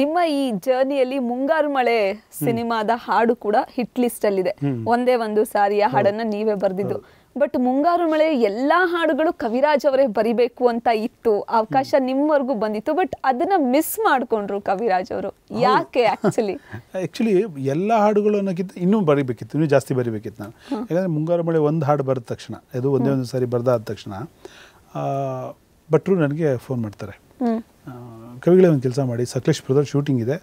ನಿಮ್ಮ ಈ ಜರ್ನಿಯಲ್ಲಿ ಮುಂಗಾರು ಮಳೆ ಸಿನಿಮಾದ ಹಾಡು ಕೂಡ ಹಿಟ್ ಲಿಸ್ಟ್ ಇದೆ ಒಂದೇ ಒಂದು ಸಾರಿಯ ಹಾಡನ್ನ ನೀವೇ ಬರೆದಿದ್ದು ಬಟ್ ಮುಂಗಾರು ಮಳೆ ಎಲ್ಲಾ ಹಾಡುಗಳು ಕವಿರಾಜ್ ಅವರೇ ಬರಿಬೇಕು ಅಂತ ಇತ್ತು ಅವಕಾಶ ನಿಮ್ಮವರೆಗೂ ಬಂದಿತ್ತು ಬಟ್ ಅದನ್ನ ಮಿಸ್ ಮಾಡ್ಕೊಂಡ್ರು ಕವಿರಾಜ್ ಅವರು ಯಾಕೆ ಆಕ್ಚುಲಿ ಆಕ್ಚುಲಿ ಎಲ್ಲ ಹಾಡುಗಳು ಅನ್ನೋಕ್ಕಿಂತ ಇನ್ನೂ ಬರಿಬೇಕಿತ್ತು ಇನ್ನೂ ಜಾಸ್ತಿ ಬರಿಬೇಕಿತ್ತು ನಾನು ಯಾಕಂದ್ರೆ ಮುಂಗಾರು ಮಳೆ ಒಂದು ಹಾಡು ಬರೆದ ತಕ್ಷಣ ಅದು ಒಂದೇ ಒಂದು ಸಾರಿ ಬರ್ದಾದ ತಕ್ಷಣ ಭಟ್ರು ನನಗೆ ಫೋನ್ ಮಾಡ್ತಾರೆ ಕವಿಗಳೇ ಒಂದು ಕೆಲಸ ಮಾಡಿ ಸಕಲೇಶ್ ಸಕಲೇಶ್ಪುರದಲ್ಲಿ ಶೂಟಿಂಗ್ ಇದೆ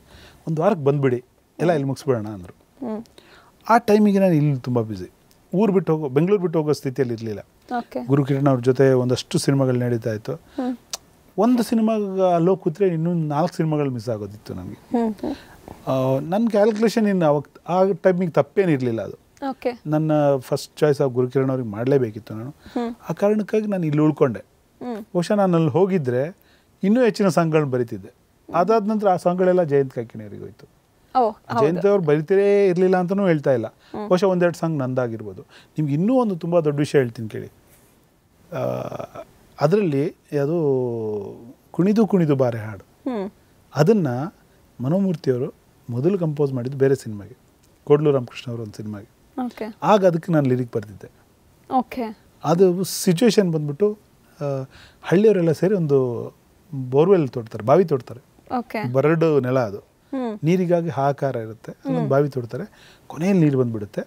ಒಂದು ವಾರಕ್ಕೆ ಬಂದುಬಿಡಿ ಎಲ್ಲ ಇಲ್ಲಿ ಮುಗಿಸ್ಬಿಡೋಣ ಅಂದರು ಆ ಟೈಮಿಗೆ ನಾನು ಇಲ್ಲಿ ತುಂಬ ಬ್ಯುಸಿ ಊರು ಬಿಟ್ಟು ಹೋಗೋ ಬೆಂಗಳೂರು ಬಿಟ್ಟು ಹೋಗೋ ಸ್ಥಿತಿಯಲ್ಲಿ ಇರಲಿಲ್ಲ ಗುರು ಅವ್ರ ಜೊತೆ ಒಂದಷ್ಟು ಸಿನಿಮಾಗಳು ನಡೀತಾ ಇತ್ತು ಒಂದು ಸಿನಿಮಾ ಅಲ್ಲೋ ಕೂತ್ರೆ ಇನ್ನೊಂದು ನಾಲ್ಕು ಸಿನಿಮಾಗಳು ಮಿಸ್ ಆಗೋದಿತ್ತು ನನಗೆ ನನ್ನ ಕ್ಯಾಲ್ಕುಲೇಷನ್ ಇನ್ನು ಅವಾಗ ಆ ಟೈಮಿಗೆ ತಪ್ಪೇನಿರಲಿಲ್ಲ ಅದು ನನ್ನ ಫಸ್ಟ್ ಚಾಯ್ಸ್ ಆ ಗುರುಕಿರಣ್ ಅವ್ರಿಗೆ ಮಾಡಲೇಬೇಕಿತ್ತು ನಾನು ಆ ಕಾರಣಕ್ಕಾಗಿ ನಾನು ಇಲ್ಲಿ ಉಳ್ಕೊಂಡೆ ಬಹುಶಃ ನಾನು ಅಲ್ಲಿ ಹೋಗಿದ್ರೆ ಇನ್ನೂ ಹೆಚ್ಚಿನ ಸಾಂಗ್ಗಳನ್ನ ಬರೀತಿದ್ದೆ ಅದಾದ ನಂತರ ಆ ಸಾಂಗ್ಗಳೆಲ್ಲ ಜಯಂತ್ ಕಾಕಿಣಿಯವರಿಗೆ ಹೋಯ್ತು ಜಯಂತ್ ಅವ್ರು ಬರೀತಿರೇ ಇರಲಿಲ್ಲ ಅಂತಲೂ ಹೇಳ್ತಾ ಇಲ್ಲ ಬಹುಶಃ ಒಂದೆರಡು ಸಾಂಗ್ ನಂದಾಗಿರ್ಬೋದು ನಿಮ್ಗೆ ಇನ್ನೂ ಒಂದು ತುಂಬ ದೊಡ್ಡ ವಿಷಯ ಹೇಳ್ತೀನಿ ಕೇಳಿ ಅದರಲ್ಲಿ ಅದು ಕುಣಿದು ಕುಣಿದು ಬಾರೆ ಹಾಡು ಅದನ್ನು ಮನೋಮೂರ್ತಿಯವರು ಮೊದಲು ಕಂಪೋಸ್ ಮಾಡಿದ್ದು ಬೇರೆ ಸಿನಿಮಾಗೆ ಕೋಡ್ಲು ರಾಮಕೃಷ್ಣ ಅವರು ಒಂದು ಸಿನಿಮಾಗೆ ಆಗ ಅದಕ್ಕೆ ನಾನು ಲಿರಿಕ್ ಬರೆದಿದ್ದೆ ಓಕೆ ಅದು ಸಿಚುವೇಶನ್ ಬಂದ್ಬಿಟ್ಟು ಹಳ್ಳಿಯವರೆಲ್ಲ ಸೇರಿ ಒಂದು ಬೋರ್ವೆಲ್ ತೊಡ್ತಾರೆ ಬಾವಿ ತೊಡ್ತಾರೆ ಬರಡು ನೆಲ ಅದು ನೀರಿಗಾಗಿ ಹಾಕಾರ ಇರುತ್ತೆ ಬಾವಿ ತೊಡ್ತಾರೆ ಕೊನೆಯಲ್ಲಿ ನೀರು ಬಂದ್ಬಿಡುತ್ತೆ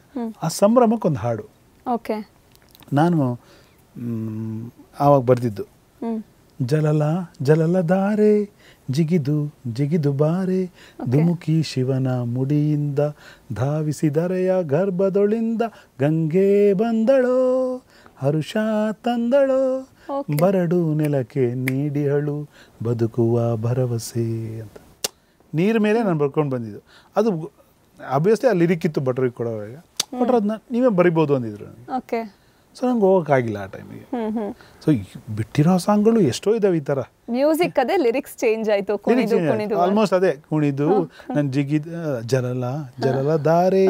ಆ ಸಂಭ್ರಮಕ್ಕೊಂದು ಒಂದು ಹಾಡು ನಾನು ಆವಾಗ ಬರ್ದಿದ್ದು ಜಲಲ ಜಲಲ ದಾರೆ ಜಿಗಿದು ಜಿಗಿದು ಬಾರೆ ಧುಮುಕಿ ಶಿವನ ಮುಡಿಯಿಂದ ಧಾವಿಸಿದರೆಯ ಗರ್ಭದೊಳಿಂದ ಗಂಗೆ ಬಂದಳೋ ಹರುಷ ತಂದಳೋ ಬರಡು ನೆಲಕ್ಕೆ ನೀಡಿಹಳು ಬದುಕುವ ಭರವಸೆ ಅಂತ ನೀರ ಮೇಲೆ ನಾನು ಬರ್ಕೊಂಡು ಬಂದಿದ್ದು ಅದು ಅಬ್ವಿಯಸ್ಲಿ ಆ ಲಿರಿಕ್ ಇತ್ತು ಭಟ್ರಿಗೆ ಕೊಡೋವಾಗ ಅದನ್ನ ನೀವೇ ಬರಿಬೋದು ಅಂದಿದ್ರು ಸೊ ನಂಗೆ ಹೋಗೋಕ್ಕಾಗಿಲ್ಲ ಆ ಟೈಮಿಗೆ ಸೊ ಬಿಟ್ಟಿರೋ ಸಾಂಗ್ಗಳು ಎಷ್ಟೋ ಇದಾವೆ ಈ ಥರ ಮ್ಯೂಸಿಕ್ ಅದೇ ಲಿರಿಕ್ಸ್ ಚೇಂಜ್ ಆಯಿತು ಆಲ್ಮೋಸ್ಟ್ ಅದೇ ಕುಣಿದು ನಾನು ಜಿಗಿದ ಜಲಲ ಜಲಲ ದಾರೆ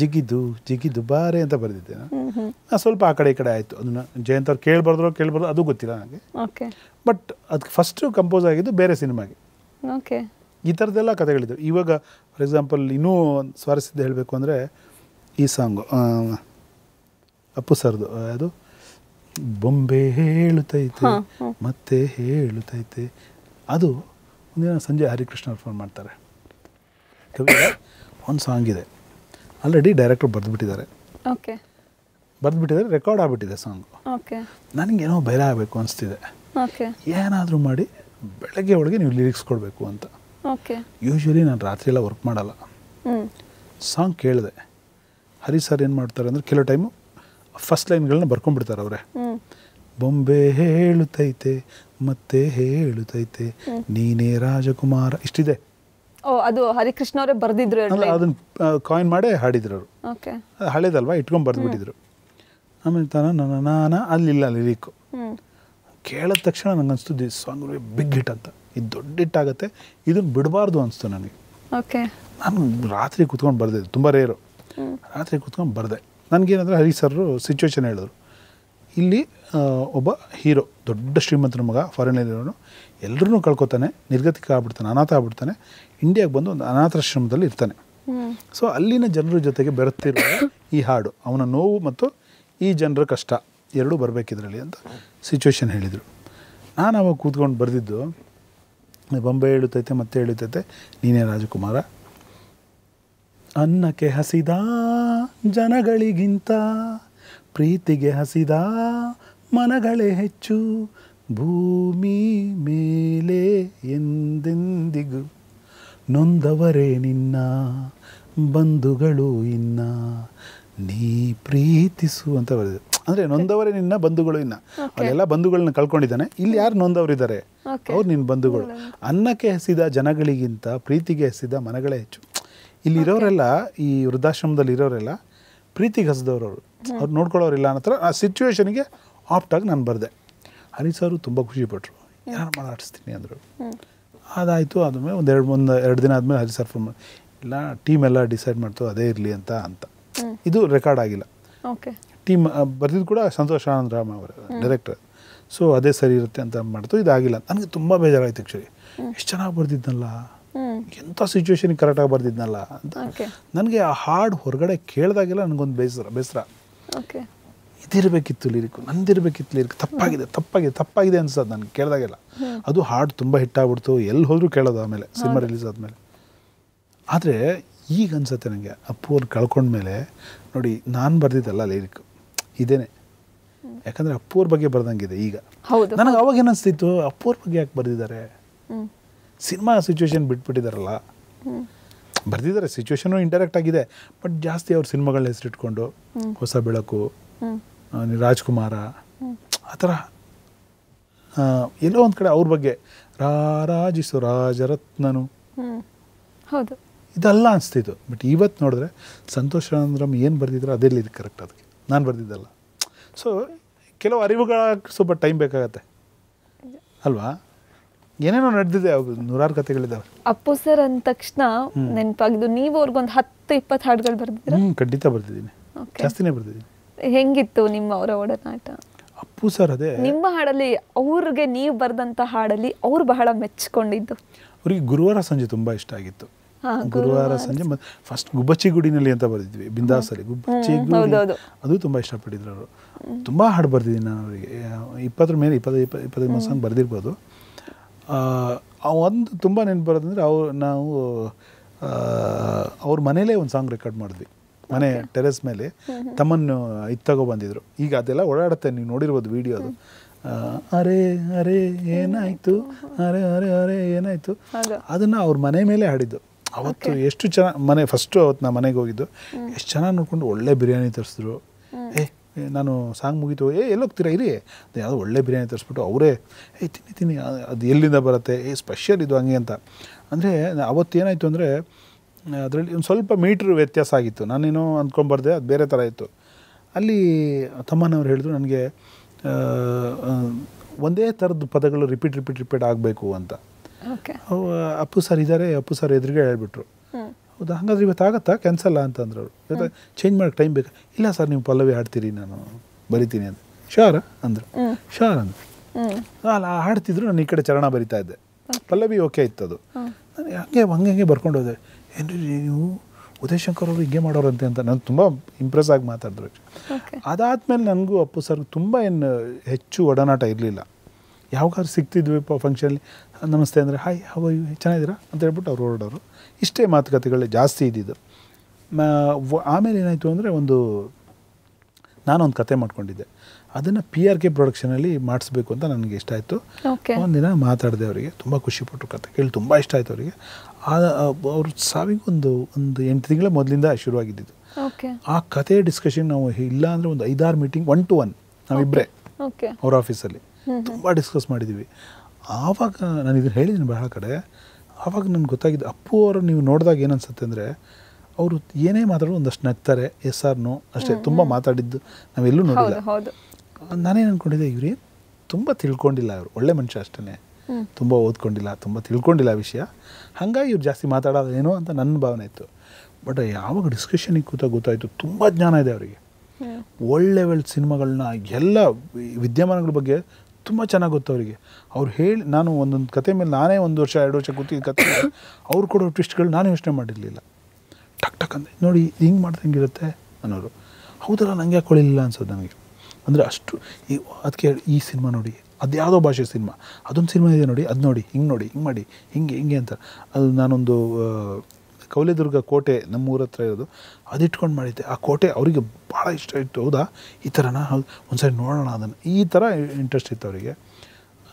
ಜಿಗಿದು ಜಿಗಿದು ಬಾರೆ ಅಂತ ಬರೆದಿದ್ದೆ ನಾನು ಸ್ವಲ್ಪ ಆ ಕಡೆ ಈ ಕಡೆ ಆಯಿತು ಅದನ್ನ ಜಯಂತ್ ಅವ್ರು ಕೇಳ್ಬಾರ್ದ್ರೋ ಕೇಳ್ಬಾರ್ದು ಅದು ಗೊತ್ತಿಲ್ಲ ನನಗೆ ಬಟ್ ಅದಕ್ಕೆ ಫಸ್ಟ್ ಕಂಪೋಸ್ ಆಗಿದ್ದು ಬೇರೆ ಸಿನಿಮಾಗೆ ಓಕೆ ಈ ಥರದ್ದೆಲ್ಲ ಕಥೆಗಳಿದ್ದವು ಇವಾಗ ಫಾರ್ ಎಕ್ಸಾಂಪಲ್ ಇನ್ನೂ ಸ್ವಾರಸ್ಯದ ಹೇಳಬೇಕು ಅಂದರೆ ಈ ಸಾಂಗು ಅಪ್ಪು ಸರ್ದು ಅದು ಬೊಂಬೆ ಹೇಳುತ್ತೈತೆ ಮತ್ತೆ ಹೇಳುತ್ತೈತೆ ಅದು ಒಂದಿನ ಸಂಜೆ ಹರಿಕೃಷ್ಣ ಫೋನ್ ಮಾಡ್ತಾರೆ ಒಂದು ಸಾಂಗ್ ಇದೆ ಆಲ್ರೆಡಿ ಡೈರೆಕ್ಟರ್ ಬರೆದ್ಬಿಟ್ಟಿದ್ದಾರೆ ಓಕೆ ಬರೆದ್ಬಿಟ್ಟಿದ್ದಾರೆ ರೆಕಾರ್ಡ್ ಆಗಿಬಿಟ್ಟಿದೆ ಸಾಂಗು ಓಕೆ ನನಗೇನೋ ಭಯ ಆಗಬೇಕು ಅನಿಸ್ತಿದೆ ಓಕೆ ಏನಾದರೂ ಮಾಡಿ ಬೆಳಗ್ಗೆ ಒಳಗೆ ನೀವು ಲಿರಿಕ್ಸ್ ಕೊಡಬೇಕು ಅಂತ ಓಕೆ ಯೂಶ್ವಲಿ ನಾನು ರಾತ್ರಿ ಎಲ್ಲ ವರ್ಕ್ ಮಾಡಲ್ಲ ಸಾಂಗ್ ಕೇಳಿದೆ ಹರಿ ಸರ್ ಏನು ಮಾಡ್ತಾರೆ ಅಂದರೆ ಕೆಲವು ಟೈಮು ಫಸ್ಟ್ ಲೈನ್ಗಳನ್ನ ಬರ್ಕೊಂಡ್ಬಿಡ್ತಾರೆ ಅವರೇ ಬೊಂಬೆ ಹೇಳುತ್ತೈತೆ ಮತ್ತೆ ಹೇಳುತ್ತೈತೆ ನೀನೇ ರಾಜಕುಮಾರ ಇಷ್ಟಿದೆ ಓ ಅದು ಹರಿಕೃಷ್ಣ ಅವರೇ ಬರೆದಿದ್ರು ಅದನ್ನ ಕಾಯಿನ್ ಮಾಡೇ ಹಾಡಿದ್ರು ಅವರು ಹಳೇದಲ್ವಾ ಇಟ್ಕೊಂಡು ಬಿಟ್ಟಿದ್ರು ಆಮೇಲೆ ತಾನ ನನ್ನ ನಾನ ಅಲ್ಲಿಲ್ಲ ಲಿರಿಕ್ ಕೇಳಿದ ತಕ್ಷಣ ನಂಗೆ ಅನಿಸ್ತು ದಿಸ್ ಸಾಂಗ್ ಬಿಗ್ ಹಿಟ್ ಅಂತ ಇದು ದೊಡ್ಡ ಹಿಟ್ ಆಗುತ್ತೆ ಇದನ್ನು ಬಿಡಬಾರ್ದು ಅನಿಸ್ತು ನನಗೆ ನಾನು ರಾತ್ರಿ ಕುತ್ಕೊಂಡು ಬರೆದೆ ತುಂಬ ರೇರು ರಾತ್ರಿ ಕುತ್ಕೊಂಡು ಬರೆದೆ ನನಗೇನಂದ್ರೆ ಹರಿ ಸರ್ರು ಸಿಚುವೇಶನ್ ಹೇಳಿದ್ರು ಇಲ್ಲಿ ಒಬ್ಬ ಹೀರೋ ದೊಡ್ಡ ಶ್ರೀಮಂತನ ಮಗ ಫಾರಿನಲ್ಲಿರೋನು ಎಲ್ಲರೂ ಕಳ್ಕೊತಾನೆ ನಿರ್ಗತಿಕ ಆಗ್ಬಿಡ್ತಾನೆ ಅನಾಥ ಆಗ್ಬಿಡ್ತಾನೆ ಇಂಡಿಯಾಗೆ ಬಂದು ಒಂದು ಅನಾಥಾಶ್ರಮದಲ್ಲಿ ಇರ್ತಾನೆ ಸೊ ಅಲ್ಲಿನ ಜನರ ಜೊತೆಗೆ ಬೆರೆತಿರುವ ಈ ಹಾಡು ಅವನ ನೋವು ಮತ್ತು ಈ ಜನರ ಕಷ್ಟ ಎರಡೂ ಬರಬೇಕಿದ್ರಲ್ಲಿ ಅಂತ ಸಿಚುವೇಶನ್ ಹೇಳಿದರು ನಾನು ಅವಾಗ ಕೂತ್ಕೊಂಡು ಬರೆದಿದ್ದು ಬೊಂಬೆ ಹೇಳುತ್ತೈತೆ ಮತ್ತೆ ಹೇಳುತ್ತೈತೆ ನೀನೇ ರಾಜಕುಮಾರ ಅನ್ನಕ್ಕೆ ಹಸಿದ ಜನಗಳಿಗಿಂತ ಪ್ರೀತಿಗೆ ಹಸಿದ ಮನಗಳೇ ಹೆಚ್ಚು ಭೂಮಿ ಮೇಲೆ ಎಂದೆಂದಿಗೂ ನೊಂದವರೇ ನಿನ್ನ ಬಂಧುಗಳು ಇನ್ನ ನೀ ಪ್ರೀತಿಸು ಅಂತ ಬರೆದಿದೆ ಅಂದರೆ ನೊಂದವರೇ ನಿನ್ನ ಬಂಧುಗಳು ಇನ್ನ ಅಲ್ಲೆಲ್ಲ ಬಂಧುಗಳನ್ನ ಕಳ್ಕೊಂಡಿದ್ದಾನೆ ಇಲ್ಲಿ ಯಾರು ನೊಂದವರಿದ್ದಾರೆ ಅವ್ರು ನಿನ್ನ ಬಂಧುಗಳು ಅನ್ನಕ್ಕೆ ಹಸಿದ ಜನಗಳಿಗಿಂತ ಪ್ರೀತಿಗೆ ಹಸಿದ ಮನಗಳೇ ಹೆಚ್ಚು ಇಲ್ಲಿರೋರೆಲ್ಲ ಈ ವೃದ್ಧಾಶ್ರಮದಲ್ಲಿ ಇರೋರೆಲ್ಲ ಪ್ರೀತಿಗೆ ಹಸಿದವ್ರು ಅವರು ಅವ್ರು ನೋಡ್ಕೊಳ್ಳೋರಿಲ್ಲ ಅನ್ನತ್ರ ಆ ಸಿಚುವೇಶನ್ಗೆ ಆಪ್ಟಾಗಿ ನಾನು ಬರೆದೆ ಹರಿ ಅವರು ತುಂಬ ಖುಷಿಪಟ್ಟರು ಯಾರು ಮಾತಾಡಿಸ್ತೀನಿ ಅಂದರು ಅದಾಯಿತು ಆದಮೇಲೆ ಒಂದು ಎರಡು ಒಂದು ಎರಡು ದಿನ ಆದಮೇಲೆ ಹರಿ ಸರ್ ಫೋನ್ ಇಲ್ಲ ಟೀಮ್ ಎಲ್ಲ ಡಿಸೈಡ್ ಮಾಡ್ತು ಅದೇ ಇರಲಿ ಅಂತ ಅಂತ ಇದು ರೆಕಾರ್ಡ್ ಆಗಿಲ್ಲ ಓಕೆ ಟೀಮ್ ಬರೆದಿದ್ದು ಕೂಡ ಸಂತೋಷ್ ಆನಂದ್ ರಾಮ್ ಅವರ ಡೈರೆಕ್ಟರ್ ಸೊ ಅದೇ ಸರಿ ಇರುತ್ತೆ ಅಂತ ಮಾಡ್ತು ಇದಾಗಿಲ್ಲ ನನಗೆ ತುಂಬ ಬೇಜಾರಾಯ್ತು ಆ್ಯಕ್ಚುಲಿ ಎಷ್ಟು ಚೆನ್ನಾಗಿ ಬರ್ದಿದ್ನಲ್ಲ ಎಂಥ ಕರೆಕ್ಟ್ ಕರೆಕ್ಟಾಗಿ ಬರ್ದಿದ್ನಲ್ಲ ಅಂತ ನನಗೆ ಆ ಹಾಡು ಹೊರಗಡೆ ಕೇಳಿದಾಗೆಲ್ಲ ನನಗೊಂದು ಬೇಸರ ಬೇಸರ ಇದಿರಬೇಕಿತ್ತು ಲಿರಿಕ್ ನಂದಿರಬೇಕಿತ್ತು ಲಿರಿಕ್ ತಪ್ಪಾಗಿದೆ ತಪ್ಪಾಗಿದೆ ತಪ್ಪಾಗಿದೆ ಅನ್ಸುತ್ತೆ ನಾನು ಕೇಳಿದಾಗೆಲ್ಲ ಅದು ಹಾಡು ತುಂಬ ಹಿಟ್ಟಾಗ್ಬಿಡ್ತು ಎಲ್ಲಿ ಹೋದರೂ ಕೇಳೋದು ಆಮೇಲೆ ಸಿನಿಮಾ ರಿಲೀಸ್ ಆದಮೇಲೆ ಆದರೆ ಈಗ ಅನ್ಸುತ್ತೆ ನನಗೆ ಅಪ್ಪು ಅವ್ರು ಕಳ್ಕೊಂಡ್ಮೇಲೆ ನೋಡಿ ನಾನು ಬರ್ದಿದ್ದಲ್ಲ ಲಿರಿಕ್ ಇದೇನೆ ಯಾಕಂದರೆ ಅಪ್ಪು ಬಗ್ಗೆ ಬರ್ದಂಗಿದೆ ಈಗ ನನಗೆ ಅವಾಗ ಅನಿಸ್ತಿತ್ತು ಅಪ್ಪು ಬಗ್ಗೆ ಯಾಕೆ ಬರೆದಿದ್ದಾರೆ ಸಿನಿಮಾ ಸಿಚುವೇಶನ್ ಬಿಟ್ಬಿಟ್ಟಿದಾರಲ್ಲ ಬರೆದಿದ್ದಾರೆ ಸಿಚುವೇಶನು ಇಂಡೈರೆಕ್ಟ್ ಆಗಿದೆ ಬಟ್ ಜಾಸ್ತಿ ಅವ್ರ ಸಿನಿಮಾಗಳ ಹೆಸರಿಟ್ಕೊಂಡು ಹೊಸ ಬೆಳಕು ರಾಜ್ಕುಮಾರ ಆ ಥರ ಎಲ್ಲೋ ಒಂದು ಕಡೆ ಅವ್ರ ಬಗ್ಗೆ ರಾರಾಜಿಸು ರಾಜರತ್ನನು ಹೌದು ಇದೆಲ್ಲ ಅನಿಸ್ತಿತ್ತು ಬಟ್ ಇವತ್ತು ನೋಡಿದ್ರೆ ಸಂತೋಷ್ ರಾಮ್ ಏನು ಬರೆದಿದ್ರು ಅದೆಲ್ಲ ಇದು ಕರೆಕ್ಟ್ ಅದಕ್ಕೆ ನಾನು ಬರೆದಿದ್ದಲ್ಲ ಸೊ ಕೆಲವು ಅರಿವುಗಳ ಸ್ವಲ್ಪ ಟೈಮ್ ಬೇಕಾಗತ್ತೆ ಅಲ್ವಾ ಏನೇನೋ ನಡೆದಿದೆ ನೂರಾರು ಕಥೆಗಳಿದ್ದಾವೆ ಅಪ್ಪು ಸರ್ ಅಂದ ತಕ್ಷಣ ನೆನಪಾಗಿದ್ದು ನೀವು ಅವ್ರಿಗೊಂದು ಹತ್ತು ಇಪ್ಪತ್ತು ಹಾಡುಗಳು ಬರ್ದಿದ್ದೀರಾ ಖಂಡಿತ ಬರ್ದಿದ್ದೀನಿ ಜಾಸ್ತಿನೇ ಬರ್ದಿದ್ದೀನಿ ಹೆಂಗಿತ್ತು ನಿಮ್ಮ ಅವರ ಒಡನಾಟ ಅಪ್ಪು ಸರ್ ಅದೇ ನಿಮ್ಮ ಹಾಡಲ್ಲಿ ಅವ್ರಿಗೆ ನೀವು ಬರೆದಂತ ಹಾಡಲ್ಲಿ ಅವ್ರು ಬಹಳ ಮೆಚ್ಚಿಕೊಂಡಿದ್ದು ಅವ್ರಿಗೆ ಗುರುವಾರ ಸಂಜೆ ತುಂಬ ಇಷ್ಟ ಆಗಿತ್ತು ಗುರುವಾರ ಸಂಜೆ ಮತ್ತೆ ಫಸ್ಟ್ ಗುಬ್ಬಚ್ಚಿ ಗುಡಿನಲ್ಲಿ ಅಂತ ಬರೆದಿದ್ವಿ ಬಿಂದಾಸಲ್ಲಿ ಗುಬ್ಬಚ್ಚಿ ಅದು ತುಂಬ ಇಷ್ಟಪಟ್ಟಿದ್ರು ಅವರು ತುಂಬಾ ಹಾಡು ಬರ್ದಿದ್ದೀನಿ ನಾನು ಅವರಿಗೆ ಇಪ್ಪತ್ತರ ಮೇಲೆ ಇಪ್ಪತ್ತೈದು ಇಪ್ಪತ್ತೈದು ಮಾಸ ಬರ್ದಿರ್ಬೋದು ಒಂದು ತುಂಬ ನೆನಪು ಬರೋದಂದರೆ ಅವ್ರು ನಾವು ಅವ್ರ ಮನೇಲೇ ಒಂದು ಸಾಂಗ್ ರೆಕಾರ್ಡ್ ಮಾಡಿದ್ವಿ ಮನೆ ಟೆರೆಸ್ ಮೇಲೆ ತಮ್ಮನ್ನು ಇತ್ತಗೋ ತಗೋ ಬಂದಿದ್ರು ಈಗ ಅದೆಲ್ಲ ಓಡಾಡುತ್ತೆ ನೀವು ನೋಡಿರ್ಬೋದು ವಿಡಿಯೋ ಅದು ಅರೆ ಅರೆ ಏನಾಯಿತು ಅರೆ ಅರೆ ಅರೆ ಏನಾಯ್ತು ಅದನ್ನು ಅವ್ರ ಮನೆ ಮೇಲೆ ಹಾಡಿದ್ದು ಅವತ್ತು ಎಷ್ಟು ಚೆನ್ನಾಗಿ ಮನೆ ಫಸ್ಟು ಅವತ್ತು ನಾ ಮನೆಗೆ ಹೋಗಿದ್ದು ಎಷ್ಟು ಚೆನ್ನಾಗಿ ನೋಡ್ಕೊಂಡು ಒಳ್ಳೆ ಬಿರಿಯಾನಿ ತರಿಸಿದ್ರು ಏ ನಾನು ಸಾಂಗ್ ಮುಗಿತು ಏ ಹೋಗ್ತೀರಾ ಇರಿ ಅದು ಯಾವುದೋ ಒಳ್ಳೆ ಬಿರಿಯಾನಿ ತರಿಸ್ಬಿಟ್ಟು ಅವರೇ ಏ ತಿನ್ನಿ ತಿನ್ನಿ ಅದು ಎಲ್ಲಿಂದ ಬರುತ್ತೆ ಏ ಸ್ಪೆಷಲ್ ಇದು ಹಂಗೆ ಅಂತ ಅಂದರೆ ಅವತ್ತೇನಾಯಿತು ಅಂದರೆ ಅದರಲ್ಲಿ ಒಂದು ಸ್ವಲ್ಪ ಮೀಟ್ರ್ ವ್ಯತ್ಯಾಸ ಆಗಿತ್ತು ನಾನೇನೋ ಅಂದ್ಕೊಂಬರ್ದೆ ಅದು ಬೇರೆ ಥರ ಇತ್ತು ಅಲ್ಲಿ ತಮ್ಮನವ್ರು ಹೇಳಿದ್ರು ನನಗೆ ಒಂದೇ ಥರದ್ದು ಪದಗಳು ರಿಪೀಟ್ ರಿಪೀಟ್ ರಿಪೀಟ್ ಆಗಬೇಕು ಅಂತ ಅಪ್ಪು ಸರ್ ಇದ್ದಾರೆ ಅಪ್ಪು ಸರ್ ಎದುರಿಗೆ ಹೇಳ್ಬಿಟ್ರು ಹೌದಾ ಹಾಗಾದ್ರೆ ಇವತ್ತು ಆಗತ್ತಾ ಕ್ಯಾನ್ಸಲ್ಲ ಅಂತಂದ್ರೆ ಅವರು ಇವತ್ತು ಚೇಂಜ್ ಮಾಡಕ್ಕೆ ಟೈಮ್ ಬೇಕಾ ಇಲ್ಲ ಸರ್ ನೀವು ಪಲ್ಲವಿ ಆಡ್ತೀರಿ ನಾನು ಬರಿತೀನಿ ಅಂತ ಶಾರ ಅಂದರು ಶಾರ ಅಂದ್ರೆ ಅಲ್ಲ ಹಾಡ್ತಿದ್ರು ನಾನು ಈ ಕಡೆ ಚರಣ ಬರಿತಾ ಇದ್ದೆ ಪಲ್ಲವಿ ಓಕೆ ಇತ್ತು ಅದು ನಾನು ಹಂಗೆ ಹಂಗೆ ಹಂಗೆ ಬರ್ಕೊಂಡು ಹೋದೆ ಏನು ನೀವು ಉದಯ್ ಶಂಕರ್ ಅವರು ಹೀಗೆ ಮಾಡೋರಂತೆ ಅಂತ ನಾನು ತುಂಬ ಇಂಪ್ರೆಸ್ ಆಗಿ ಮಾತಾಡಿದ್ರು ಅದಾದ್ಮೇಲೆ ನನಗೂ ಅಪ್ಪು ಸರ್ ತುಂಬ ಏನು ಹೆಚ್ಚು ಒಡನಾಟ ಇರಲಿಲ್ಲ ಯಾವಾಗಾದ್ರೂ ಸಿಗ್ತಿದ್ವಿ ಫಂಕ್ಷನಲ್ಲಿ ನಮಸ್ತೆ ಅಂದರೆ ಹಾಯ್ ಹವ ಚೆನ್ನಾಗಿದ್ದೀರಾ ಅಂತ ಹೇಳ್ಬಿಟ್ಟು ಅವ್ರು ಹೊರಡೋರು ಇಷ್ಟೇ ಮಾತುಕತೆಗಳು ಜಾಸ್ತಿ ಇದ್ದಿದ್ದು ಆಮೇಲೆ ಏನಾಯಿತು ಅಂದರೆ ಒಂದು ನಾನೊಂದು ಕತೆ ಮಾಡ್ಕೊಂಡಿದ್ದೆ ಅದನ್ನು ಪಿ ಆರ್ ಕೆ ಪ್ರೊಡಕ್ಷನಲ್ಲಿ ಮಾಡಿಸ್ಬೇಕು ಅಂತ ನನಗೆ ಇಷ್ಟ ಆಯಿತು ದಿನ ಮಾತಾಡಿದೆ ಅವರಿಗೆ ತುಂಬ ಖುಷಿಪಟ್ಟರು ಕತೆ ಕೇಳಿ ತುಂಬ ಇಷ್ಟ ಆಯಿತು ಅವರಿಗೆ ಅವರು ಸಾವಿಗೆ ಒಂದು ಒಂದು ಎಂಟು ತಿಂಗಳ ಮೊದಲಿಂದ ಶುರುವಾಗಿದ್ದು ಆ ಕತೆ ಡಿಸ್ಕಷನ್ ನಾವು ಇಲ್ಲ ಅಂದರೆ ಒಂದು ಐದಾರು ಮೀಟಿಂಗ್ ಒನ್ ಟು ಒನ್ ನಾವಿಬ್ಬರೇ ಅವ್ರ ಆಫೀಸಲ್ಲಿ ತುಂಬ ಡಿಸ್ಕಸ್ ಮಾಡಿದ್ವಿ ಆವಾಗ ನಾನು ಇದನ್ನು ಹೇಳಿದ್ದೀನಿ ಬಹಳ ಕಡೆ ಆವಾಗ ನನಗೆ ಗೊತ್ತಾಗಿದೆ ಅಪ್ಪು ಅವರು ನೀವು ನೋಡಿದಾಗ ಏನನ್ಸುತ್ತೆ ಅಂದರೆ ಅವರು ಏನೇ ಮಾತಾಡೋ ಒಂದಷ್ಟು ನಗ್ತಾರೆ ಎಸ್ ಆರ್ ಅಷ್ಟೇ ತುಂಬ ಮಾತಾಡಿದ್ದು ನಾವೆಲ್ಲೂ ನೋಡಿಲ್ಲ ನಾನೇನು ಅಂದ್ಕೊಂಡಿದ್ದೆ ಇವ್ರಿ ತುಂಬ ತಿಳ್ಕೊಂಡಿಲ್ಲ ಅವರು ಒಳ್ಳೆ ಮನುಷ್ಯ ಅಷ್ಟೇ ತುಂಬ ಓದ್ಕೊಂಡಿಲ್ಲ ತುಂಬ ತಿಳ್ಕೊಂಡಿಲ್ಲ ವಿಷಯ ಹಾಗಾಗಿ ಇವ್ರು ಜಾಸ್ತಿ ಮಾತಾಡೋದೇನೋ ಅಂತ ನನ್ನ ಭಾವನೆ ಇತ್ತು ಬಟ್ ಯಾವಾಗ ಡಿಸ್ಕಷನಿಗೆ ಕೂತ ಗೊತ್ತಾಯಿತು ತುಂಬ ಜ್ಞಾನ ಇದೆ ಅವರಿಗೆ ಒಳ್ಳೆ ಒಳ್ಳೆ ಸಿನಿಮಾಗಳನ್ನ ಎಲ್ಲ ವಿದ್ಯಮಾನಗಳ ಬಗ್ಗೆ ತುಂಬ ಚೆನ್ನಾಗಿ ಗೊತ್ತು ಅವರಿಗೆ ಅವ್ರು ಹೇಳಿ ನಾನು ಒಂದೊಂದು ಕತೆ ಮೇಲೆ ನಾನೇ ಒಂದು ವರ್ಷ ಎರಡು ವರ್ಷ ಕೂತಿ ಕತೆ ಅವ್ರು ಕೊಡೋ ಟ್ವಿಸ್ಟ್ಗಳು ನಾನು ಯೋಚನೆ ಮಾಡಿರಲಿಲ್ಲ ಟಕ್ ಟಕ್ ಅಂದರೆ ನೋಡಿ ಹಿಂಗೆ ಹಿಂಗಿರುತ್ತೆ ಅನ್ನೋರು ಹೌದಲ್ಲ ನನಗೆ ಕೊಳಿಲಿಲ್ಲ ಅನ್ಸೋದು ನನಗೆ ಅಂದರೆ ಅಷ್ಟು ಈ ಅದಕ್ಕೆ ಈ ಸಿನಿಮಾ ನೋಡಿ ಅದು ಯಾವುದೋ ಭಾಷೆ ಸಿನಿಮಾ ಅದೊಂದು ಸಿನಿಮಾ ಇದೆ ನೋಡಿ ಅದು ನೋಡಿ ಹಿಂಗೆ ನೋಡಿ ಹಿಂಗೆ ಮಾಡಿ ಹಿಂಗೆ ಹಿಂಗೆ ಅಂತ ಅದು ನಾನೊಂದು ಕೌಲಿದುರ್ಗ ಕೋಟೆ ನಮ್ಮೂರ ಹತ್ರ ಇರೋದು ಅದು ಇಟ್ಕೊಂಡು ಮಾಡಿದ್ದೆ ಆ ಕೋಟೆ ಅವರಿಗೆ ಭಾಳ ಇಷ್ಟ ಇತ್ತು ಹೌದಾ ಈ ಥರನ ಒಂದ್ಸರಿ ನೋಡೋಣ ಅದನ್ನು ಈ ಥರ ಇಂಟ್ರೆಸ್ಟ್ ಇತ್ತು ಅವರಿಗೆ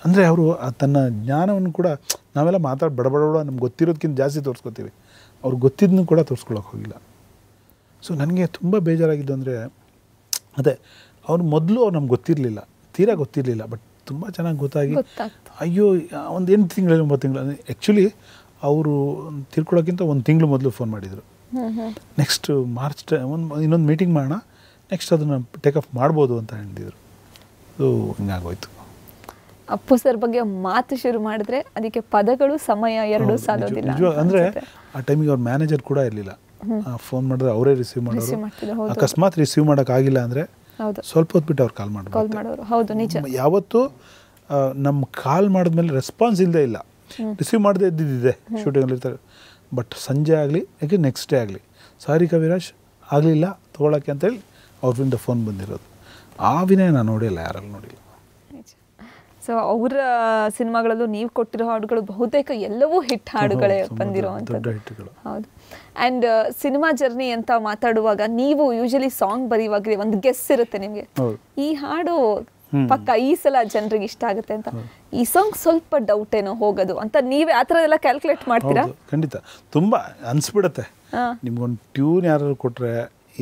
ಅಂದರೆ ಅವರು ತನ್ನ ಜ್ಞಾನವನ್ನು ಕೂಡ ನಾವೆಲ್ಲ ಮಾತಾಡಿ ಬಡಬಡಬಡ ನಮ್ಗೆ ಗೊತ್ತಿರೋದಕ್ಕಿಂತ ಜಾಸ್ತಿ ತೋರಿಸ್ಕೊತೀವಿ ಅವ್ರಿಗೆ ಗೊತ್ತಿದ್ದನ್ನು ಕೂಡ ತೋರಿಸ್ಕೊಳಕ್ಕೆ ಹೋಗಿಲ್ಲ ಸೊ ನನಗೆ ತುಂಬ ಬೇಜಾರಾಗಿದ್ದು ಅಂದರೆ ಅದೇ ಅವ್ರು ಮೊದಲು ಅವ್ರು ನಮ್ಗೆ ಗೊತ್ತಿರಲಿಲ್ಲ ತೀರಾ ಗೊತ್ತಿರಲಿಲ್ಲ ಬಟ್ ತುಂಬ ಚೆನ್ನಾಗಿ ಗೊತ್ತಾಗಿ ಅಯ್ಯೋ ಒಂದು ಎಂಟು ತಿಂಗಳು ಒಂಬತ್ತು ತಿಂಗಳಲ್ಲಿ ಆ್ಯಕ್ಚುಲಿ ಅವರು ತಿಳ್ಕೊಳ್ಳೋಕ್ಕಿಂತ ಒಂದು ತಿಂಗಳು ಮೊದಲು ಫೋನ್ ಮಾಡಿದರು ನೆಕ್ಸ್ಟ್ ಮಾರ್ಚ್ ಒಂದು ಇನ್ನೊಂದು ಮೀಟಿಂಗ್ ಮಾಡೋಣ ನೆಕ್ಸ್ಟ್ ಅದನ್ನು ಟೇಕ್ ಆಫ್ ಮಾಡ್ಬೋದು ಅಂತ ಹೇಳಿದ್ರು ಸೊ ಹಿಂಗಾಗೋಯ್ತು ಅಪ್ಪು ಸರ್ ಬಗ್ಗೆ ಮಾತು ಶುರು ಮಾಡಿದ್ರೆ ಅದಕ್ಕೆ ಪದಗಳು ಸಮಯ ಎರಡು ಸಾಲೋದಿಲ್ಲ ಅಂದರೆ ಆ ಟೈಮಿಗೆ ಅವ್ರ ಮ್ಯಾನೇಜರ್ ಕೂಡ ಇರಲಿಲ್ಲ ಫೋನ್ ಮಾಡಿದ್ರೆ ಅವರೇ ರಿಸೀವ್ ಮಾಡೋರು ಅಕಸ್ಮಾತ್ ರಿಸೀವ್ ಮಾಡೋಕ್ಕಾಗಿಲ್ಲ ಅಂದರೆ ಸ್ವಲ್ಪ ಹೊತ್ತು ಬಿಟ್ಟು ಅವ್ರು ಕಾಲ್ ಮಾಡೋರು ಹೌದು ನಿಜ ಯಾವತ್ತೂ ನಮ್ಮ ಕಾಲ್ ಮಾಡಿದ್ಮೇಲೆ ರೆಸ್ಪಾನ್ಸ್ ಇಲ್ಲದೆ ಇಲ್ಲ ರಿಸೀವ್ ಮಾಡದೆ ಇದ್ದಿದ್ದಿದೆ ಶೂಟಿಂಗಲ್ಲಿ ಇರ್ತಾರೆ ಬಟ್ ಸಂಜೆ ಆಗಲಿ ಯಾಕೆ ನೆಕ್ಸ್ಟ್ ಡೇ ಆಗಲಿ ಸಾರಿ ಕವಿರಾಜ್ ಆಗಲಿಲ್ಲ ತೊಗೊಳಕ್ಕೆ ಅಂತೇಳಿ ಅವ್ರಿಂದ ಫೋನ್ ಬಂದಿರೋದು ಆ ವಿನಯ ನಾನು ನೋಡಿಲ್ಲ ಯಾರಲ್ಲಿ ನೋಡಿಲ್ಲ ಸೊ ಅವರ ಸಿನಿಮಾಗಳಲ್ಲೂ ನೀವು ಕೊಟ್ಟಿರೋ ಹಾಡುಗಳು ಬಹುತೇಕ ಎಲ್ಲವೂ ಹಿಟ್ ಹಾಡುಗಳೇ ಬಂದಿರೋ ಹಿಟ್ಗಳು ಹೌದು ಆ್ಯಂಡ್ ಸಿನಿಮಾ ಜರ್ನಿ ಅಂತ ಮಾತಾಡುವಾಗ ನೀವು ಯೂಶಲಿ ಸಾಂಗ್ ಬರೆಯುವಾಗ ಒಂದು ಗೆಸ್ ಇರುತ್ತೆ ನಿಮಗೆ ಈ ಹಾಡು ಪಕ್ಕ ಈ ಸಲ ಜನರಿಗೆ ಇಷ್ಟ ಆಗುತ್ತೆ ಅಂತ ಈ ಸಾಂಗ್ ಸ್ವಲ್ಪ ಡೌಟ್ ಏನೋ ಹೋಗೋದು ಅಂತ ನೀವೇ ಆ ಥರದೆಲ್ಲ ಕ್ಯಾಲ್ಕುಲೇಟ್ ಮಾಡ್ತೀರಾ ಖಂಡಿತ ತುಂಬ ಅನಿಸ್ಬಿಡುತ್ತೆ ನಿಮ್ಗೊಂದು ಟ್ಯೂನ್ ಯಾರು ಕೊಟ್ಟರೆ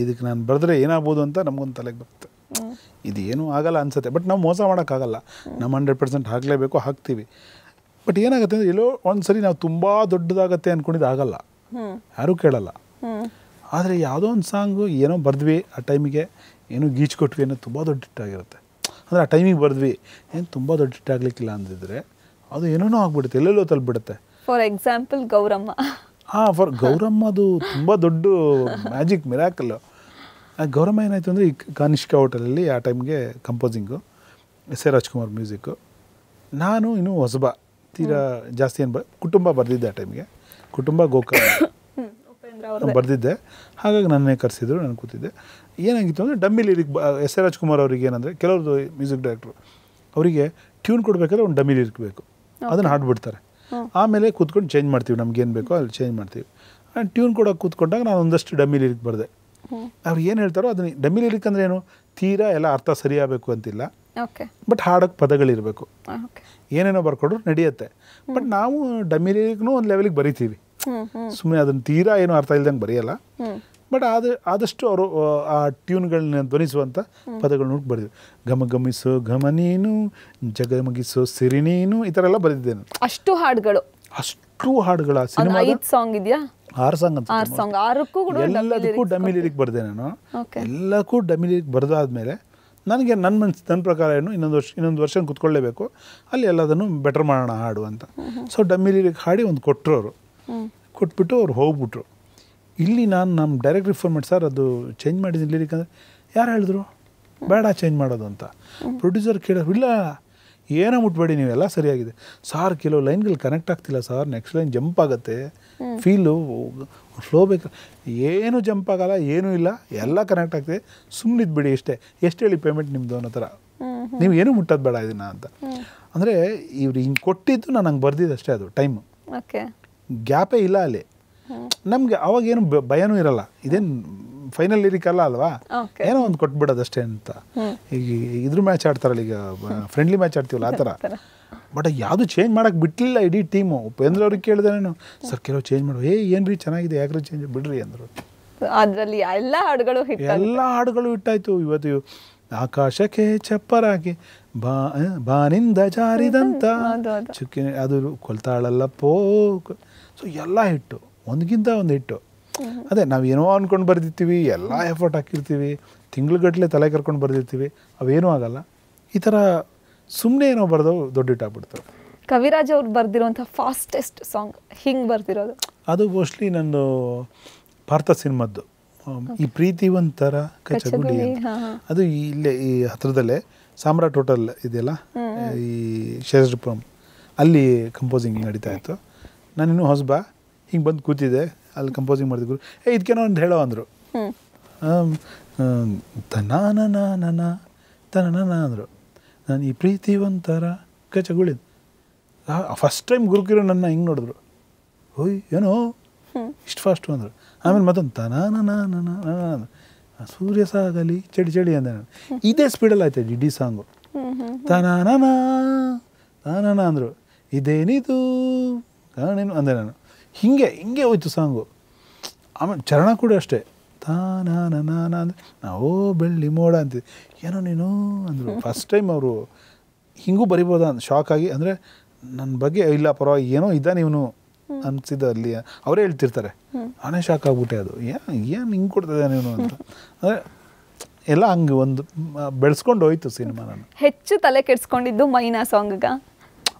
ಇದಕ್ಕೆ ನಾನು ಬರೆದ್ರೆ ಏನಾಗ್ಬೋದು ಅಂತ ನಮಗೊಂದು ತಲೆಗೆ ಬರುತ್ತೆ ಇದೇನು ಆಗಲ್ಲ ಅನ್ಸುತ್ತೆ ಬಟ್ ನಾವು ಮೋಸ ಮಾಡೋಕ್ಕಾಗಲ್ಲ ನಮ್ಮ ಹಂಡ್ರೆಡ್ ಪರ್ಸೆಂಟ್ ಹಾಕ್ಲೇಬೇಕು ಹಾಕ್ತೀವಿ ಬಟ್ ಏನಾಗುತ್ತೆ ಅಂದರೆ ಎಲ್ಲೋ ಒಂದ್ಸರಿ ನಾವು ತುಂಬ ದೊಡ್ಡದಾಗತ್ತೆ ಅಂದ್ಕೊಂಡಿದ್ದು ಆಗಲ್ಲ ಯಾರು ಕೇಳಲ್ಲ ಆದ್ರೆ ಯಾವ್ದೋ ಒಂದು ಸಾಂಗು ಏನೋ ಬರೆದ್ವಿ ಆ ಟೈಮಿಗೆ ಏನೋ ಗೀಚ್ ಕೊಟ್ವಿ ಅನ್ನೋದು ತುಂಬಾ ದೊಡ್ಡ ಇಟ್ಟಾಗಿರುತ್ತೆ ಅಂದರೆ ಆ ಟೈಮಿಗೆ ಬರೆದ್ವಿ ಏನು ತುಂಬ ದೊಡ್ಡ ಇಲ್ಲ ಅಂದಿದ್ರೆ ಅದು ಏನೇನೋ ಆಗ್ಬಿಡುತ್ತೆ ಎಲ್ಲೆಲ್ಲೋ ಬಿಡುತ್ತೆ ಫಾರ್ ಎಕ್ಸಾಂಪಲ್ ಗೌರಮ್ಮ ಹಾಂ ಫಾರ್ ಗೌರಮ್ಮ ಅದು ತುಂಬ ದೊಡ್ಡ ಮ್ಯಾಜಿಕ್ ಮಿರಾಕಲ್ಲು ಗೌರಮ್ಮ ಏನಾಯಿತು ಅಂದರೆ ಈ ಕಾನಿಷ್ಕ ಹೋಟೆಲಲ್ಲಿ ಆ ಟೈಮ್ಗೆ composing S A Rajkumar music ನಾನು ಇನ್ನೂ ಹೊಸಬ ತೀರಾ ಜಾಸ್ತಿ ಏನು ಬ ಕುಟುಂಬ ಬರೆದಿದ್ದೆ ಆ ಟೈಮ್ಗೆ ಕುಟುಂಬ ಗೋಕರ್ಣ ಬರೆದಿದ್ದೆ ಹಾಗಾಗಿ ನನ್ನೇ ಕರೆಸಿದ್ರು ನಾನು ಕೂತಿದ್ದೆ ಏನಾಗಿತ್ತು ಅಂದರೆ dummy lyric S A Rajkumar ಅವರಿಗೆ ಏನಂದರೆ ಕೆಲವ್ರದ್ದು ಮ್ಯೂಸಿಕ್ ಡೈರೆಕ್ಟ್ರು ಅವರಿಗೆ ಟ್ಯೂನ್ ಕೊಡಬೇಕಾದ್ರೆ ಒಂದು ಡಮ್ಮಿ ಲಿರಿಕ್ ಬೇಕು ಅದನ್ನು ಹಾಡ್ಬಿಡ್ತಾರೆ ಆಮೇಲೆ ಕೂತ್ಕೊಂಡು ಚೇಂಜ್ ಮಾಡ್ತೀವಿ ನಮ್ಗೆ ಏನು ಬೇಕೋ ಅಲ್ಲಿ ಚೇಂಜ್ ಮಾಡ್ತೀವಿ ಆ್ಯಂಡ್ ಟ್ಯೂನ್ ಕೊಡೋಕೆ ಕೂತ್ಕೊಂಡಾಗ ನಾನು ಒಂದಷ್ಟು ಡಮ್ಮಿ ಲಿರಿಕ್ ಬರ್ದೆ ಅವ್ರು ಏನು ಹೇಳ್ತಾರೋ ಅದನ್ನ ಡಮ್ಮಿ ಲಿರಿಕ್ ಅಂದರೆ ಏನು ತೀರಾ ಎಲ್ಲ ಅರ್ಥ ಸರಿಯಾಗಬೇಕು ಅಂತಿಲ್ಲ ಬಟ್ ಹಾಡೋಕ್ಕೆ ಪದಗಳಿರಬೇಕು ಏನೇನೋ ಬರ್ಕೊಂಡ್ರು ನಡೆಯುತ್ತೆ ಬಟ್ ನಾವು ಡಮ್ಮಿ ಲಿರಿಕ್ನೂ ಒಂದು ಲೆವೆಲಿಗೆ ಬರಿತೀವಿ ಸುಮ್ಮನೆ ಅದನ್ನು ತೀರಾ ಏನು ಅರ್ಥ ಇಲ್ದಂಗೆ ಬರೆಯಲ್ಲ ಬಟ್ ಆದ ಆದಷ್ಟು ಅವರು ಆ ಟ್ಯೂನ್ಗಳನ್ನ ಧ್ವನಿಸುವಂಥ ಪದಗಳನ್ನ ಹುಡುಕಿ ಬರೆದಿದ್ರು ಘಮ ಗಮಿಸೋ ಘಮನೇನು ಜಗಮಗಿಸೋ ಸಿರಿ ಈ ಥರ ಎಲ್ಲ ಬರೆದಿದ್ದೇನೆ ಅಷ್ಟು ಹಾಡುಗಳು ಅಷ್ಟು ಹಾಡುಗಳು ಆ ಸಾಂಗ್ ಇದೆಯಾ ಆರು ಸಾಂಗ್ ಅಂತ ಎಲ್ಲದಕ್ಕೂ ಡಮ್ಮಿ ಲಿರಿಕ್ ಬರೆದೆ ನಾನು ಎಲ್ಲಕ್ಕೂ ಡಮ್ಮಿ ಲಿರಿಕ್ ಬರೆದಾದ್ಮೇಲೆ ನನಗೆ ನನ್ನ ಮನ್ಸು ನನ್ನ ಪ್ರಕಾರ ಏನು ಇನ್ನೊಂದು ವರ್ಷ ಇನ್ನೊಂದು ವರ್ಷ ಕುತ್ಕೊಳ್ಳೇಬೇಕು ಅಲ್ಲಿ ಎಲ್ಲದನ್ನು ಬೆಟರ್ ಮಾಡೋಣ ಹಾಡು ಅಂತ ಸೊ ಡಮ್ಮಿ ಲಿರಿಕ್ ಹಾಡಿ ಒಂದು ಕೊಟ್ಟರು ಅವರು ಕೊಟ್ಬಿಟ್ಟು ಅವ್ರು ಹೋಗ್ಬಿಟ್ರು ಇಲ್ಲಿ ನಾನು ನಮ್ಮ ಡೈರೆಕ್ಟ್ ರಿಫರ್ ಮಾಡಿ ಸರ್ ಅದು ಚೇಂಜ್ ಮಾಡಿದ್ದೀನಿ ಲಿರಿಕ್ ಅಂದರೆ ಯಾರು ಹೇಳಿದ್ರು ಬೇಡ ಚೇಂಜ್ ಮಾಡೋದು ಅಂತ ಪ್ರೊಡ್ಯೂಸರ್ ಕೇಳೋರು ಇಲ್ಲ ಏನೋ ಮುಟ್ಬೇಡಿ ನೀವೆಲ್ಲ ಸರಿಯಾಗಿದೆ ಸಾರ್ ಕೆಲವು ಲೈನ್ಗಳು ಕನೆಕ್ಟ್ ಆಗ್ತಿಲ್ಲ ಸರ್ ನೆಕ್ಸ್ಟ್ ಲೈನ್ ಜಂಪ್ ಆಗುತ್ತೆ ಫೀಲು ಫ್ಲೋ ಬೇಕು ಏನು ಜಂಪ್ ಆಗಲ್ಲ ಏನೂ ಇಲ್ಲ ಎಲ್ಲ ಕನೆಕ್ಟ್ ಆಗ್ತಿದೆ ಸುಮ್ಮನಿದ್ದು ಬಿಡಿ ಇಷ್ಟೇ ಎಷ್ಟು ಹೇಳಿ ಪೇಮೆಂಟ್ ನಿಮ್ಮದು ಅನ್ನೋ ಥರ ನೀವು ಏನೂ ಮುಟ್ಟೋದು ಬೇಡ ಇದನ್ನ ಅಂತ ಅಂದರೆ ಇವ್ರು ಹಿಂಗೆ ಕೊಟ್ಟಿದ್ದು ನಾನು ಹಂಗೆ ಬರ್ದಿದ್ದು ಅಷ್ಟೇ ಅದು ಟೈಮು ಓಕೆ ಗ್ಯಾಪೇ ಇಲ್ಲ ಅಲ್ಲಿ ನಮ್ಗೆ ಅವಾಗೇನು ಭಯನೂ ಇರಲ್ಲ ಇದೇನು ಫೈನಲ್ ಅಲ್ಲ ಅಲ್ವಾ ಏನೋ ಒಂದು ಕೊಟ್ಬಿಡೋದಷ್ಟೇ ಅಂತ ಈಗ ಇದ್ರ ಮ್ಯಾಚ್ ಆಡ್ತಾರಲ್ಲ ಈಗ ಫ್ರೆಂಡ್ಲಿ ಮ್ಯಾಚ್ ಆಡ್ತೀವಲ್ಲ ಆ ಥರ ಬಟ್ ಯಾವುದು ಚೇಂಜ್ ಮಾಡೋಕ್ಕೆ ಬಿಟ್ಟಿಲ್ಲ ಇಡೀ ಟೀಮು ಉಪೇಂದ್ರ ಅವ್ರಿಗೆ ಕೇಳಿದೆ ನಾನು ಸರ್ ಕೆಲವು ಚೇಂಜ್ ಮಾಡು ಏ ಏನು ರೀ ಚೆನ್ನಾಗಿದೆ ಯಾಕೆ ಚೇಂಜ್ ಬಿಡ್ರಿ ಅಂದರು ಅದರಲ್ಲಿ ಎಲ್ಲ ಹಾಡುಗಳು ಎಲ್ಲ ಹಾಡುಗಳು ಇಟ್ಟಾಯ್ತು ಇವತ್ತು ಆಕಾಶಕ್ಕೆ ಚಪ್ಪರಾಗಿ ಬಾ ಬಾನಿಂದ ಜಾರಿದಂತ ಚುಕ್ಕೆ ಅದು ಕೊಲ್ತಾಳಲ್ಲಪ್ಪೋ ಸೊ ಎಲ್ಲ ಹಿಟ್ಟು ಒಂದ್ಗಿಂತ ಒಂದು ಹಿಟ್ಟು ಅದೇ ನಾವು ಏನೋ ಅಂದ್ಕೊಂಡು ಬರ್ದಿರ್ತೀವಿ ಎಲ್ಲ ಎಫರ್ಟ್ ಹಾಕಿರ್ತೀವಿ ತಿಂಗ್ಳುಗಟ್ಟಲೆ ತಲೆ ಕರ್ಕೊಂಡು ಬರ್ದಿರ್ತೀವಿ ಅವೇನೂ ಆಗಲ್ಲ ಈ ಥರ ಸುಮ್ಮನೆ ಏನೋ ಬರೆದು ದೊಡ್ಡ ಆಗ್ಬಿಡ್ತವೆ ಕವಿರಾಜ್ ಅವ್ರು ಬರ್ದಿರೋಂಥ ಫಾಸ್ಟೆಸ್ಟ್ ಸಾಂಗ್ ಹಿಂಗೆ ಬರ್ತಿರೋದು ಅದು ಮೋಸ್ಟ್ಲಿ ನಂದು ಭಾರತ ಸಿನಿಮಾದ್ದು ಈ ಪ್ರೀತಿ ಒಂಥರ ಕಚಗುಡಿ ಅದು ಇಲ್ಲೇ ಈ ಹತ್ರದಲ್ಲೇ ಸಾಮ್ರಾಟ್ ಹೋಟೆಲ್ ಇದೆಯಲ್ಲ ಈ ಶೇಷಪುರಂ ಅಲ್ಲಿ ಕಂಪೋಸಿಂಗ್ ನಡೀತಾ ಇತ್ತು ನಾನಿನ್ನೂ ಹೊಸಬಾ ಹಿಂಗೆ ಬಂದು ಕೂತಿದೆ ಅಲ್ಲಿ ಕಂಪೋಸಿಂಗ್ ಗುರು ಏ ಇದಕ್ಕೇನೋ ಒಂದು ಹೇಳೋ ಅಂದರು ತನ ತನನ ಅಂದರು ನಾನು ಈ ಪ್ರೀತಿ ಒಂಥರ ಕಚಗುಳಿದ್ ಫಸ್ಟ್ ಟೈಮ್ ಗುರುಕಿರೋ ನನ್ನ ಹಿಂಗೆ ನೋಡಿದ್ರು ಓಯ್ ಏನೋ ಇಷ್ಟು ಫಾಸ್ಟು ಅಂದರು ಆಮೇಲೆ ಮತ್ತೊಂದು ತನಾನ ಸೂರ್ಯ ಸಾಗಲಿ ಚಳಿ ಚಳಿ ಅಂದೆ ನಾನು ಇದೇ ಸ್ಪೀಡಲ್ಲಿ ಡಿ ಇಡೀ ಸಾಂಗು ತನಾನ ತಾನನ ಅಂದರು ಇದೇನಿದು ಅಂದೆ ನಾನು ಹಿಂಗೆ ಹಿಂಗೆ ಹೋಯ್ತು ಸಾಂಗು ಆಮೇಲೆ ಚರಣ ಕೂಡ ಅಷ್ಟೇ ನಾ ನಾ ಅಂದರೆ ನಾವು ಬೆಳ್ಳಿ ಮೋಡ ಅಂತಿದ್ವಿ ಏನೋ ನೀನು ಅಂದರು ಫಸ್ಟ್ ಟೈಮ್ ಅವರು ಹಿಂಗೂ ಬರಿಬೋದ ಅಂತ ಶಾಕ್ ಆಗಿ ಅಂದರೆ ನನ್ನ ಬಗ್ಗೆ ಇಲ್ಲ ಪರವಾಗಿ ಏನೋ ಇದ್ದಾನೆ ಇವನು ಅನಿಸಿದ ಅಲ್ಲಿ ಅವರೇ ಹೇಳ್ತಿರ್ತಾರೆ ನಾನೇ ಶಾಕ್ ಆಗ್ಬಿಟ್ಟೆ ಅದು ಏನು ಏನು ಹಿಂಗೆ ಕೊಡ್ತದೆ ನೀನು ಅಂತ ಅಂದರೆ ಎಲ್ಲ ಹಂಗೆ ಒಂದು ಬೆಳೆಸ್ಕೊಂಡು ಹೋಯ್ತು ಸಿನಿಮಾ ನಾನು ಹೆಚ್ಚು ತಲೆ ಕೆಡಿಸ್ಕೊಂಡಿದ್ದು ಮೈನಾ ಸಾಂಗ್ಗ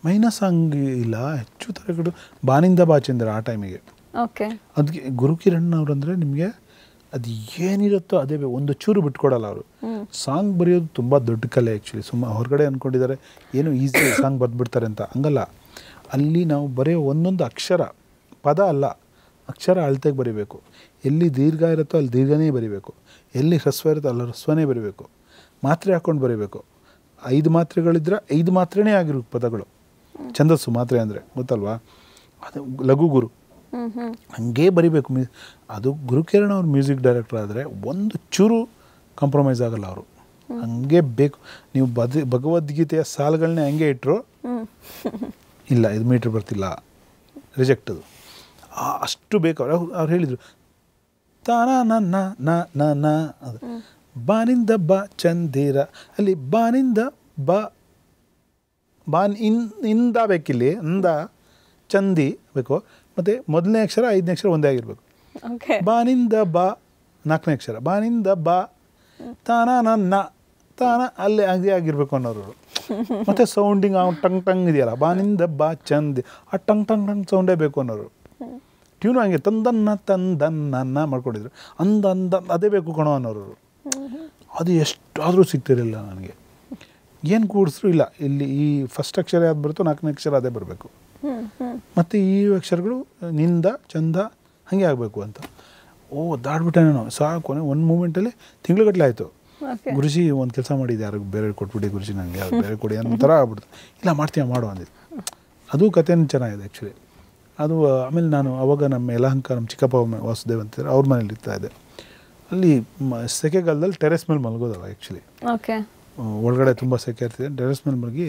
ಮೈನಸ್ ಹಂಗೆ ಇಲ್ಲ ಹೆಚ್ಚು ತರಗಡು ಬಾನಿಂದ ಬಾಚೆಂದ್ರೆ ಆ ಟೈಮಿಗೆ ಓಕೆ ಅದಕ್ಕೆ ಗುರುಕಿರಣ್ ಅಂದರೆ ನಿಮಗೆ ಅದು ಏನಿರುತ್ತೋ ಅದೇ ಒಂದು ಚೂರು ಬಿಟ್ಕೊಡಲ್ಲ ಅವರು ಸಾಂಗ್ ಬರೆಯೋದು ತುಂಬ ದೊಡ್ಡ ಕಲೆ ಆ್ಯಕ್ಚುಲಿ ಸುಮ್ಮ ಹೊರಗಡೆ ಅಂದ್ಕೊಂಡಿದ್ದಾರೆ ಏನು ಈಸಿ ಸಾಂಗ್ ಬರೆದ್ಬಿಡ್ತಾರೆ ಅಂತ ಹಂಗಲ್ಲ ಅಲ್ಲಿ ನಾವು ಬರೆಯೋ ಒಂದೊಂದು ಅಕ್ಷರ ಪದ ಅಲ್ಲ ಅಕ್ಷರ ಅಳತೆಗೆ ಬರಿಬೇಕು ಎಲ್ಲಿ ದೀರ್ಘ ಇರುತ್ತೋ ಅಲ್ಲಿ ದೀರ್ಘನೇ ಬರಿಬೇಕು ಎಲ್ಲಿ ಹ್ರಸ್ವ ಇರುತ್ತೋ ಅಲ್ಲಿ ಹ್ರಸ್ವನೇ ಬರಿಬೇಕು ಮಾತ್ರೆ ಹಾಕ್ಕೊಂಡು ಬರಿಬೇಕು ಐದು ಮಾತ್ರೆಗಳಿದ್ರೆ ಐದು ಮಾತ್ರೆನೇ ಆಗಿರೋ ಪದಗಳು ಛಂದಸ್ಸು ಮಾತ್ರೆ ಅಂದರೆ ಗೊತ್ತಲ್ವಾ ಅದು ಲಘು ಗುರು ಹಂಗೆ ಬರಿಬೇಕು ಮ್ಯೂ ಅದು ಗುರುಕಿರಣ್ ಅವ್ರ ಮ್ಯೂಸಿಕ್ ಡೈರೆಕ್ಟರ್ ಆದರೆ ಒಂದು ಚೂರು ಕಾಂಪ್ರಮೈಸ್ ಆಗಲ್ಲ ಅವರು ಹಂಗೆ ಬೇಕು ನೀವು ಬದ ಭಗವದ್ಗೀತೆಯ ಸಾಲುಗಳನ್ನೇ ಹಂಗೆ ಇಟ್ಟರು ಇಲ್ಲ ಇದು ಮೀಟ್ರ್ ಬರ್ತಿಲ್ಲ ರಿಜೆಕ್ಟ್ ಅದು ಅಷ್ಟು ಬೇಕು ಅವ್ರು ಅವ್ರು ಹೇಳಿದರು ತಾನ ನನ್ನ ನ ನ ನ ಅದು ಬಾನಿಂದ ಬ ಚಂದಿರ ಅಲ್ಲಿ ಬಾನಿಂದ ಬ ಬಾನ್ ಇನ್ ಇಂದ ಬೇಕಿಲ್ಲಿ ಅಂದ ಚಂದಿ ಬೇಕು ಮತ್ತು ಮೊದಲನೇ ಅಕ್ಷರ ಐದನೇ ಅಕ್ಷರ ಒಂದೇ ಆಗಿರಬೇಕು ಬಾನಿಂದ ಬಾ ನಾಲ್ಕನೇ ಅಕ್ಷರ ಬಾನಿಂದ ಬಾ ತಾನ ನನ್ನ ತಾನ ಅಲ್ಲೇ ಅದೇ ಆಗಿರಬೇಕು ಅನ್ನೋರು ಮತ್ತು ಸೌಂಡಿಂಗ್ ಅವ್ನು ಟಂಗ್ ಟಂಗ್ ಇದೆಯಲ್ಲ ಬಾನಿಂದ ಬಾ ಚಂದಿ ಆ ಟಂಗ್ ಟಂಗ್ ಟಂಗ್ ಸೌಂಡೇ ಬೇಕು ಅನ್ನೋರು ಟ್ಯೂನು ಹಂಗೆ ತಂದನ್ನ ತಂದನ್ನ ಮಾಡ್ಕೊಂಡಿದ್ರು ಅಂದ ಅಂದ ಅದೇ ಬೇಕು ಕಣೋ ಅನ್ನೋರು ಅದು ಎಷ್ಟಾದರೂ ಸಿಗ್ತಿರಲಿಲ್ಲ ನನಗೆ ಏನು ಕೂಡಿಸ್ರು ಇಲ್ಲ ಇಲ್ಲಿ ಈ ಫಸ್ಟ್ ಅಕ್ಷರ ಯಾವ್ದು ಬರುತ್ತೋ ನಾಲ್ಕನೇ ಅಕ್ಷರ ಅದೇ ಬರಬೇಕು ಮತ್ತು ಈ ಅಕ್ಷರಗಳು ನಿಂದ ಚಂದ ಹಾಗೆ ಆಗಬೇಕು ಅಂತ ಓ ದಾಡ್ಬಿಟ್ಟೆ ನಾನು ಸಾಕು ಒಂದು ಮೂಮೆಂಟಲ್ಲಿ ತಿಂಗಳುಗಟ್ಟಲೆ ಆಯಿತು ಗುರುಜಿ ಒಂದು ಕೆಲಸ ಮಾಡಿದ್ದೆ ಯಾರು ಬೇರೆ ಕೊಟ್ಬಿಟ್ಟು ಗುರುಜಿ ನನಗೆ ಯಾರು ಬೇರೆ ಕೊಡಿ ಅನ್ನೋ ಥರ ಆಗ್ಬಿಡ್ತು ಇಲ್ಲ ಮಾಡ್ತೀಯ ಮಾಡು ಅಂದಿದ್ದು ಅದು ಕಥೆನೂ ಚೆನ್ನಾಗಿದೆ ಆ್ಯಕ್ಚುಲಿ ಅದು ಆಮೇಲೆ ನಾನು ಅವಾಗ ನಮ್ಮ ಯಲಹಂಕ ನಮ್ಮ ಚಿಕ್ಕಪ್ಪ ವಾಸುದೇವ್ ಅಂತಾರೆ ಅವ್ರ ಮನೇಲಿ ಇರ್ತಾ ಇದೆ ಅಲ್ಲಿ ಸೆಕೆಗಾಲದಲ್ಲಿ ಟೆರೆಸ್ ಮೇಲೆ ಮಲಗೋದಲ್ಲ ಆ್ಯಕ್ಚುಲಿ ಒಳಗಡೆ ತುಂಬ ಸೆಕೆ ಇರ್ತಿದೆ ಟೆರೆಸ್ ಮೇಲೆ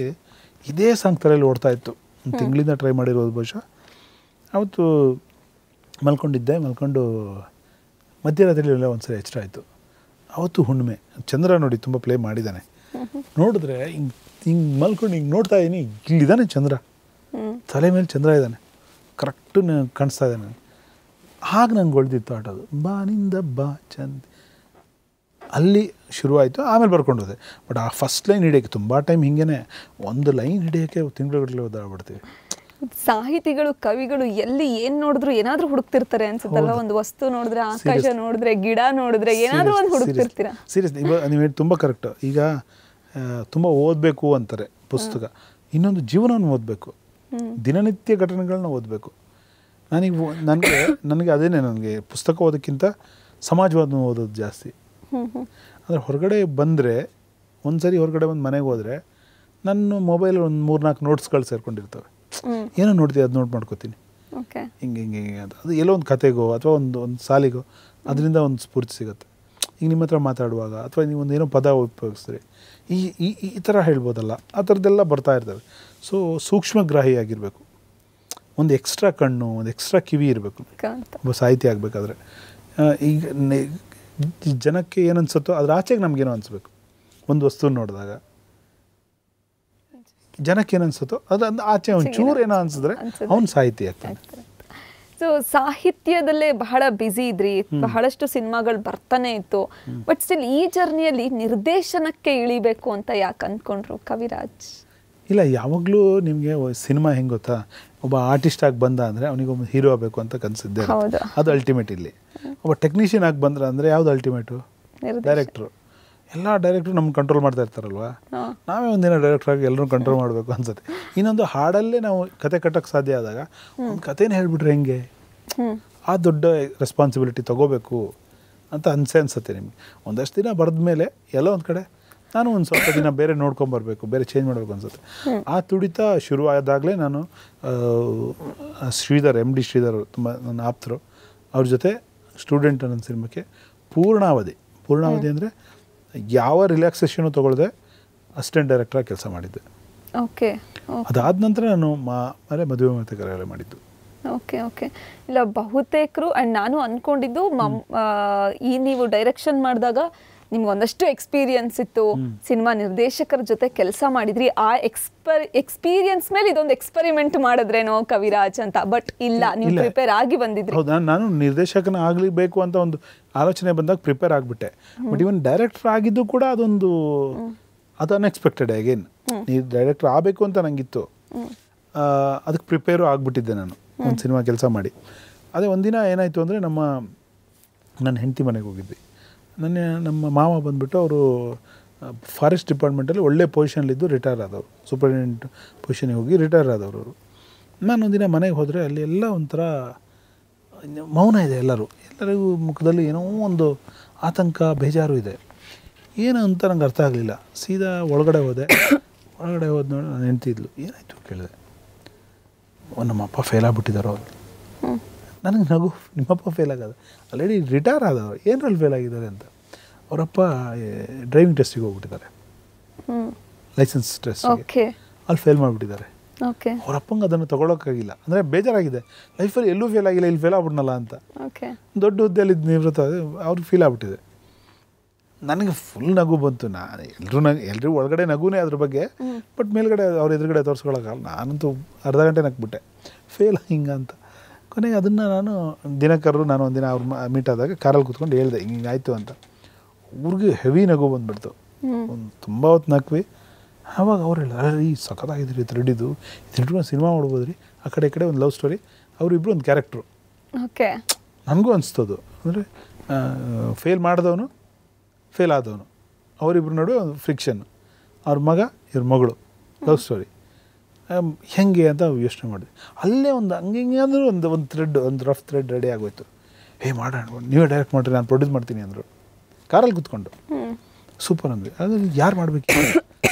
ಇದೇ ಸಾಂಗ್ ತಲೆಯಲ್ಲಿ ಓಡ್ತಾ ಇತ್ತು ತಿಂಗಳಿಂದ ಟ್ರೈ ಮಾಡಿರೋದು ಬಹುಶಃ ಅವತ್ತು ಮಲ್ಕೊಂಡಿದ್ದೆ ಮಲ್ಕೊಂಡು ಮಧ್ಯರಾತ್ರಿಯಲ್ಲೇ ಒಂದು ಸರಿ ಎಚ್ಚರ ಆಯಿತು ಅವತ್ತು ಹುಣ್ಣಿಮೆ ಚಂದ್ರ ನೋಡಿ ತುಂಬ ಪ್ಲೇ ಮಾಡಿದ್ದಾನೆ ನೋಡಿದ್ರೆ ಹಿಂಗೆ ಹಿಂಗೆ ಮಲ್ಕೊಂಡು ಹಿಂಗೆ ನೋಡ್ತಾ ಇದ್ದೀನಿ ಇಲ್ಲಿದ್ದಾನೆ ಚಂದ್ರ ತಲೆ ಮೇಲೆ ಚಂದ್ರ ಇದ್ದಾನೆ ಕರೆಕ್ಟು ಕಾಣಿಸ್ತಾ ಇದ್ದಾನೆ ಆಗ ನಂಗೆ ಒಳ್ದಿತ್ತು ಆಟೋದು ಬಾ ನಿಂದ ಬಾ ಚಂದ್ ಅಲ್ಲಿ ಶುರುವಾಯಿತು ಆಮೇಲೆ ಬರ್ಕೊಂಡು ಹೋದೆ ಬಟ್ ಆ ಫಸ್ಟ್ ಲೈನ್ ಹಿಡಿಯೋಕ್ಕೆ ತುಂಬ ಟೈಮ್ ಹಿಂಗೇನೆ ಒಂದು ಲೈನ್ ಹಿಡಿಯೋಕ್ಕೆ ತಿಂಗಳುಗಟ್ಟಲೆ ಒದ್ದಾಡ್ಬಿಡ್ತೀವಿ ಸಾಹಿತಿಗಳು ಕವಿಗಳು ಎಲ್ಲಿ ಏನ್ ನೋಡಿದ್ರು ಏನಾದ್ರೂ ಹುಡುಕ್ತಿರ್ತಾರೆ ಅನ್ಸುತ್ತಲ್ಲ ಒಂದು ವಸ್ತು ನೋಡಿದ್ರೆ ಆಕಾಶ ನೋಡಿದ್ರೆ ಗಿಡ ನೋಡಿದ್ರೆ ಏನಾದ್ರೂ ಒಂದು ಹುಡುಕ್ತಿರ್ತೀರಾ ಸೀರಿಯಸ್ ನೀವು ಹೇಳಿ ತುಂಬ ಕರೆಕ್ಟ್ ಈಗ ತುಂಬ ಓದಬೇಕು ಅಂತಾರೆ ಪುಸ್ತಕ ಇನ್ನೊಂದು ಜೀವನವನ್ನು ಓದಬೇಕು ದಿನನಿತ್ಯ ಘಟನೆಗಳನ್ನ ಓದಬೇಕು ನನಗೆ ನನಗೆ ನನಗೆ ಅದೇನೆ ನನಗೆ ಪುಸ್ತಕ ಓದೋಕ್ಕಿಂತ ಸಮಾಜವಾದ ಓದೋದು ಜಾಸ್ತಿ ಅಂದರೆ ಹೊರಗಡೆ ಬಂದರೆ ಒಂದು ಸರಿ ಹೊರಗಡೆ ಬಂದು ಮನೆಗೆ ಹೋದರೆ ನನ್ನ ಮೊಬೈಲ್ ಒಂದು ಮೂರು ನಾಲ್ಕು ನೋಟ್ಸ್ಗಳು ಸೇರ್ಕೊಂಡಿರ್ತವೆ ಏನೋ ನೋಡ್ತೀವಿ ಅದು ನೋಟ್ ಮಾಡ್ಕೋತೀನಿ ಹಿಂಗೆ ಹಿಂಗೆ ಹಿಂಗೆ ಅಂತ ಅದು ಎಲ್ಲೋ ಒಂದು ಕತೆಗೋ ಅಥವಾ ಒಂದು ಒಂದು ಸಾಲಿಗೋ ಅದರಿಂದ ಒಂದು ಸ್ಫೂರ್ತಿ ಸಿಗುತ್ತೆ ಈಗ ನಿಮ್ಮ ಹತ್ರ ಮಾತಾಡುವಾಗ ಅಥವಾ ನೀವು ಒಂದು ಏನೋ ಪದ ಉಪಯೋಗಿಸ್ತೀರಿ ಈ ಈ ಈ ಥರ ಹೇಳ್ಬೋದಲ್ಲ ಆ ಥರದ್ದೆಲ್ಲ ಬರ್ತಾ ಇರ್ತವೆ ಸೊ ಸೂಕ್ಷ್ಮಗ್ರಾಹಿ ಆಗಿರಬೇಕು ಒಂದು ಎಕ್ಸ್ಟ್ರಾ ಕಣ್ಣು ಒಂದು ಎಕ್ಸ್ಟ್ರಾ ಕಿವಿ ಇರಬೇಕು ಒಬ್ಬ ಸಾಹಿತಿ ಆಗಬೇಕಾದ್ರೆ ಈಗ ಜನಕ್ಕೆ ಏನು ಅನಿಸುತ್ತೋ ಅದ್ರ ಆಚೆಗೆ ನಮಗೇನೋ ಅನಿಸ್ಬೇಕು ಒಂದು ವಸ್ತು ನೋಡಿದಾಗ ಜನಕ್ಕೆ ಏನು ಅನಿಸುತ್ತೋ ಅದು ಅದು ಆಚೆ ಒಂಚೂರು ಏನೋ ಅನ್ಸಿದ್ರೆ ಅವ್ನು ಸಾಹಿತ್ಯ ಆಗ್ತಾನೆ ಸೊ ಸಾಹಿತ್ಯದಲ್ಲೇ ಬಹಳ ಬ್ಯುಸಿ ಇದ್ರಿ ಬಹಳಷ್ಟು ಸಿನಿಮಾಗಳು ಬರ್ತಾನೆ ಇತ್ತು ಬಟ್ ಸ್ಟಿಲ್ ಈ ಜರ್ನಿಯಲ್ಲಿ ನಿರ್ದೇಶನಕ್ಕೆ ಇಳಿಬೇಕು ಅಂತ ಯಾಕೆ ಅಂದ್ಕೊಂಡ್ರು ಕವಿರಾಜ್ ಇಲ್ಲ ಯಾವಾಗಲೂ ನಿಮಗೆ ಸಿನಿಮಾ ಹೆಂಗೆ ಗೊತ್ತಾ ಒಬ್ಬ ಆರ್ಟಿಸ್ಟ್ ಆಗಿ ಬಂದ ಅಂದರೆ ಅವನಿಗೆ ಒಂದು ಹೀರೋ ಆಗಬೇಕು ಅಂತ ಕನಸಿದ್ದೆ ಅದು ಅಲ್ಟಿಮೇಟ್ ಇಲ್ಲಿ ಒಬ್ಬ ಟೆಕ್ನಿಷಿಯನ್ ಆಗಿ ಬಂದ್ರೆ ಅಂದರೆ ಯಾವುದು ಅಲ್ಟಿಮೇಟು ಡೈರೆಕ್ಟ್ರು ಎಲ್ಲ ಡೈರೆಕ್ಟ್ರು ನಮ್ಗೆ ಕಂಟ್ರೋಲ್ ಮಾಡ್ತಾ ಇರ್ತಾರಲ್ವ ನಾವೇ ಒಂದಿನ ಡೈರೆಕ್ಟ್ರ್ ಆಗಿ ಎಲ್ಲರೂ ಕಂಟ್ರೋಲ್ ಮಾಡಬೇಕು ಅನ್ಸುತ್ತೆ ಇನ್ನೊಂದು ಹಾಡಲ್ಲೇ ನಾವು ಕತೆ ಕಟ್ಟೋಕ್ಕೆ ಸಾಧ್ಯ ಆದಾಗ ಒಂದು ಕತೆನ ಹೇಳ್ಬಿಟ್ರೆ ಹೆಂಗೆ ಆ ದೊಡ್ಡ ರೆಸ್ಪಾನ್ಸಿಬಿಲಿಟಿ ತಗೋಬೇಕು ಅಂತ ಅನಿಸೆ ಅನ್ಸುತ್ತೆ ನಿಮಗೆ ಒಂದಷ್ಟು ದಿನ ಬರೆದ ಮೇಲೆ ಎಲ್ಲ ಒಂದು ಕಡೆ ನಾನು ಒಂದು ಸ್ವಲ್ಪ ದಿನ ಬೇರೆ ನೋಡ್ಕೊಂಬರ್ಬೇಕು ಬೇರೆ ಚೇಂಜ್ ಮಾಡಬೇಕು ಅನ್ಸುತ್ತೆ ಆ ತುಡಿತ ಶುರು ಆದಾಗಲೇ ನಾನು ಶ್ರೀಧರ್ ಎಮ್ ಡಿ ಶ್ರೀಧರ್ ತುಂಬ ನನ್ನ ಆಪ್ತರು ಅವ್ರ ಜೊತೆ ಸ್ಟೂಡೆಂಟ್ ಅನ್ನೋ ಸಿನಿಮಾಕ್ಕೆ ಪೂರ್ಣಾವಧಿ ಪೂರ್ಣಾವಧಿ ಅಂದರೆ ಯಾವ ರಿಲ್ಯಾಕ್ಸೇಷನು ತೊಗೊಳ್ದೆ ಅಸಿಸ್ಟೆಂಟ್ ಡೈರೆಕ್ಟ್ರಾಗಿ ಕೆಲಸ ಮಾಡಿದ್ದೆ ಓಕೆ ಅದಾದ ನಂತರ ನಾನು ಮಾ ಅರೆ ಮದುವೆ ಮತ್ತೆ ಮಾಡಿದ್ದು ಓಕೆ ಓಕೆ ಇಲ್ಲ ಬಹುತೇಕರು ಆ್ಯಂಡ್ ನಾನು ಅಂದ್ಕೊಂಡಿದ್ದು ಮಮ್ ಈ ನೀವು ಡೈರೆಕ್ಷನ್ ಮಾಡಿದಾಗ ನಿಮ್ಗೆ ಒಂದಷ್ಟು ಎಕ್ಸ್ಪೀರಿಯನ್ಸ್ ಇತ್ತು ಸಿನಿಮಾ ನಿರ್ದೇಶಕರ ಜೊತೆ ಕೆಲಸ ಮಾಡಿದ್ರಿ ಆ ಎಕ್ಸ್ಪರ್ ಎಕ್ಸ್ಪೀರಿಯನ್ಸ್ ಮೇಲೆ ಇದೊಂದು ಎಕ್ಸ್ಪೆರಿಮೆಂಟ್ ಮಾಡಿದ್ರೇನೋ ಕವಿರಾಜ್ ಅಂತ ಬಟ್ ಇಲ್ಲ ನೀವು ಪ್ರಿಪೇರ್ ಆಗಿ ಬಂದಿದ್ರಿ ಹೌದಾ ನಾನು ನಿರ್ದೇಶಕನ ಆಗ್ಲಿ ಬೇಕು ಅಂತ ಒಂದು ಆಲೋಚನೆ ಬಂದಾಗ ಪ್ರಿಪೇರ್ ಆಗಿಬಿಟ್ಟೆ ಬಟ್ ಇವನ್ ಡೈರೆಕ್ಟರ್ ಆಗಿದ್ದು ಕೂಡ ಅದೊಂದು ಅದು ಅನ್ಎಕ್ಸ್ಪೆಕ್ಟೆಡ್ ಅಗೇನ್ ನೀವು ಡೈರೆಕ್ಟರ್ ಆಗಬೇಕು ಅಂತ ನಂಗಿತ್ತು ಅದಕ್ಕೆ ಪ್ರಿಪೇರು ಆಗಿಬಿಟ್ಟಿದ್ದೆ ನಾನು ಒಂದು ಸಿನಿಮಾ ಕೆಲಸ ಮಾಡಿ ಅದೇ ಒಂದಿನ ಏನಾಯಿತು ಅಂದರೆ ನಮ್ಮ ನನ್ನ ಹೆಂಡತಿ ಮನೆಗೆ ಹೋಗಿದ್ವಿ ನನ್ನ ನಮ್ಮ ಮಾವ ಬಂದ್ಬಿಟ್ಟು ಅವರು ಫಾರೆಸ್ಟ್ ಡಿಪಾರ್ಟ್ಮೆಂಟಲ್ಲಿ ಒಳ್ಳೆ ಪೊಸಿಷನ್ಲಿದ್ದು ರಿಟೈರ್ ಆದವರು ಸೂಪರಿಂಟೆಂಡೆಂಟ್ ಪೊಸಿಷನ್ಗೆ ಹೋಗಿ ರಿಟೈರ್ ಆದವರು ಅವರು ನಾನು ಒಂದಿನ ಮನೆಗೆ ಹೋದರೆ ಅಲ್ಲಿ ಎಲ್ಲ ಒಂಥರ ಮೌನ ಇದೆ ಎಲ್ಲರೂ ಎಲ್ಲರಿಗೂ ಮುಖದಲ್ಲಿ ಏನೋ ಒಂದು ಆತಂಕ ಬೇಜಾರು ಇದೆ ಏನು ಅಂತ ನಂಗೆ ಅರ್ಥ ಆಗಲಿಲ್ಲ ಸೀದಾ ಒಳಗಡೆ ಹೋದೆ ಒಳಗಡೆ ಹೋದ ನೋಡಿ ನಾನು ಹೆಂಡ್ತಿದ್ಲು ಏನಾಯಿತು ಕೇಳಿದೆ ನಮ್ಮ ಅಪ್ಪ ಫೇಲ್ ಆಗಿಬಿಟ್ಟಿದ್ದಾರೋ ನನಗೆ ನಗು ನಿಮ್ಮಪ್ಪ ಫೇಲ್ ಆಗೋದು ಆಲ್ರೆಡಿ ರಿಟೈರ್ ಆದವರು ಏನರಲ್ಲಿ ಫೇಲ್ ಆಗಿದ್ದಾರೆ ಅಂತ ಅವರಪ್ಪ ಡ್ರೈವಿಂಗ್ ಟೆಸ್ಟಿಗೆ ಹೋಗ್ಬಿಟ್ಟಿದ್ದಾರೆ ಲೈಸೆನ್ಸ್ ಟೆಸ್ಟ್ ಅಲ್ಲಿ ಫೇಲ್ ಮಾಡಿಬಿಟ್ಟಿದ್ದಾರೆ ಅವರಪ್ಪಂಗೆ ಅದನ್ನು ತೊಗೊಳೋಕ್ಕಾಗಿಲ್ಲ ಅಂದರೆ ಬೇಜಾರಾಗಿದೆ ಲೈಫಲ್ಲಿ ಎಲ್ಲೂ ಫೇಲ್ ಆಗಿಲ್ಲ ಇಲ್ಲಿ ಫೇಲ್ ಆಗ್ಬಿಡ್ನಲ್ಲ ಅಂತ ದೊಡ್ಡ ಹುದ್ದೆಯಲ್ಲಿ ನಿವೃತ್ತ ಅವ್ರಿಗೆ ಫೀಲ್ ಆಗ್ಬಿಟ್ಟಿದೆ ನನಗೆ ಫುಲ್ ನಗು ಬಂತು ನಾನು ಎಲ್ಲರೂ ನಗ ಎಲ್ಲರೂ ಒಳಗಡೆ ನಗುನೇ ಅದ್ರ ಬಗ್ಗೆ ಬಟ್ ಮೇಲ್ಗಡೆ ಅವ್ರ ಎದುರುಗಡೆ ತೋರಿಸ್ಕೊಳಕ್ಕಾಗಲ್ಲ ನಾನಂತೂ ಅರ್ಧ ಗಂಟೆ ನಗ್ಬಿಟ್ಟೆ ಫೇಲ್ ಹಿಂಗೆ ಅಂತ ಕೊನೆಗೆ ಅದನ್ನು ನಾನು ದಿನಕರರು ನಾನು ಒಂದಿನ ಅವ್ರ ಮೀಟ್ ಆದಾಗ ಕಾರಲ್ಲಿ ಕೂತ್ಕೊಂಡು ಹೇಳಿದೆ ಹಿಂಗೆ ಆಯಿತು ಅಂತ ಊರಿಗೆ ಹೆವಿ ನಗು ಬಂದುಬಿಡ್ತು ಒಂದು ತುಂಬ ಹೊತ್ತು ನಕ್ವಿ ಆವಾಗ ಅವ್ರು ಹೇಳಿದ್ರು ಈ ಸಖತ್ತಾಗಿದ್ರಿ ತ್ರೆಡಿದು ಒಂದು ಸಿನಿಮಾ ರೀ ಆ ಕಡೆ ಈ ಕಡೆ ಒಂದು ಲವ್ ಸ್ಟೋರಿ ಅವರಿಬ್ಬರು ಒಂದು ಕ್ಯಾರೆಕ್ಟ್ರು ಓಕೆ ನನಗೂ ಅನಿಸ್ತದು ಅಂದರೆ ಫೇಲ್ ಮಾಡಿದವನು ಫೇಲ್ ಆದವನು ಅವರಿಬ್ಬರು ನಡುವೆ ಒಂದು ಫ್ರಿಕ್ಷನ್ ಅವ್ರ ಮಗ ಇವ್ರ ಮಗಳು ಲವ್ ಸ್ಟೋರಿ ಹೆಂಗೆ ಅಂತ ಯೋಚನೆ ಮಾಡಿದ್ವಿ ಅಲ್ಲೇ ಒಂದು ಹಂಗೆ ಹಿಂಗೆ ಅಂದರೂ ಒಂದು ಒಂದು ಥ್ರೆಡ್ ಒಂದು ರಫ್ ಥ್ರೆಡ್ ರೆಡಿ ಆಗೋಯ್ತು ಹೇ ಮಾಡೋಣ ನೀವೇ ಡೈರೆಕ್ಟ್ ಮಾಡಿರಿ ನಾನು ಪ್ರೊಡ್ಯೂಸ್ ಮಾಡ್ತೀನಿ ಅಂದರು ಕಾರಲ್ಲಿ ಕುತ್ಕೊಂಡು ಸೂಪರ್ ಅಂದ್ವಿ ಅದ್ರಲ್ಲಿ ಯಾರು ಮಾಡಬೇಕು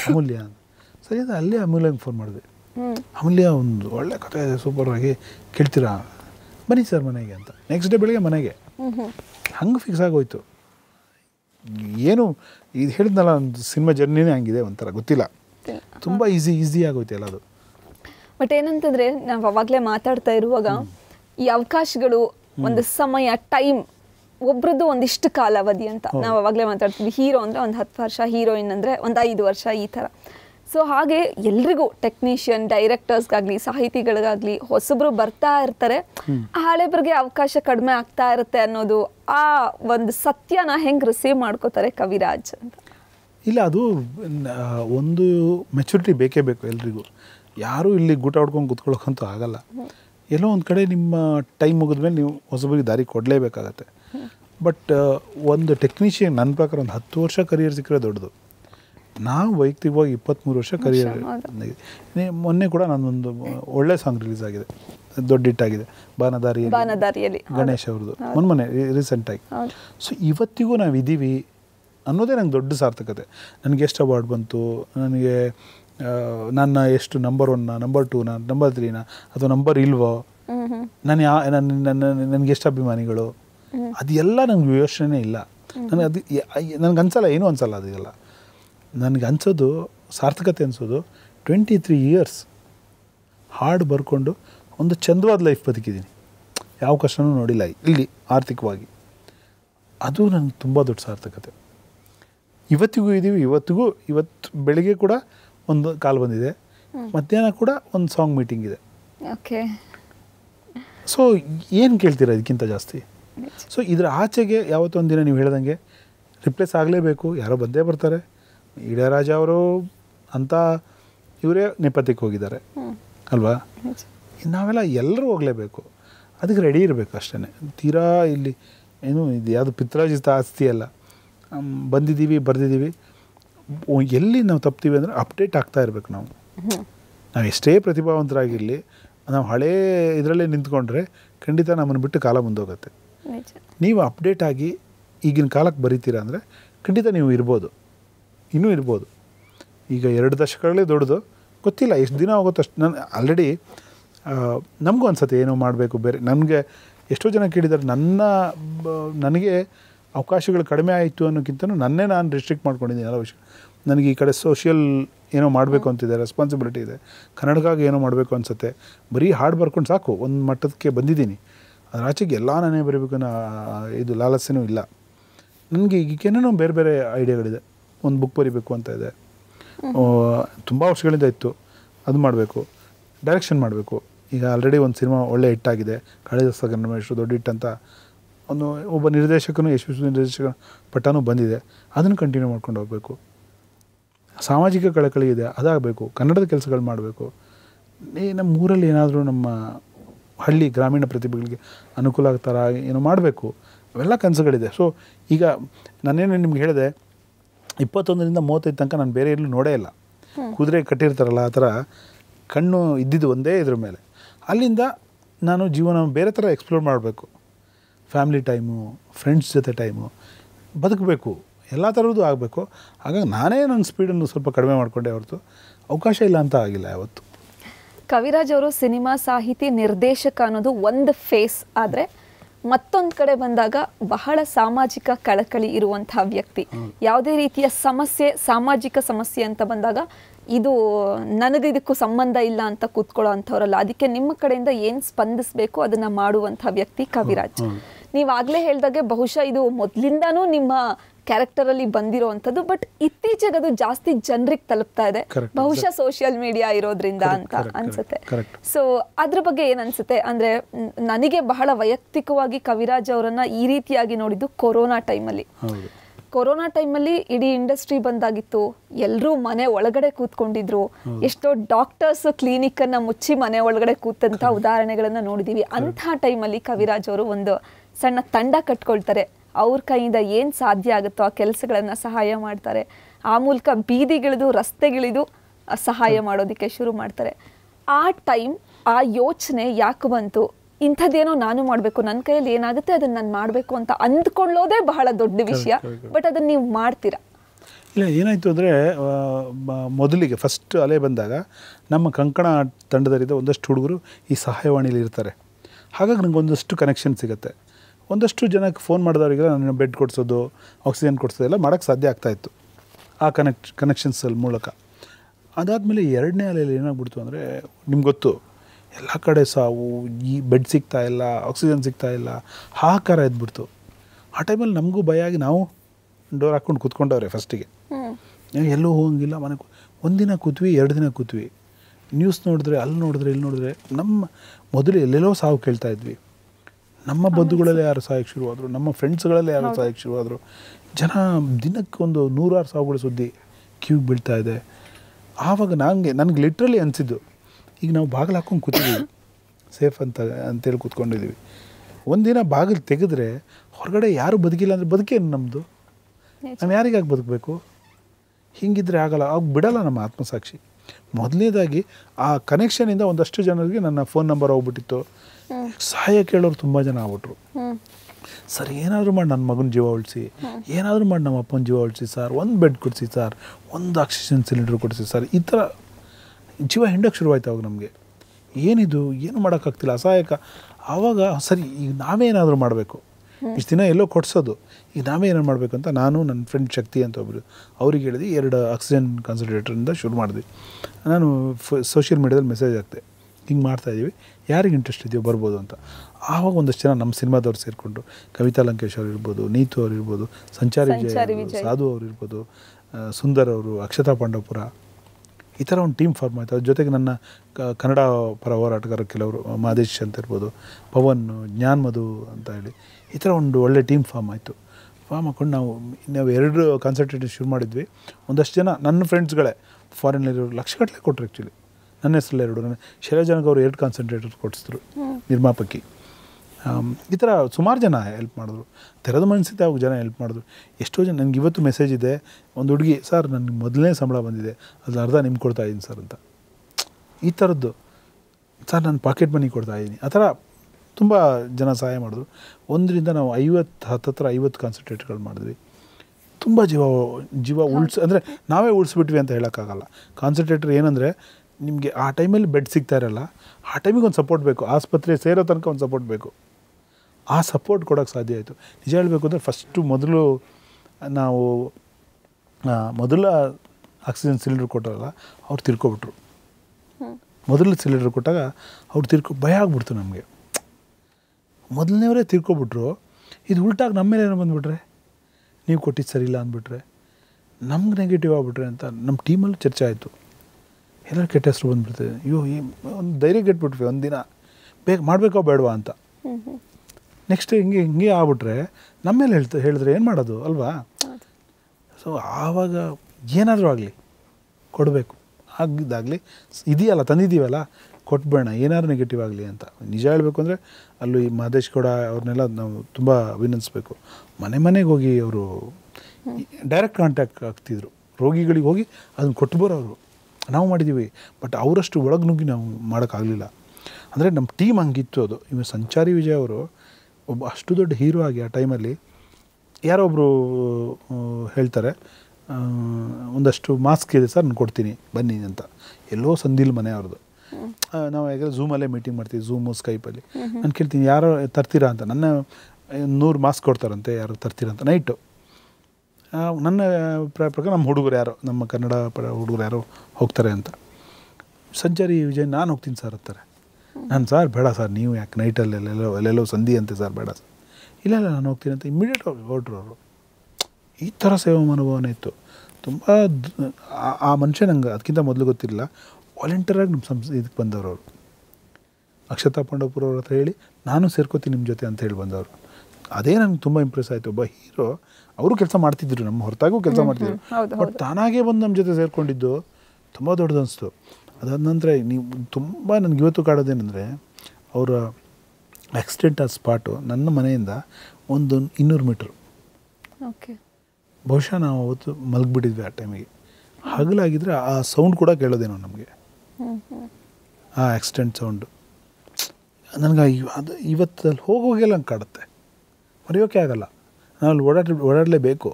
ಅಮೂಲ್ಯ ಅಂತ ಸರಿ ಅದು ಅಲ್ಲೇ ಅಮೂಲ್ಯಂಗೆ ಫೋನ್ ಮಾಡಿದೆ ಅಮೂಲ್ಯ ಒಂದು ಒಳ್ಳೆ ಕಥೆ ಇದೆ ಸೂಪರ್ ಆಗಿ ಕೇಳ್ತೀರಾ ಬನ್ನಿ ಸರ್ ಮನೆಗೆ ಅಂತ ನೆಕ್ಸ್ಟ್ ಡೇ ಬೆಳಿಗ್ಗೆ ಮನೆಗೆ ಹಂಗೆ ಫಿಕ್ಸ್ ಆಗೋಯ್ತು ಏನು ಇದು ಹೇಳಿದ್ನಲ್ಲ ಒಂದು ಸಿನಿಮಾ ಜರ್ನಿನೇ ಹಂಗಿದೆ ಒಂಥರ ಗೊತ್ತಿಲ್ಲ ತುಂಬ ಈಸಿ ಈಸಿ ಆಗೋಯ್ತು ಎಲ್ಲದು ಬಟ್ ಏನಂತಂದ್ರೆ ನಾವು ಅವಾಗಲೇ ಮಾತಾಡ್ತಾ ಇರುವಾಗ ಈ ಅವಕಾಶಗಳು ಒಂದು ಸಮಯ ಟೈಮ್ ಒಬ್ರದ್ದು ಒಂದಿಷ್ಟು ಕಾಲಾವಧಿ ಅಂತ ನಾವು ಅವಾಗಲೇ ಮಾತಾಡ್ತೀವಿ ಹೀರೋ ಅಂದರೆ ಒಂದು ಹತ್ತು ವರ್ಷ ಹೀರೋಯಿನ್ ಅಂದರೆ ಒಂದು ಐದು ವರ್ಷ ಈ ಥರ ಸೊ ಹಾಗೆ ಎಲ್ರಿಗೂ ಟೆಕ್ನಿಷಿಯನ್ ಡೈರೆಕ್ಟರ್ಸ್ಗಾಗಲಿ ಸಾಹಿತಿಗಳಿಗಾಗ್ಲಿ ಹೊಸಬ್ರು ಬರ್ತಾ ಇರ್ತಾರೆ ಹಳೆಬ್ರಿಗೆ ಅವಕಾಶ ಕಡಿಮೆ ಆಗ್ತಾ ಇರುತ್ತೆ ಅನ್ನೋದು ಆ ಒಂದು ಸತ್ಯನ ಹೆಂಗೆ ರಿಸೀವ್ ಮಾಡ್ಕೋತಾರೆ ಕವಿರಾಜ್ ಅಂತ ಇಲ್ಲ ಅದು ಒಂದು ಮೆಚುರಿಟಿ ಬೇಕೇ ಬೇಕು ಎಲ್ರಿಗೂ ಯಾರೂ ಇಲ್ಲಿ ಗೂಟ ಹೊಡ್ಕೊಂಡು ಕುತ್ಕೊಳ್ಳೋಕ್ಕಂತೂ ಆಗಲ್ಲ ಎಲ್ಲೋ ಒಂದು ಕಡೆ ನಿಮ್ಮ ಟೈಮ್ ಮುಗಿದ್ಮೇಲೆ ನೀವು ಹೊಸಬರಿಗೆ ದಾರಿ ಕೊಡಲೇಬೇಕಾಗತ್ತೆ ಬಟ್ ಒಂದು ಟೆಕ್ನಿಷಿಯನ್ ನನ್ನ ಪ್ರಕಾರ ಒಂದು ಹತ್ತು ವರ್ಷ ಕರಿಯರ್ ಸಿಕ್ಕರೆ ದೊಡ್ಡದು ನಾವು ವೈಯಕ್ತಿಕವಾಗಿ ಇಪ್ಪತ್ತ್ಮೂರು ವರ್ಷ ಕರಿಯರ್ ಮೊನ್ನೆ ಕೂಡ ನಾನೊಂದು ಒಳ್ಳೆ ಸಾಂಗ್ ರಿಲೀಸ್ ಆಗಿದೆ ದೊಡ್ಡ ಹಿಟ್ಟಾಗಿದೆ ಬಾನದಾರಿಯಲ್ಲಿ ಗಣೇಶ್ ಅವ್ರದ್ದು ಮೊನ್ನೆ ರೀಸೆಂಟಾಗಿ ಸೊ ಇವತ್ತಿಗೂ ನಾವು ಇದ್ದೀವಿ ಅನ್ನೋದೇ ನಂಗೆ ದೊಡ್ಡ ಸಾರ್ಥಕತೆ ನನಗೆ ಎಷ್ಟು ಅವಾರ್ಡ್ ಬಂತು ನನಗೆ ನನ್ನ ಎಷ್ಟು ನಂಬರ್ ಒನ್ನ ನಂಬರ್ ಟೂನ ನಂಬರ್ ತ್ರೀನ ಅಥವಾ ನಂಬರ್ ಇಲ್ವೋ ನಾನು ಯಾ ನನ್ನ ನನ್ನ ನನಗೆ ಎಷ್ಟು ಅಭಿಮಾನಿಗಳು ಅದೆಲ್ಲ ನನಗೆ ಯೋಚನೆ ಇಲ್ಲ ನನಗೆ ಅದು ನನಗೆ ಅನ್ಸಲ್ಲ ಏನೂ ಅನ್ಸಲ್ಲ ಅದೆಲ್ಲ ನನಗೆ ಅನ್ಸೋದು ಸಾರ್ಥಕತೆ ಅನಿಸೋದು ಟ್ವೆಂಟಿ ತ್ರೀ ಇಯರ್ಸ್ ಹಾಡು ಬರ್ಕೊಂಡು ಒಂದು ಚಂದವಾದ ಲೈಫ್ ಬದುಕಿದ್ದೀನಿ ಯಾವ ಕಷ್ಟನೂ ನೋಡಿಲ್ಲ ಇಲ್ಲಿ ಆರ್ಥಿಕವಾಗಿ ಅದು ನನಗೆ ತುಂಬ ದೊಡ್ಡ ಸಾರ್ಥಕತೆ ಇವತ್ತಿಗೂ ಇದ್ದೀವಿ ಇವತ್ತಿಗೂ ಇವತ್ತು ಬೆಳಿಗ್ಗೆ ಕೂಡ ಒಂದು ಕಾಲ್ ಬಂದಿದೆ ಮಧ್ಯಾಹ್ನ ಕೂಡ ಒಂದು ಸಾಂಗ್ ಮೀಟಿಂಗ್ ಇದೆ ಓಕೆ ಸೊ ಏನು ಕೇಳ್ತೀರಾ ಇದಕ್ಕಿಂತ ಜಾಸ್ತಿ ಸೊ ಇದರ ಆಚೆಗೆ ಯಾವತ್ತೊಂದು ದಿನ ನೀವು ಹೇಳ್ದಂಗೆ ರಿಪ್ಲೇಸ್ ಆಗಲೇಬೇಕು ಯಾರೋ ಬಂದೇ ಬರ್ತಾರೆ ಇಡಿಯರಾಜ ಅವರು ಅಂತ ಇವರೇ ನೇಪಥ್ಯಕ್ಕೆ ಹೋಗಿದ್ದಾರೆ ಅಲ್ವಾ ನಾವೆಲ್ಲ ಎಲ್ಲರೂ ಹೋಗಲೇಬೇಕು ಅದಕ್ಕೆ ರೆಡಿ ಇರಬೇಕು ಅಷ್ಟೇ ತೀರಾ ಇಲ್ಲಿ ಏನು ಇದು ಯಾವುದು ಪಿತ್ರಾಜಿತ ಆಸ್ತಿ ಅಲ್ಲ ಬಂದಿದ್ದೀವಿ ಬರೆದಿದ್ದೀವಿ ಎಲ್ಲಿ ನಾವು ತಪ್ತೀವಿ ಅಂದರೆ ಅಪ್ಡೇಟ್ ಆಗ್ತಾ ಇರಬೇಕು ನಾವು ನಾವು ಎಷ್ಟೇ ಪ್ರತಿಭಾವಂತರಾಗಿರಲಿ ನಾವು ಹಳೇ ಇದರಲ್ಲೇ ನಿಂತ್ಕೊಂಡ್ರೆ ಖಂಡಿತ ನಮ್ಮನ್ನು ಬಿಟ್ಟು ಕಾಲ ಮುಂದೋಗುತ್ತೆ ನೀವು ಅಪ್ಡೇಟ್ ಆಗಿ ಈಗಿನ ಕಾಲಕ್ಕೆ ಬರೀತೀರಾ ಅಂದರೆ ಖಂಡಿತ ನೀವು ಇರ್ಬೋದು ಇನ್ನೂ ಇರ್ಬೋದು ಈಗ ಎರಡು ದಶಕಗಳೇ ದೊಡ್ಡದು ಗೊತ್ತಿಲ್ಲ ಎಷ್ಟು ದಿನ ಆಗುತ್ತಷ್ಟು ಅಷ್ಟು ನಾನು ಆಲ್ರೆಡಿ ನಮಗೂ ಅನ್ಸತ್ತೆ ಏನೋ ಮಾಡಬೇಕು ಬೇರೆ ನನಗೆ ಎಷ್ಟೋ ಜನ ಕೇಳಿದ್ದಾರೆ ನನ್ನ ನನಗೆ ಅವಕಾಶಗಳು ಕಡಿಮೆ ಆಯಿತು ಅನ್ನೋಕ್ಕಿಂತ ನನ್ನೇ ನಾನು ರಿಸ್ಟ್ರಿಕ್ಟ್ ಮಾಡ್ಕೊಂಡಿದ್ದೀನಿ ಎಲ್ಲ ವಿಷಯ ನನಗೆ ಈ ಕಡೆ ಸೋಷಿಯಲ್ ಏನೋ ಮಾಡಬೇಕು ಅಂತಿದೆ ರೆಸ್ಪಾನ್ಸಿಬಿಲಿಟಿ ಇದೆ ಕನ್ನಡಕ್ಕಾಗಿ ಏನೋ ಮಾಡಬೇಕು ಅನಿಸುತ್ತೆ ಬರೀ ಹಾಡು ಬರ್ಕೊಂಡು ಸಾಕು ಒಂದು ಮಟ್ಟಕ್ಕೆ ಬಂದಿದ್ದೀನಿ ಅದರ ಆಚೆಗೆ ಎಲ್ಲ ನಾನೇ ಬರೀಬೇಕು ಇದು ಲಾಲಸ್ಯನೂ ಇಲ್ಲ ನನಗೆ ಈಗೇನೇನೋ ಬೇರೆ ಬೇರೆ ಐಡಿಯಾಗಳಿದೆ ಒಂದು ಬುಕ್ ಬರಿಬೇಕು ಅಂತ ಇದೆ ತುಂಬ ವರ್ಷಗಳಿಂದ ಇತ್ತು ಅದು ಮಾಡಬೇಕು ಡೈರೆಕ್ಷನ್ ಮಾಡಬೇಕು ಈಗ ಆಲ್ರೆಡಿ ಒಂದು ಸಿನಿಮಾ ಒಳ್ಳೆ ಹಿಟ್ಟಾಗಿದೆ ಸಗನ್ ಗಣಮೇಶ್ರು ದೊಡ್ಡ ಹಿಟ್ಟಂತ ಅಂತ ಒಂದು ಒಬ್ಬ ನಿರ್ದೇಶಕನು ಯಶಸ್ವಿ ನಿರ್ದೇಶಕ ಪಟ್ಟನೂ ಬಂದಿದೆ ಅದನ್ನು ಕಂಟಿನ್ಯೂ ಮಾಡ್ಕೊಂಡು ಹೋಗಬೇಕು ಸಾಮಾಜಿಕ ಕಳಕಳಿ ಇದೆ ಅದಾಗಬೇಕು ಕನ್ನಡದ ಕೆಲಸಗಳು ಮಾಡಬೇಕು ನಮ್ಮ ಊರಲ್ಲಿ ಏನಾದರೂ ನಮ್ಮ ಹಳ್ಳಿ ಗ್ರಾಮೀಣ ಪ್ರತಿಭೆಗಳಿಗೆ ಅನುಕೂಲ ಆಗ್ತಾರ ಏನು ಮಾಡಬೇಕು ಅವೆಲ್ಲ ಕನಸುಗಳಿದೆ ಸೊ ಈಗ ನಾನೇನು ನಿಮ್ಗೆ ಹೇಳಿದೆ ಇಪ್ಪತ್ತೊಂದರಿಂದ ಮೂವತ್ತೈದು ತನಕ ನಾನು ಬೇರೆ ಎಲ್ಲೂ ನೋಡೇ ಇಲ್ಲ ಕುದುರೆ ಕಟ್ಟಿರ್ತಾರಲ್ಲ ಆ ಥರ ಕಣ್ಣು ಇದ್ದಿದ್ದು ಒಂದೇ ಇದ್ರ ಮೇಲೆ ಅಲ್ಲಿಂದ ನಾನು ಜೀವನ ಬೇರೆ ಥರ ಎಕ್ಸ್ಪ್ಲೋರ್ ಮಾಡಬೇಕು ಫ್ಯಾಮಿಲಿ ಟೈಮು ಫ್ರೆಂಡ್ಸ್ ಜೊತೆ ಟೈಮು ಬದುಕಬೇಕು ಎಲ್ಲ ಥರದ್ದು ಆಗಬೇಕು ಹಾಗಾಗಿ ನಾನೇ ನನ್ನ ಸ್ಪೀಡನ್ನು ಸ್ವಲ್ಪ ಕಡಿಮೆ ಮಾಡಿಕೊಂಡೆ ಹೊರತು ಅವಕಾಶ ಇಲ್ಲ ಅಂತ ಆಗಿಲ್ಲ ಯಾವತ್ತು ಕವಿರಾಜ್ ಅವರು ಸಿನಿಮಾ ಸಾಹಿತಿ ನಿರ್ದೇಶಕ ಅನ್ನೋದು ಒಂದು ಫೇಸ್ ಆದರೆ ಮತ್ತೊಂದು ಕಡೆ ಬಂದಾಗ ಬಹಳ ಸಾಮಾಜಿಕ ಕಳಕಳಿ ಇರುವಂತಹ ವ್ಯಕ್ತಿ ಯಾವುದೇ ರೀತಿಯ ಸಮಸ್ಯೆ ಸಾಮಾಜಿಕ ಸಮಸ್ಯೆ ಅಂತ ಬಂದಾಗ ಇದು ನನಗೆ ಇದಕ್ಕೂ ಸಂಬಂಧ ಇಲ್ಲ ಅಂತ ಕೂತ್ಕೊಳ್ಳೋ ಅಂಥವ್ರಲ್ಲ ಅದಕ್ಕೆ ನಿಮ್ಮ ಕಡೆಯಿಂದ ಏನು ಸ್ಪಂದಿಸಬೇಕು ಅದನ್ನು ಮಾಡುವಂಥ ವ್ಯಕ್ತಿ ಕವಿರಾಜ್ ನೀವಾಗಲೇ ಹೇಳಿದಾಗೆ ಬಹುಶಃ ಇದು ಮೊದಲಿಂದನೂ ನಿಮ್ಮ ಕ್ಯಾರೆಕ್ಟರಲ್ಲಿ ಅಲ್ಲಿ ಅಂಥದ್ದು ಬಟ್ ಇತ್ತೀಚೆಗೆ ಅದು ಜಾಸ್ತಿ ಜನರಿಗೆ ತಲುಪ್ತಾ ಇದೆ ಬಹುಶಃ ಸೋಷಿಯಲ್ ಮೀಡಿಯಾ ಇರೋದ್ರಿಂದ ಅಂತ ಅನ್ಸುತ್ತೆ ಸೊ ಅದ್ರ ಬಗ್ಗೆ ಏನನ್ಸುತ್ತೆ ಅನ್ಸುತ್ತೆ ನನಗೆ ಬಹಳ ವೈಯಕ್ತಿಕವಾಗಿ ಕವಿರಾಜ್ ಅವರನ್ನ ಈ ರೀತಿಯಾಗಿ ನೋಡಿದ್ದು ಕೊರೋನಾ ಟೈಮಲ್ಲಿ ಕೊರೋನಾ ಟೈಮಲ್ಲಿ ಇಡೀ ಇಂಡಸ್ಟ್ರಿ ಬಂದಾಗಿತ್ತು ಎಲ್ಲರೂ ಮನೆ ಒಳಗಡೆ ಕೂತ್ಕೊಂಡಿದ್ರು ಎಷ್ಟೋ ಡಾಕ್ಟರ್ಸ್ ಕ್ಲಿನಿಕ್ ಅನ್ನ ಮುಚ್ಚಿ ಮನೆ ಒಳಗಡೆ ಕೂತಂತ ಉದಾಹರಣೆಗಳನ್ನ ನೋಡಿದೀವಿ ಅಂತಹ ಟೈಮಲ್ಲಿ ಕವಿರಾಜ್ ಅವರು ಒಂದು ಸಣ್ಣ ತಂಡ ಕಟ್ಕೊಳ್ತಾರೆ ಅವ್ರ ಕೈಯಿಂದ ಏನು ಸಾಧ್ಯ ಆಗುತ್ತೋ ಆ ಕೆಲಸಗಳನ್ನು ಸಹಾಯ ಮಾಡ್ತಾರೆ ಆ ಮೂಲಕ ಬೀದಿಗಿಳಿದು ರಸ್ತೆಗಿಳಿದು ಸಹಾಯ ಮಾಡೋದಕ್ಕೆ ಶುರು ಮಾಡ್ತಾರೆ ಆ ಟೈಮ್ ಆ ಯೋಚನೆ ಯಾಕೆ ಬಂತು ಇಂಥದ್ದೇನೋ ನಾನು ಮಾಡಬೇಕು ನನ್ನ ಕೈಯಲ್ಲಿ ಏನಾಗುತ್ತೆ ಅದನ್ನು ನಾನು ಮಾಡಬೇಕು ಅಂತ ಅಂದ್ಕೊಳ್ಳೋದೇ ಬಹಳ ದೊಡ್ಡ ವಿಷಯ ಬಟ್ ಅದನ್ನು ನೀವು ಮಾಡ್ತೀರಾ ಇಲ್ಲ ಏನಾಯಿತು ಅಂದರೆ ಮೊದಲಿಗೆ ಫಸ್ಟ್ ಅಲೆ ಬಂದಾಗ ನಮ್ಮ ಕಂಕಣ ತಂಡದಲ್ಲಿದ್ದ ಒಂದಷ್ಟು ಹುಡುಗರು ಈ ಸಹಾಯವಾಣಿಯಲ್ಲಿ ಇರ್ತಾರೆ ಹಾಗಾಗಿ ನನಗೊಂದಷ್ಟು ಒಂದಷ್ಟು ಕನೆಕ್ಷನ್ ಸಿಗುತ್ತೆ ಒಂದಷ್ಟು ಜನಕ್ಕೆ ಫೋನ್ ಮಾಡಿದವರಿಗೆಲ್ಲ ನಾನು ಬೆಡ್ ಕೊಡಿಸೋದು ಆಕ್ಸಿಜನ್ ಕೊಡಿಸೋದು ಎಲ್ಲ ಮಾಡೋಕ್ಕೆ ಸಾಧ್ಯ ಆಗ್ತಾಯಿತ್ತು ಆ ಕನೆಕ್ಟ್ ಕನೆಕ್ಷನ್ಸಲ್ಲಿ ಮೂಲಕ ಅದಾದಮೇಲೆ ಎರಡನೇ ಅಲೆಯಲ್ಲಿ ಏನಾಗ್ಬಿಡ್ತು ಅಂದರೆ ನಿಮ್ಗೆ ಗೊತ್ತು ಎಲ್ಲ ಕಡೆ ಸಾವು ಈ ಬೆಡ್ ಸಿಗ್ತಾ ಇಲ್ಲ ಆಕ್ಸಿಜನ್ ಸಿಗ್ತಾ ಇಲ್ಲ ಹಾಕಾರ ಎದ್ಬಿಡ್ತು ಆ ಟೈಮಲ್ಲಿ ನಮಗೂ ಭಯ ಆಗಿ ನಾವು ಡೋರ್ ಹಾಕ್ಕೊಂಡು ಕೂತ್ಕೊಂಡವ್ರೆ ಫಸ್ಟಿಗೆ ಎಲ್ಲೂ ಹೋಗಂಗಿಲ್ಲ ಮನೆ ಒಂದಿನ ಕೂತ್ವಿ ಎರಡು ದಿನ ಕೂತ್ವಿ ನ್ಯೂಸ್ ನೋಡಿದ್ರೆ ಅಲ್ಲಿ ನೋಡಿದ್ರೆ ಇಲ್ಲಿ ನೋಡಿದ್ರೆ ನಮ್ಮ ಮೊದಲು ಎಲ್ಲೆಲ್ಲೋ ಸಾವು ಕೇಳ್ತಾ ಇದ್ವಿ ನಮ್ಮ ಬಂಧುಗಳಲ್ಲಿ ಯಾರು ಸಹಾಯಕ್ಕೆ ಶುರುವಾದರು ನಮ್ಮ ಫ್ರೆಂಡ್ಸ್ಗಳಲ್ಲಿ ಯಾರು ಸಹಾಯಕ್ಕೆ ಶುರುವಾದರು ಜನ ದಿನಕ್ಕೆ ಒಂದು ನೂರಾರು ಸಾವಿರ ಸುದ್ದಿ ಕ್ಯೂಗೆ ಬೀಳ್ತಾ ಇದೆ ಆವಾಗ ನನಗೆ ನನಗೆ ಲಿಟ್ರಲಿ ಅನಿಸಿದ್ದು ಈಗ ನಾವು ಬಾಗಿಲು ಹಾಕೊಂಡು ಕೂತಿದ್ದೀವಿ ಸೇಫ್ ಅಂತ ಅಂತೇಳಿ ಕೂತ್ಕೊಂಡಿದ್ದೀವಿ ಒಂದಿನ ಬಾಗಿಲು ತೆಗೆದ್ರೆ ಹೊರಗಡೆ ಯಾರು ಬದುಕಿಲ್ಲ ಅಂದರೆ ಬದುಕೇನು ನಮ್ಮದು ನಾನು ಯಾರಿಗಾಗಿ ಬದುಕಬೇಕು ಹಿಂಗಿದ್ರೆ ಆಗಲ್ಲ ಆಗ ಬಿಡಲ್ಲ ನಮ್ಮ ಆತ್ಮಸಾಕ್ಷಿ ಮೊದಲನೇದಾಗಿ ಆ ಕನೆಕ್ಷನಿಂದ ಒಂದಷ್ಟು ಜನರಿಗೆ ನನ್ನ ಫೋನ್ ನಂಬರ್ ಹೋಗ್ಬಿಟ್ಟಿತ್ತು ಸಹಾಯ ಕೇಳೋರು ತುಂಬ ಜನ ಆಗ್ಬಿಟ್ರು ಸರ್ ಏನಾದರೂ ಮಾಡಿ ನನ್ನ ಮಗನ ಜೀವ ಉಳಿಸಿ ಏನಾದರೂ ಮಾಡಿ ನಮ್ಮ ಅಪ್ಪನ ಜೀವ ಉಳಿಸಿ ಸರ್ ಒಂದು ಬೆಡ್ ಕೊಡಿಸಿ ಸರ್ ಒಂದು ಆಕ್ಸಿಜನ್ ಸಿಲಿಂಡರ್ ಕೊಡಿಸಿ ಸರ್ ಈ ಥರ ಜೀವ ಹಿಂಡಕ್ಕೆ ಶುರುವಾಯ್ತು ಅವಾಗ ನಮಗೆ ಏನಿದು ಏನು ಮಾಡೋಕ್ಕಾಗ್ತಿಲ್ಲ ಅಸಹಾಯಕ ಆವಾಗ ಸರಿ ಈಗ ನಾವೇನಾದರೂ ಮಾಡಬೇಕು ಇಷ್ಟು ದಿನ ಎಲ್ಲೋ ಕೊಡ್ಸೋದು ಈಗ ನಾವೇ ಏನೇನು ಮಾಡಬೇಕು ಅಂತ ನಾನು ನನ್ನ ಫ್ರೆಂಡ್ ಶಕ್ತಿ ಅಂತ ಒಬ್ಬರು ಅವ್ರಿಗೆ ಹೇಳಿದ್ವಿ ಎರಡು ಆಕ್ಸಿಜನ್ ಕಾನ್ಸಂಟ್ರೇಟ್ರಿಂದ ಶುರು ಮಾಡಿದ್ವಿ ನಾನು ಸೋಷಿಯಲ್ ಮೀಡ್ಯಾದಲ್ಲಿ ಮೆಸೇಜ್ ಆಗ್ತೆ ಹಿಂಗೆ ಮಾಡ್ತಾಯಿದ್ದೀವಿ ಯಾರಿಗೆ ಇಂಟ್ರೆಸ್ಟ್ ಇದೆಯೋ ಬರ್ಬೋದು ಅಂತ ಆವಾಗ ಒಂದಷ್ಟು ಜನ ನಮ್ಮ ಸಿನಿಮಾದವ್ರು ಸೇರಿಕೊಂಡು ಕವಿತಾ ಲಂಕೇಶ್ ಅವ್ರು ಇರ್ಬೋದು ನೀತು ಅವ್ರು ಇರ್ಬೋದು ಸಂಚಾರಿ ವಿಜಯ್ ಸಾಧು ಅವ್ರು ಇರ್ಬೋದು ಸುಂದರ್ ಅವರು ಅಕ್ಷತಾ ಪಾಂಡವಪುರ ಈ ಥರ ಒಂದು ಟೀಮ್ ಫಾರ್ಮ್ ಆಯಿತು ಅದ್ರ ಜೊತೆಗೆ ನನ್ನ ಕನ್ನಡ ಪರ ಹೋರಾಟಗಾರ ಕೆಲವರು ಮಾದೇಶ್ ಅಂತ ಇರ್ಬೋದು ಪವನ್ ಜ್ಞಾನ್ ಮಧು ಅಂತ ಹೇಳಿ ಈ ಥರ ಒಂದು ಒಳ್ಳೆ ಟೀಮ್ ಫಾರ್ಮ್ ಆಯಿತು ಫಾರ್ಮ್ ಹಾಕ್ಕೊಂಡು ನಾವು ನಾವು ಎರಡು ಕಾನ್ಸಂಟ್ರೇಟ್ ಶುರು ಮಾಡಿದ್ವಿ ಒಂದಷ್ಟು ಜನ ನನ್ನ ಫ್ರೆಂಡ್ಸ್ಗಳೇ ಫಾರಿನಲ್ಲಿರೋರು ಲಕ್ಷಗಟ್ಟಲೆ ಕೊಟ್ಟರು ಆ್ಯಕ್ಚುಲಿ ನನ್ನ ಹೆಸರಲ್ಲಿ ಎರಡು ನನ್ನ ಶೈಲಜನಕ ಅವರು ಎರಡು ಕಾನ್ಸಂಟ್ರೇಟರ್ ಕೊಡಿಸಿದ್ರು ನಿರ್ಮಾಪಕಿ ಈ ಥರ ಸುಮಾರು ಜನ ಹೆಲ್ಪ್ ಮಾಡಿದ್ರು ತೆರೆದ ಮನಸ್ಸಿದ್ದೆ ಅವಾಗ ಜನ ಹೆಲ್ಪ್ ಮಾಡಿದ್ರು ಎಷ್ಟೋ ಜನ ನನಗೆ ಇವತ್ತು ಮೆಸೇಜ್ ಇದೆ ಒಂದು ಹುಡುಗಿ ಸರ್ ನನಗೆ ಮೊದಲನೇ ಸಂಬಳ ಬಂದಿದೆ ಅದು ಅರ್ಧ ನಿಮ್ಗೆ ಕೊಡ್ತಾ ಇದ್ದೀನಿ ಸರ್ ಅಂತ ಈ ಥರದ್ದು ಸರ್ ನಾನು ಪಾಕೆಟ್ ಮನಿ ಕೊಡ್ತಾ ಇದ್ದೀನಿ ಆ ಥರ ತುಂಬ ಜನ ಸಹಾಯ ಮಾಡಿದ್ರು ಒಂದರಿಂದ ನಾವು ಐವತ್ತು ಹತ್ತತ್ರ ಐವತ್ತು ಕಾನ್ಸಂಟ್ರೇಟ್ಗಳು ಮಾಡಿದ್ವಿ ತುಂಬ ಜೀವ ಜೀವ ಉಳ್ಸಿ ಅಂದರೆ ನಾವೇ ಉಳಿಸ್ಬಿಟ್ವಿ ಅಂತ ಹೇಳೋಕ್ಕಾಗಲ್ಲ ಕಾನ್ಸಂಟ್ರೇಟರ್ ಏನಂದರೆ ನಿಮಗೆ ಆ ಟೈಮಲ್ಲಿ ಬೆಡ್ ಸಿಗ್ತಾ ಇರಲ್ಲ ಆ ಟೈಮಿಗೆ ಒಂದು ಸಪೋರ್ಟ್ ಬೇಕು ಆಸ್ಪತ್ರೆ ಸೇರೋ ತನಕ ಒಂದು ಸಪೋರ್ಟ್ ಬೇಕು ಆ ಸಪೋರ್ಟ್ ಕೊಡೋಕ್ಕೆ ಸಾಧ್ಯ ಆಯಿತು ನಿಜ ಹೇಳಬೇಕು ಅಂದರೆ ಫಸ್ಟು ಮೊದಲು ನಾವು ಮೊದಲ ಆಕ್ಸಿಜನ್ ಸಿಲಿಂಡ್ರ್ ಕೊಟ್ಟಾರಲ್ಲ ಅವ್ರು ತಿರ್ಕೊಬಿಟ್ರು ಮೊದಲು ಸಿಲಿಂಡ್ರ್ ಕೊಟ್ಟಾಗ ಅವ್ರು ತಿರ್ಕೊ ಭಯ ಆಗ್ಬಿಡ್ತು ನಮಗೆ ಮೊದಲನೇವರೇ ತಿರ್ಕೊಬಿಟ್ರು ಇದು ಉಲ್ಟಾಗಿ ನಮ್ಮ ಮೇಲೆ ಏನೋ ಬಂದುಬಿಟ್ರೆ ನೀವು ಕೊಟ್ಟಿದ್ದು ಸರಿ ಇಲ್ಲ ಅಂದ್ಬಿಟ್ರೆ ನಮ್ಗೆ ನೆಗೆಟಿವ್ ಆಗಿಬಿಟ್ರೆ ಅಂತ ನಮ್ಮ ಟೀಮಲ್ಲೂ ಚರ್ಚೆ ಆಯಿತು ಎಲ್ಲರೂ ಕೆಟ್ಟ ಹೆಸರು ಬಂದ್ಬಿಡ್ತದೆ ಅಯ್ಯೋ ಈ ಒಂದು ಧೈರ್ಯ ಕೆಟ್ಬಿಟ್ವಿ ಒಂದಿನ ದಿನ ಬೇಗ ಮಾಡಬೇಕೋ ಬೇಡವಾ ಅಂತ ನೆಕ್ಸ್ಟ್ ಹಿಂಗೆ ಹಿಂಗೆ ಆಗ್ಬಿಟ್ರೆ ನಮ್ಮೇಲೆ ಹೇಳ್ತ ಹೇಳಿದ್ರೆ ಏನು ಮಾಡೋದು ಅಲ್ವಾ ಸೊ ಆವಾಗ ಏನಾದರೂ ಆಗಲಿ ಕೊಡಬೇಕು ಆಗಿದ್ದಾಗಲಿ ಇದೆಯಲ್ಲ ತಂದಿದ್ದೀವಲ್ಲ ಕೊಟ್ಬೇಡ ಏನಾದ್ರು ನೆಗೆಟಿವ್ ಆಗಲಿ ಅಂತ ನಿಜ ಹೇಳಬೇಕು ಅಂದರೆ ಈ ಮಹದೇಶ್ ಗೌಡ ಅವ್ರನ್ನೆಲ್ಲ ನಾವು ತುಂಬ ಅಭಿನಂದಿಸ್ಬೇಕು ಮನೆ ಮನೆಗೆ ಹೋಗಿ ಅವರು ಡೈರೆಕ್ಟ್ ಕಾಂಟ್ಯಾಕ್ಟ್ ಆಗ್ತಿದ್ರು ರೋಗಿಗಳಿಗೆ ಹೋಗಿ ಅದನ್ನು ಕೊಟ್ಟು ಬರೋರು ನಾವು ಮಾಡಿದ್ದೀವಿ ಬಟ್ ಅವರಷ್ಟು ಒಳಗೆ ನುಗ್ಗಿ ನಾವು ಮಾಡೋಕ್ಕಾಗಲಿಲ್ಲ ಅಂದರೆ ನಮ್ಮ ಟೀಮ್ ಹಂಗಿತ್ತು ಅದು ಇವ ಸಂಚಾರಿ ವಿಜಯ್ ಅವರು ಒಬ್ಬ ಅಷ್ಟು ದೊಡ್ಡ ಹೀರೋ ಆಗಿ ಆ ಟೈಮಲ್ಲಿ ಯಾರೊಬ್ಬರು ಹೇಳ್ತಾರೆ ಒಂದಷ್ಟು ಮಾಸ್ಕ್ ಇದೆ ಸರ್ ನಾನು ಕೊಡ್ತೀನಿ ಬನ್ನಿ ಅಂತ ಎಲ್ಲೋ ಸಂದಿಲ್ ಮನೆ ಅವ್ರದ್ದು ನಾವು ಯಾಕೆ ಝೂಮಲ್ಲೇ ಮೀಟಿಂಗ್ ಮಾಡ್ತೀವಿ ಝೂಮು ಸ್ಕೈಪಲ್ಲಿ ನಾನು ಕೇಳ್ತೀನಿ ಯಾರೋ ತರ್ತೀರಾ ಅಂತ ನನ್ನ ನೂರು ಮಾಸ್ಕ್ ಕೊಡ್ತಾರಂತೆ ಯಾರು ತರ್ತೀರಾ ಅಂತ ನೈಟು ನನ್ನ ಅಭಿಪ್ರಾಯ ಪ್ರಕಾರ ನಮ್ಮ ಹುಡುಗರು ಯಾರೋ ನಮ್ಮ ಕನ್ನಡ ಪಡ ಹುಡುಗರು ಯಾರೋ ಹೋಗ್ತಾರೆ ಅಂತ ಸಂಚಾರಿ ವಿಜಯ್ ನಾನು ಹೋಗ್ತೀನಿ ಸರ್ ಅಂತಾರೆ ನಾನು ಸರ್ ಬೇಡ ಸರ್ ನೀವು ಯಾಕೆ ನೈಟಲ್ಲಿ ಎಲ್ಲೆಲ್ಲೋ ಎಲ್ಲೆಲ್ಲೋ ಸಂಧಿ ಅಂತೆ ಸರ್ ಬೇಡ ಸರ್ ಇಲ್ಲ ಇಲ್ಲ ನಾನು ಹೋಗ್ತೀನಿ ಅಂತ ಇಮ್ಮಿಡಿಯೇಟ್ ಹೋಗಿ ಹೊರಟ್ರು ಅವರು ಈ ಥರ ಸೇವಾ ಮನೋಭಾವನೆ ಇತ್ತು ತುಂಬ ಆ ಮನುಷ್ಯ ನಂಗೆ ಅದಕ್ಕಿಂತ ಮೊದಲು ಗೊತ್ತಿರಲಿಲ್ಲ ವಾಲಂಟಿಯರಾಗಿ ನಮ್ಮ ಸಂಸ್ ಇದಕ್ಕೆ ಬಂದವರು ಅವರು ಅಕ್ಷತಾ ಪಾಂಡವಪುರ ಹತ್ರ ಹೇಳಿ ನಾನು ಸೇರ್ಕೋತೀನಿ ನಿಮ್ಮ ಜೊತೆ ಅಂತ ಹೇಳಿ ಬಂದವರು ಅದೇ ನನಗೆ ತುಂಬ ಇಂಪ್ರೆಸ್ ಆಯಿತು ಒಬ್ಬ ಹೀರೋ ಅವರು ಕೆಲಸ ಮಾಡ್ತಿದ್ರು ನಮ್ಮ ಹೊರತಾಗೂ ಕೆಲಸ ಮಾಡ್ತಿದ್ರು ಬಟ್ ತಾನಾಗೇ ಬಂದು ನಮ್ಮ ಜೊತೆ ಸೇರಿಕೊಂಡಿದ್ದು ತುಂಬ ದೊಡ್ಡದು ಅನಿಸ್ತು ಅದಾದ ನಂತರ ನೀವು ತುಂಬ ನನಗೆ ಇವತ್ತು ಕಾಡೋದೇನೆಂದರೆ ಅವರ ಆಕ್ಸಿಡೆಂಟ್ ಆ ಸ್ಪಾಟು ನನ್ನ ಮನೆಯಿಂದ ಒಂದು ಇನ್ನೂರು ಮೀಟ್ರ್ ಓಕೆ ಬಹುಶಃ ನಾವು ಅವತ್ತು ಮಲಗಿಬಿಟ್ಟಿದ್ವಿ ಆ ಟೈಮಿಗೆ ಹಗಲಾಗಿದ್ರೆ ಆ ಸೌಂಡ್ ಕೂಡ ಕೇಳೋದೇನೋ ನಮಗೆ ಆ ಆಕ್ಸಿಡೆಂಟ್ ಸೌಂಡು ನನಗೆ ಅದು ಇವತ್ತಲ್ಲಿ ಹೋಗೋಗೆಲ್ಲ ಹಂಗೆ ಕಾಡುತ್ತೆ ಮರೆಯೋಕೆ ಆಗಲ್ಲ ನಾವಲ್ಲಿ ಓಡಾಡ ಓಡಾಡಲೇಬೇಕು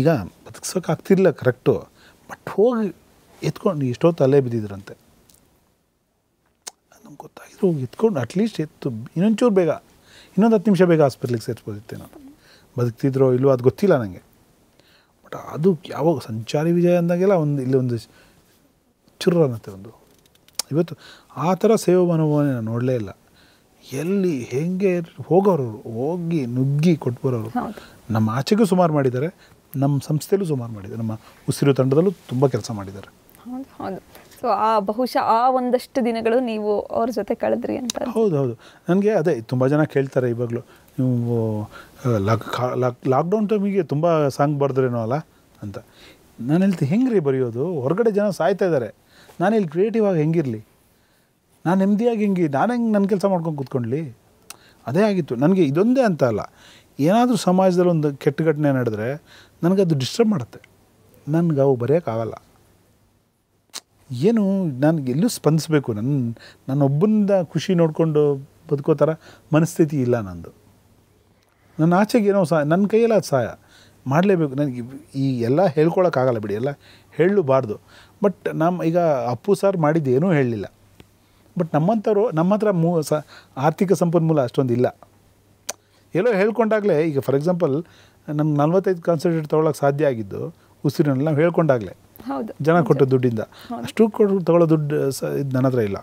ಈಗ ಬದುಕ್ಸೋಕ್ಕಾಗ್ತಿರ್ಲಿಲ್ಲ ಕರೆಕ್ಟು ಬಟ್ ಹೋಗಿ ಎತ್ಕೊಂಡು ಎಷ್ಟೋ ತಲೆ ಬಿದ್ದಿದ್ರಂತೆ ನಮ್ಗೆ ಗೊತ್ತಾಗಿದ್ರು ಹೋಗಿ ಎತ್ಕೊಂಡು ಅಟ್ಲೀಸ್ಟ್ ಎತ್ತು ಇನ್ನೊಂಚೂರು ಬೇಗ ಇನ್ನೊಂದು ಹತ್ತು ನಿಮಿಷ ಬೇಗ ಹಾಸ್ಪಿಟ್ಲಿಗೆ ಸೇರಿಸ್ಬೋದಿತ್ತೆ ನಾನು ಬದುಕ್ತಿದ್ರೋ ಇಲ್ಲೋ ಅದು ಗೊತ್ತಿಲ್ಲ ನನಗೆ ಬಟ್ ಅದು ಯಾವಾಗ ಸಂಚಾರಿ ವಿಜಯ ಅಂದಾಗೆಲ್ಲ ಒಂದು ಇಲ್ಲಿ ಒಂದು ಚುರ್ರ ಅನ್ನತ್ತೆ ಒಂದು ಇವತ್ತು ಆ ಥರ ಸೇವಾ ಮನೋಭಾವನೆ ನಾನು ನೋಡಲೇ ಇಲ್ಲ ಎಲ್ಲಿ ಹೆಂಗೆ ಹೋಗೋರು ಹೋಗಿ ನುಗ್ಗಿ ಕೊಟ್ಟು ಬರೋರು ನಮ್ಮ ಆಚೆಗೂ ಸುಮಾರು ಮಾಡಿದ್ದಾರೆ ನಮ್ಮ ಸಂಸ್ಥೆಯಲ್ಲೂ ಸುಮಾರು ಮಾಡಿದ್ದಾರೆ ನಮ್ಮ ಉಸಿರು ತಂಡದಲ್ಲೂ ತುಂಬ ಕೆಲಸ ಮಾಡಿದ್ದಾರೆ ಸೊ ಆ ಬಹುಶಃ ಆ ಒಂದಷ್ಟು ದಿನಗಳು ನೀವು ಅವ್ರ ಜೊತೆ ಕಳೆದ್ರಿ ಅಂತ ಹೌದು ಹೌದು ನನಗೆ ಅದೇ ತುಂಬ ಜನ ಕೇಳ್ತಾರೆ ಇವಾಗಲೂ ನೀವು ಲಾಕ್ ಲಾಕ್ಡೌನ್ ಟೈಮಿಗೆ ತುಂಬ ಸಾಂಗ್ ಬರೆದ್ರೇನೋ ಅಲ್ಲ ಅಂತ ನಾನು ಹೇಳ್ತೀನಿ ಹೆಂಗೆ ರೀ ಬರೆಯೋದು ಹೊರಗಡೆ ಜನ ಸಾಯ್ತಾ ಇದ್ದಾರೆ ನಾನು ಇಲ್ಲಿ ಕ್ರಿಯೇಟಿವ್ ಆಗಿ ಹೆಂಗಿರಲಿ ನಾನು ನೆಮ್ಮದಿಯಾಗಿ ಹಿಂಗೆ ನಾನು ಹೆಂಗೆ ನನ್ನ ಕೆಲಸ ಮಾಡ್ಕೊಂಡು ಕೂತ್ಕೊಂಡ್ಲಿ ಅದೇ ಆಗಿತ್ತು ನನಗೆ ಇದೊಂದೇ ಅಂತ ಅಲ್ಲ ಏನಾದರೂ ಸಮಾಜದಲ್ಲಿ ಒಂದು ಕೆಟ್ಟ ಘಟನೆ ನಡೆದ್ರೆ ನನಗದು ಡಿಸ್ಟರ್ಬ್ ಮಾಡುತ್ತೆ ನನಗೆ ಅವು ಬರೆಯೋಕ್ಕಾಗಲ್ಲ ಏನು ನನಗೆ ಎಲ್ಲೂ ಸ್ಪಂದಿಸ್ಬೇಕು ನನ್ನ ನನ್ನೊಬ್ಬನಿಂದ ಖುಷಿ ನೋಡಿಕೊಂಡು ಬದುಕೋ ಥರ ಮನಸ್ಥಿತಿ ಇಲ್ಲ ನಂದು ನನ್ನ ಆಚೆಗೆ ಏನೋ ಸಹಾಯ ನನ್ನ ಕೈಯಲ್ಲಿ ಅದು ಸಹಾಯ ಮಾಡಲೇಬೇಕು ನನಗೆ ಈ ಎಲ್ಲ ಹೇಳ್ಕೊಳಕ್ಕಾಗಲ್ಲ ಬಿಡಿ ಎಲ್ಲ ಹೇಳಬಾರ್ದು ಬಟ್ ನಮ್ಮ ಈಗ ಅಪ್ಪು ಸರ್ ಮಾಡಿದ್ದು ಏನೂ ಹೇಳಲಿಲ್ಲ ಬಟ್ ನಮ್ಮಂಥವ್ರು ನಮ್ಮ ಹತ್ರ ಮೂ ಸ ಆರ್ಥಿಕ ಸಂಪನ್ಮೂಲ ಅಷ್ಟೊಂದು ಇಲ್ಲ ಎಲ್ಲೋ ಹೇಳ್ಕೊಂಡಾಗಲೇ ಈಗ ಫಾರ್ ಎಕ್ಸಾಂಪಲ್ ನಮ್ಗೆ ನಲ್ವತ್ತೈದು ಕಾನ್ಸಂಟ್ರೇಟ್ ತೊಗೊಳಕ್ಕೆ ಸಾಧ್ಯ ಆಗಿದ್ದು ಉಸಿರಿನಲ್ಲಿ ನಾವು ಹೇಳ್ಕೊಂಡಾಗಲೇ ಜನ ಕೊಟ್ಟ ದುಡ್ಡಿಂದ ಅಷ್ಟು ಕೊಟ್ಟು ತೊಗೊಳ್ಳೋ ದುಡ್ಡು ಸ ಇದು ನನ್ನ ಹತ್ರ ಇಲ್ಲ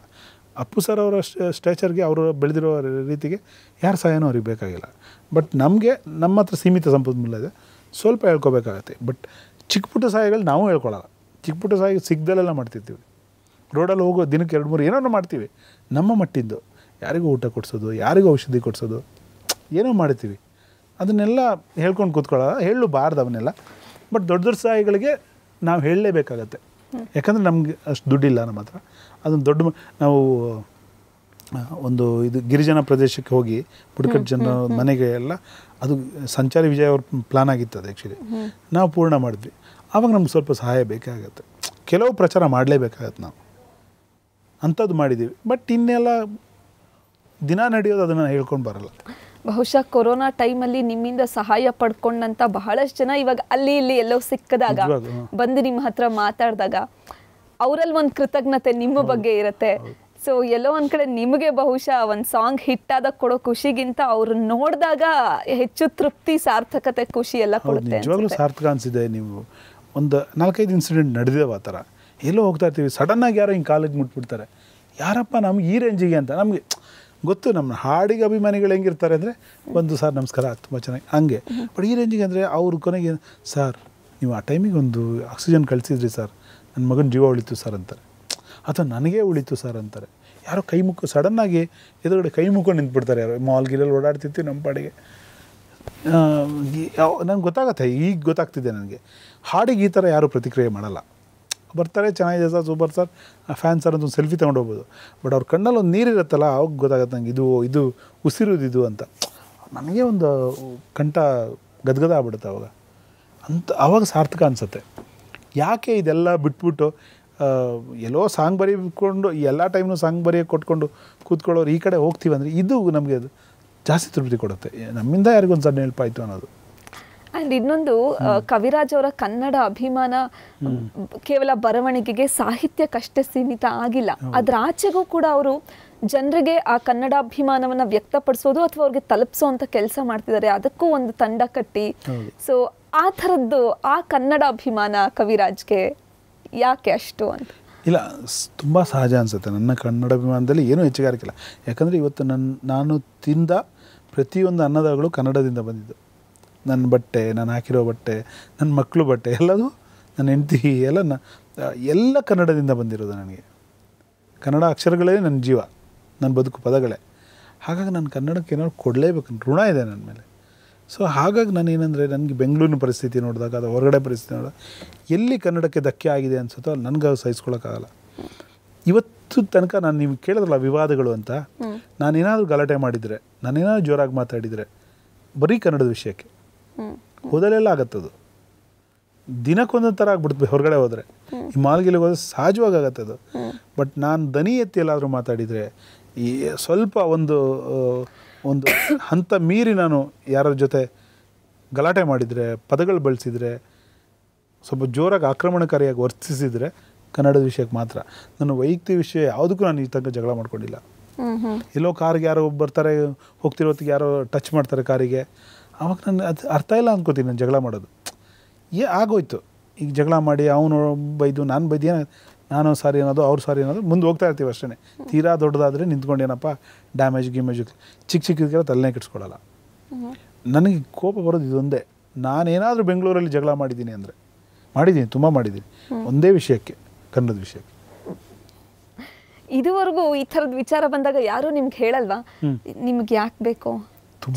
ಅಪ್ಪು ಸರ್ ಅವರ ಸ್ಟ್ಯಾಚರ್ಗೆ ಅವರು ಬೆಳೆದಿರೋ ರೀತಿಗೆ ಯಾರ ಸಹಾಯನೂ ಅವ್ರಿಗೆ ಬೇಕಾಗಿಲ್ಲ ಬಟ್ ನಮಗೆ ನಮ್ಮ ಹತ್ರ ಸೀಮಿತ ಸಂಪನ್ಮೂಲ ಇದೆ ಸ್ವಲ್ಪ ಹೇಳ್ಕೊಬೇಕಾಗತ್ತೆ ಬಟ್ ಚಿಕ್ಕ ಪುಟ್ಟ ಸಹಾಯಗಳು ನಾವು ಹೇಳ್ಕೊಳ್ಳೋಲ್ಲ ಚಿಕ್ಕ ಪುಟ್ಟ ಸಹಾಯ ಸಿಗ್ದಲ್ಲೆಲ್ಲ ಮಾಡ್ತಿರ್ತೀವಿ ರೋಡಲ್ಲಿ ಹೋಗೋ ದಿನಕ್ಕೆ ಎರಡು ಮೂರು ಏನೋ ಮಾಡ್ತೀವಿ ನಮ್ಮ ಮಟ್ಟಿದ್ದು ಯಾರಿಗೂ ಊಟ ಕೊಡಿಸೋದು ಯಾರಿಗೂ ಔಷಧಿ ಕೊಡಿಸೋದು ಏನೋ ಮಾಡ್ತೀವಿ ಅದನ್ನೆಲ್ಲ ಹೇಳ್ಕೊಂಡು ಕೂತ್ಕೊಳ್ಳೋ ಬಾರ್ದು ಅವನ್ನೆಲ್ಲ ಬಟ್ ದೊಡ್ಡ ದೊಡ್ಡ ಸಹಾಯಿಗಳಿಗೆ ನಾವು ಹೇಳಲೇಬೇಕಾಗತ್ತೆ ಯಾಕಂದರೆ ನಮಗೆ ಅಷ್ಟು ದುಡ್ಡಿಲ್ಲ ನಮ್ಮ ಹತ್ರ ಅದನ್ನು ದೊಡ್ಡ ನಾವು ಒಂದು ಇದು ಗಿರಿಜನ ಪ್ರದೇಶಕ್ಕೆ ಹೋಗಿ ಬುಡಕಟ್ಟು ಜನ ಮನೆಗೆ ಎಲ್ಲ ಅದು ಸಂಚಾರಿ ವಿಜಯ ಅವ್ರ ಪ್ಲಾನ್ ಆಗಿತ್ತು ಅದು ಆ್ಯಕ್ಚುಲಿ ನಾವು ಪೂರ್ಣ ಮಾಡಿದ್ವಿ ಆವಾಗ ನಮ್ಗೆ ಸ್ವಲ್ಪ ಸಹಾಯ ಬೇಕಾಗತ್ತೆ ಕೆಲವು ಪ್ರಚಾರ ಮಾಡಲೇಬೇಕಾಗತ್ತೆ ನಾವು ಅಂಥದ್ದು ಮಾಡಿದ್ದೀವಿ ಬಟ್ ಇನ್ನೆಲ್ಲ ದಿನ ನಡೆಯೋದು ಅದನ್ನು ಹೇಳ್ಕೊಂಡು ಬರಲ್ಲ ಬಹುಶಃ ಕೊರೋನಾ ಟೈಮಲ್ಲಿ ನಿಮ್ಮಿಂದ ಸಹಾಯ ಪಡ್ಕೊಂಡಂತ ಬಹಳಷ್ಟು ಜನ ಇವಾಗ ಅಲ್ಲಿ ಇಲ್ಲಿ ಎಲ್ಲೋ ಸಿಕ್ಕದಾಗ ಬಂದು ನಿಮ್ಮ ಹತ್ರ ಮಾತಾಡಿದಾಗ ಅವರಲ್ಲಿ ಒಂದು ಕೃತಜ್ಞತೆ ನಿಮ್ಮ ಬಗ್ಗೆ ಇರುತ್ತೆ ಸೊ ಎಲ್ಲೋ ಒಂದು ಕಡೆ ನಿಮಗೆ ಬಹುಶಃ ಒಂದು ಸಾಂಗ್ ಹಿಟ್ ಆದಾಗ ಕೊಡೋ ಖುಷಿಗಿಂತ ಅವ್ರು ನೋಡಿದಾಗ ಹೆಚ್ಚು ತೃಪ್ತಿ ಸಾರ್ಥಕತೆ ಖುಷಿ ಎಲ್ಲ ಕೊಡುತ್ತೆ ನಿಜವಾಗ್ಲೂ ಸಾರ್ಥಕ ಅನಿಸಿದೆ ನೀವು ಒಂದು ನಾಲ್ಕೈದು ಇನ್ಸಿಡೆಂಟ್ ನಡೆದೇವ ಆ ಥರ ಎಲ್ಲೋ ಹೋಗ್ತಾ ಇರ್ತೀವಿ ಸಡನ್ನಾಗಿ ಯಾರೋ ಹಿಂಗೆ ಕಾಲಿಗೆ ಮುಟ್ಬಿಡ್ತಾರೆ ಯಾರಪ್ಪ ನಮ್ಗೆ ಈ ರೇಂಜಿಗೆ ಅಂತ ನಮಗೆ ಗೊತ್ತು ನಮ್ಮ ಹಾಡಿಗೆ ಅಭಿಮಾನಿಗಳು ಹೆಂಗಿರ್ತಾರೆ ಅಂದರೆ ಒಂದು ಸರ್ ನಮಸ್ಕಾರ ತುಂಬ ಚೆನ್ನಾಗಿ ಹಂಗೆ ಬಟ್ ಈ ರೇಂಜಿಗೆ ಅಂದರೆ ಅವ್ರ ಕೊನೆಗೆ ಸರ್ ನೀವು ಆ ಟೈಮಿಗೆ ಒಂದು ಆಕ್ಸಿಜನ್ ಕಳಿಸಿದ್ರಿ ಸರ್ ನನ್ನ ಮಗನ ಜೀವ ಉಳಿತು ಸರ್ ಅಂತಾರೆ ಅಥವಾ ನನಗೇ ಉಳಿತು ಸರ್ ಅಂತಾರೆ ಯಾರೋ ಕೈ ಮುಖ ಸಡನ್ನಾಗಿ ಎದುರುಗಡೆ ಕೈ ಮುಖ ನಿಂತ್ಬಿಡ್ತಾರೆ ಯಾರು ಮಾಲ್ ಗಿಲಲ್ಲಿ ಓಡಾಡ್ತಿತ್ತು ನಮ್ಮ ಪಾಡಿಗೆ ನಂಗೆ ಗೊತ್ತಾಗತ್ತೆ ಈಗ ಗೊತ್ತಾಗ್ತಿದೆ ನನಗೆ ಹಾಡಿಗೆ ಈ ಥರ ಯಾರೂ ಪ್ರತಿಕ್ರಿಯೆ ಮಾಡಲ್ಲ ಬರ್ತಾರೆ ಚೆನ್ನಾಗಿದೆ sir super sir fan sir ಅಂತ ಒಂದು ಸೆಲ್ಫಿ ತೊಗೊಂಡು ಹೋಗ್ಬೋದು ಬಟ್ ಅವ್ರ ಕಣ್ಣಲ್ಲಿ ಒಂದು ನೀರಿರುತ್ತಲ್ಲ ಅವಾಗ ಗೊತ್ತಾಗುತ್ತೆ ಇದು ಇದು ಉಸಿರುದಿದು ಅಂತ ನನಗೆ ಒಂದು ಕಂಠ ಗದ್ಗದ ಆಗ್ಬಿಡುತ್ತೆ ಅವಾಗ ಅಂತ ಆವಾಗ ಸಾರ್ಥಕ ಅನಿಸುತ್ತೆ ಯಾಕೆ ಇದೆಲ್ಲ ಬಿಟ್ಬಿಟ್ಟು ಎಲ್ಲೋ ಸಾಂಗ್ ಬರೀಕೊಂಡು ಎಲ್ಲ ಟೈಮ್ನು ಸಾಂಗ್ ಬರೀ ಕೊಟ್ಕೊಂಡು ಕೂತ್ಕೊಳ್ಳೋರು ಈ ಕಡೆ ಹೋಗ್ತೀವಿ ಅಂದರೆ ಇದು ನಮಗೆ ಅದು ಜಾಸ್ತಿ ತೃಪ್ತಿ ಕೊಡುತ್ತೆ ನಮ್ಮಿಂದ ಯಾರಿಗೊಂದು ಸಣ್ಣ ಆಯಿತು ಅನ್ನೋದು ಅಂಡ್ ಇನ್ನೊಂದು ಕವಿರಾಜ್ ಅವರ ಕನ್ನಡ ಅಭಿಮಾನ ಕೇವಲ ಬರವಣಿಗೆಗೆ ಸಾಹಿತ್ಯಕ್ಕಷ್ಟೇ ಸೀಮಿತ ಆಗಿಲ್ಲ ಅದ್ರ ಆಚೆಗೂ ಕೂಡ ಅವರು ಜನರಿಗೆ ಆ ಕನ್ನಡ ಅಭಿಮಾನವನ್ನ ವ್ಯಕ್ತಪಡಿಸೋದು ಅಥವಾ ಅವ್ರಿಗೆ ತಲುಪಿಸೋ ಅಂತ ಕೆಲಸ ಮಾಡ್ತಿದ್ದಾರೆ ಅದಕ್ಕೂ ಒಂದು ತಂಡ ಕಟ್ಟಿ ಸೊ ಆ ಥರದ್ದು ಆ ಕನ್ನಡ ಅಭಿಮಾನ ಕವಿರಾಜ್ಗೆ ಯಾಕೆ ಅಷ್ಟು ಅಂತ ಇಲ್ಲ ತುಂಬ ಸಹಜ ಅನಿಸುತ್ತೆ ನನ್ನ ಕನ್ನಡ ಅಭಿಮಾನದಲ್ಲಿ ಏನೂ ಹೆಚ್ಚುಗಾರಿಕಿಲ್ಲ ಯಾಕಂದರೆ ಇವತ್ತು ನನ್ನ ನಾನು ತಿಂದ ಪ್ರತಿಯೊಂದು ಅನ್ನದಾಗಳು ಕನ್ನಡದಿಂದ ಬಂದಿದ್ದು ನನ್ನ ಬಟ್ಟೆ ನಾನು ಹಾಕಿರೋ ಬಟ್ಟೆ ನನ್ನ ಮಕ್ಕಳು ಬಟ್ಟೆ ಎಲ್ಲದು ನನ್ನ ಹೆಂಡತಿ ಎಲ್ಲ ನ ಎಲ್ಲ ಕನ್ನಡದಿಂದ ಬಂದಿರೋದು ನನಗೆ ಕನ್ನಡ ಅಕ್ಷರಗಳೇ ನನ್ನ ಜೀವ ನನ್ನ ಬದುಕು ಪದಗಳೇ ಹಾಗಾಗಿ ನಾನು ಕನ್ನಡಕ್ಕೆ ಏನಾದ್ರು ಕೊಡಲೇಬೇಕು ಋಣ ಇದೆ ನನ್ನ ಮೇಲೆ ಸೊ ಹಾಗಾಗಿ ನಾನು ಏನಂದರೆ ನನಗೆ ಬೆಂಗಳೂರಿನ ಪರಿಸ್ಥಿತಿ ನೋಡಿದಾಗ ಅದು ಹೊರಗಡೆ ಪರಿಸ್ಥಿತಿ ನೋಡಿದಾಗ ಎಲ್ಲಿ ಕನ್ನಡಕ್ಕೆ ಧಕ್ಕೆ ಆಗಿದೆ ಅನ್ಸುತ್ತೋ ಅಲ್ಲಿ ನನಗೆ ಸಹಿಸ್ಕೊಳ್ಳೋಕ್ಕಾಗಲ್ಲ ಇವತ್ತು ತನಕ ನಾನು ನಿಮ್ಗೆ ಕೇಳಿದ್ರಲ್ಲ ವಿವಾದಗಳು ಅಂತ ನಾನೇನಾದರೂ ಗಲಾಟೆ ಮಾಡಿದರೆ ನಾನೇನಾದರೂ ಜೋರಾಗಿ ಮಾತಾಡಿದರೆ ಬರೀ ಕನ್ನಡದ ವಿಷಯಕ್ಕೆ ಹೋದಲೆಲ್ಲ ಆಗತ್ತದು ದಿನಕ್ಕೊಂದೊಂದು ಥರ ಆಗ್ಬಿಡ್ತು ಹೊರಗಡೆ ಹೋದರೆ ಈ ಮಾಲ್ಗಿಲಿಗೆ ಹೋದ್ರೆ ಸಹಜವಾಗಿ ಆಗತ್ತೆ ಅದು ಬಟ್ ನಾನು ದನಿ ಎತ್ತಿ ಎಲ್ಲಾದರೂ ಮಾತಾಡಿದರೆ ಈ ಸ್ವಲ್ಪ ಒಂದು ಒಂದು ಹಂತ ಮೀರಿ ನಾನು ಯಾರ ಜೊತೆ ಗಲಾಟೆ ಮಾಡಿದರೆ ಪದಗಳು ಬಳಸಿದರೆ ಸ್ವಲ್ಪ ಜೋರಾಗಿ ಆಕ್ರಮಣಕಾರಿಯಾಗಿ ವರ್ತಿಸಿದರೆ ಕನ್ನಡದ ವಿಷಯಕ್ಕೆ ಮಾತ್ರ ನನ್ನ ವೈಯಕ್ತಿಕ ವಿಷಯ ಯಾವುದಕ್ಕೂ ನಾನು ಈ ತನಕ ಜಗಳ ಮಾಡ್ಕೊಂಡಿಲ್ಲ ಎಲ್ಲೋ ಕಾರ್ಗೆ ಯಾರೋ ಒಬ್ಬ ಬರ್ತಾರೆ ಹೋಗ್ತಿರೋತ್ತಿಗೆ ಯಾರೋ ಟಚ್ ಮಾಡ್ತಾರೆ ಕಾರಿಗೆ ಅವಾಗ ನಾನು ಅದು ಅರ್ಥ ಇಲ್ಲ ಅಂದ್ಕೋತೀನಿ ನಾನು ಜಗಳ ಮಾಡೋದು ಏ ಆಗೋಯ್ತು ಈಗ ಜಗಳ ಮಾಡಿ ಅವನು ಬೈದು ನಾನು ಬೈದು ನಾನು ಸಾರಿ ಅನ್ನೋದು ಅವ್ರ ಸಾರಿ ಅನ್ನೋದು ಮುಂದೆ ಹೋಗ್ತಾ ಇರ್ತೀವಿ ಅಷ್ಟೇ ತೀರಾ ದೊಡ್ಡದಾದರೆ ನಿಂತ್ಕೊಂಡು ಏನಪ್ಪ ಡ್ಯಾಮೇಜ್ ಗಿಮೇಜ್ ಚಿಕ್ಕ ಚಿಕ್ಕದಕ್ಕೆಲ್ಲ ತಲೆನೇ ಕೆಡ್ಸ್ಕೊಳ್ಳಲ್ಲ ನನಗೆ ಕೋಪ ಬರೋದು ಇದೊಂದೇ ನಾನೇನಾದರೂ ಬೆಂಗಳೂರಲ್ಲಿ ಜಗಳ ಮಾಡಿದ್ದೀನಿ ಅಂದರೆ ಮಾಡಿದ್ದೀನಿ ತುಂಬ ಮಾಡಿದ್ದೀನಿ ಒಂದೇ ವಿಷಯಕ್ಕೆ ಕನ್ನಡದ ವಿಷಯಕ್ಕೆ ಇದುವರೆಗೂ ಈ ಥರದ ವಿಚಾರ ಬಂದಾಗ ಯಾರೂ ನಿಮ್ಗೆ ಹೇಳಲ್ವಾ ನಿಮ್ಗೆ ಯಾಕೆ ಬೇಕು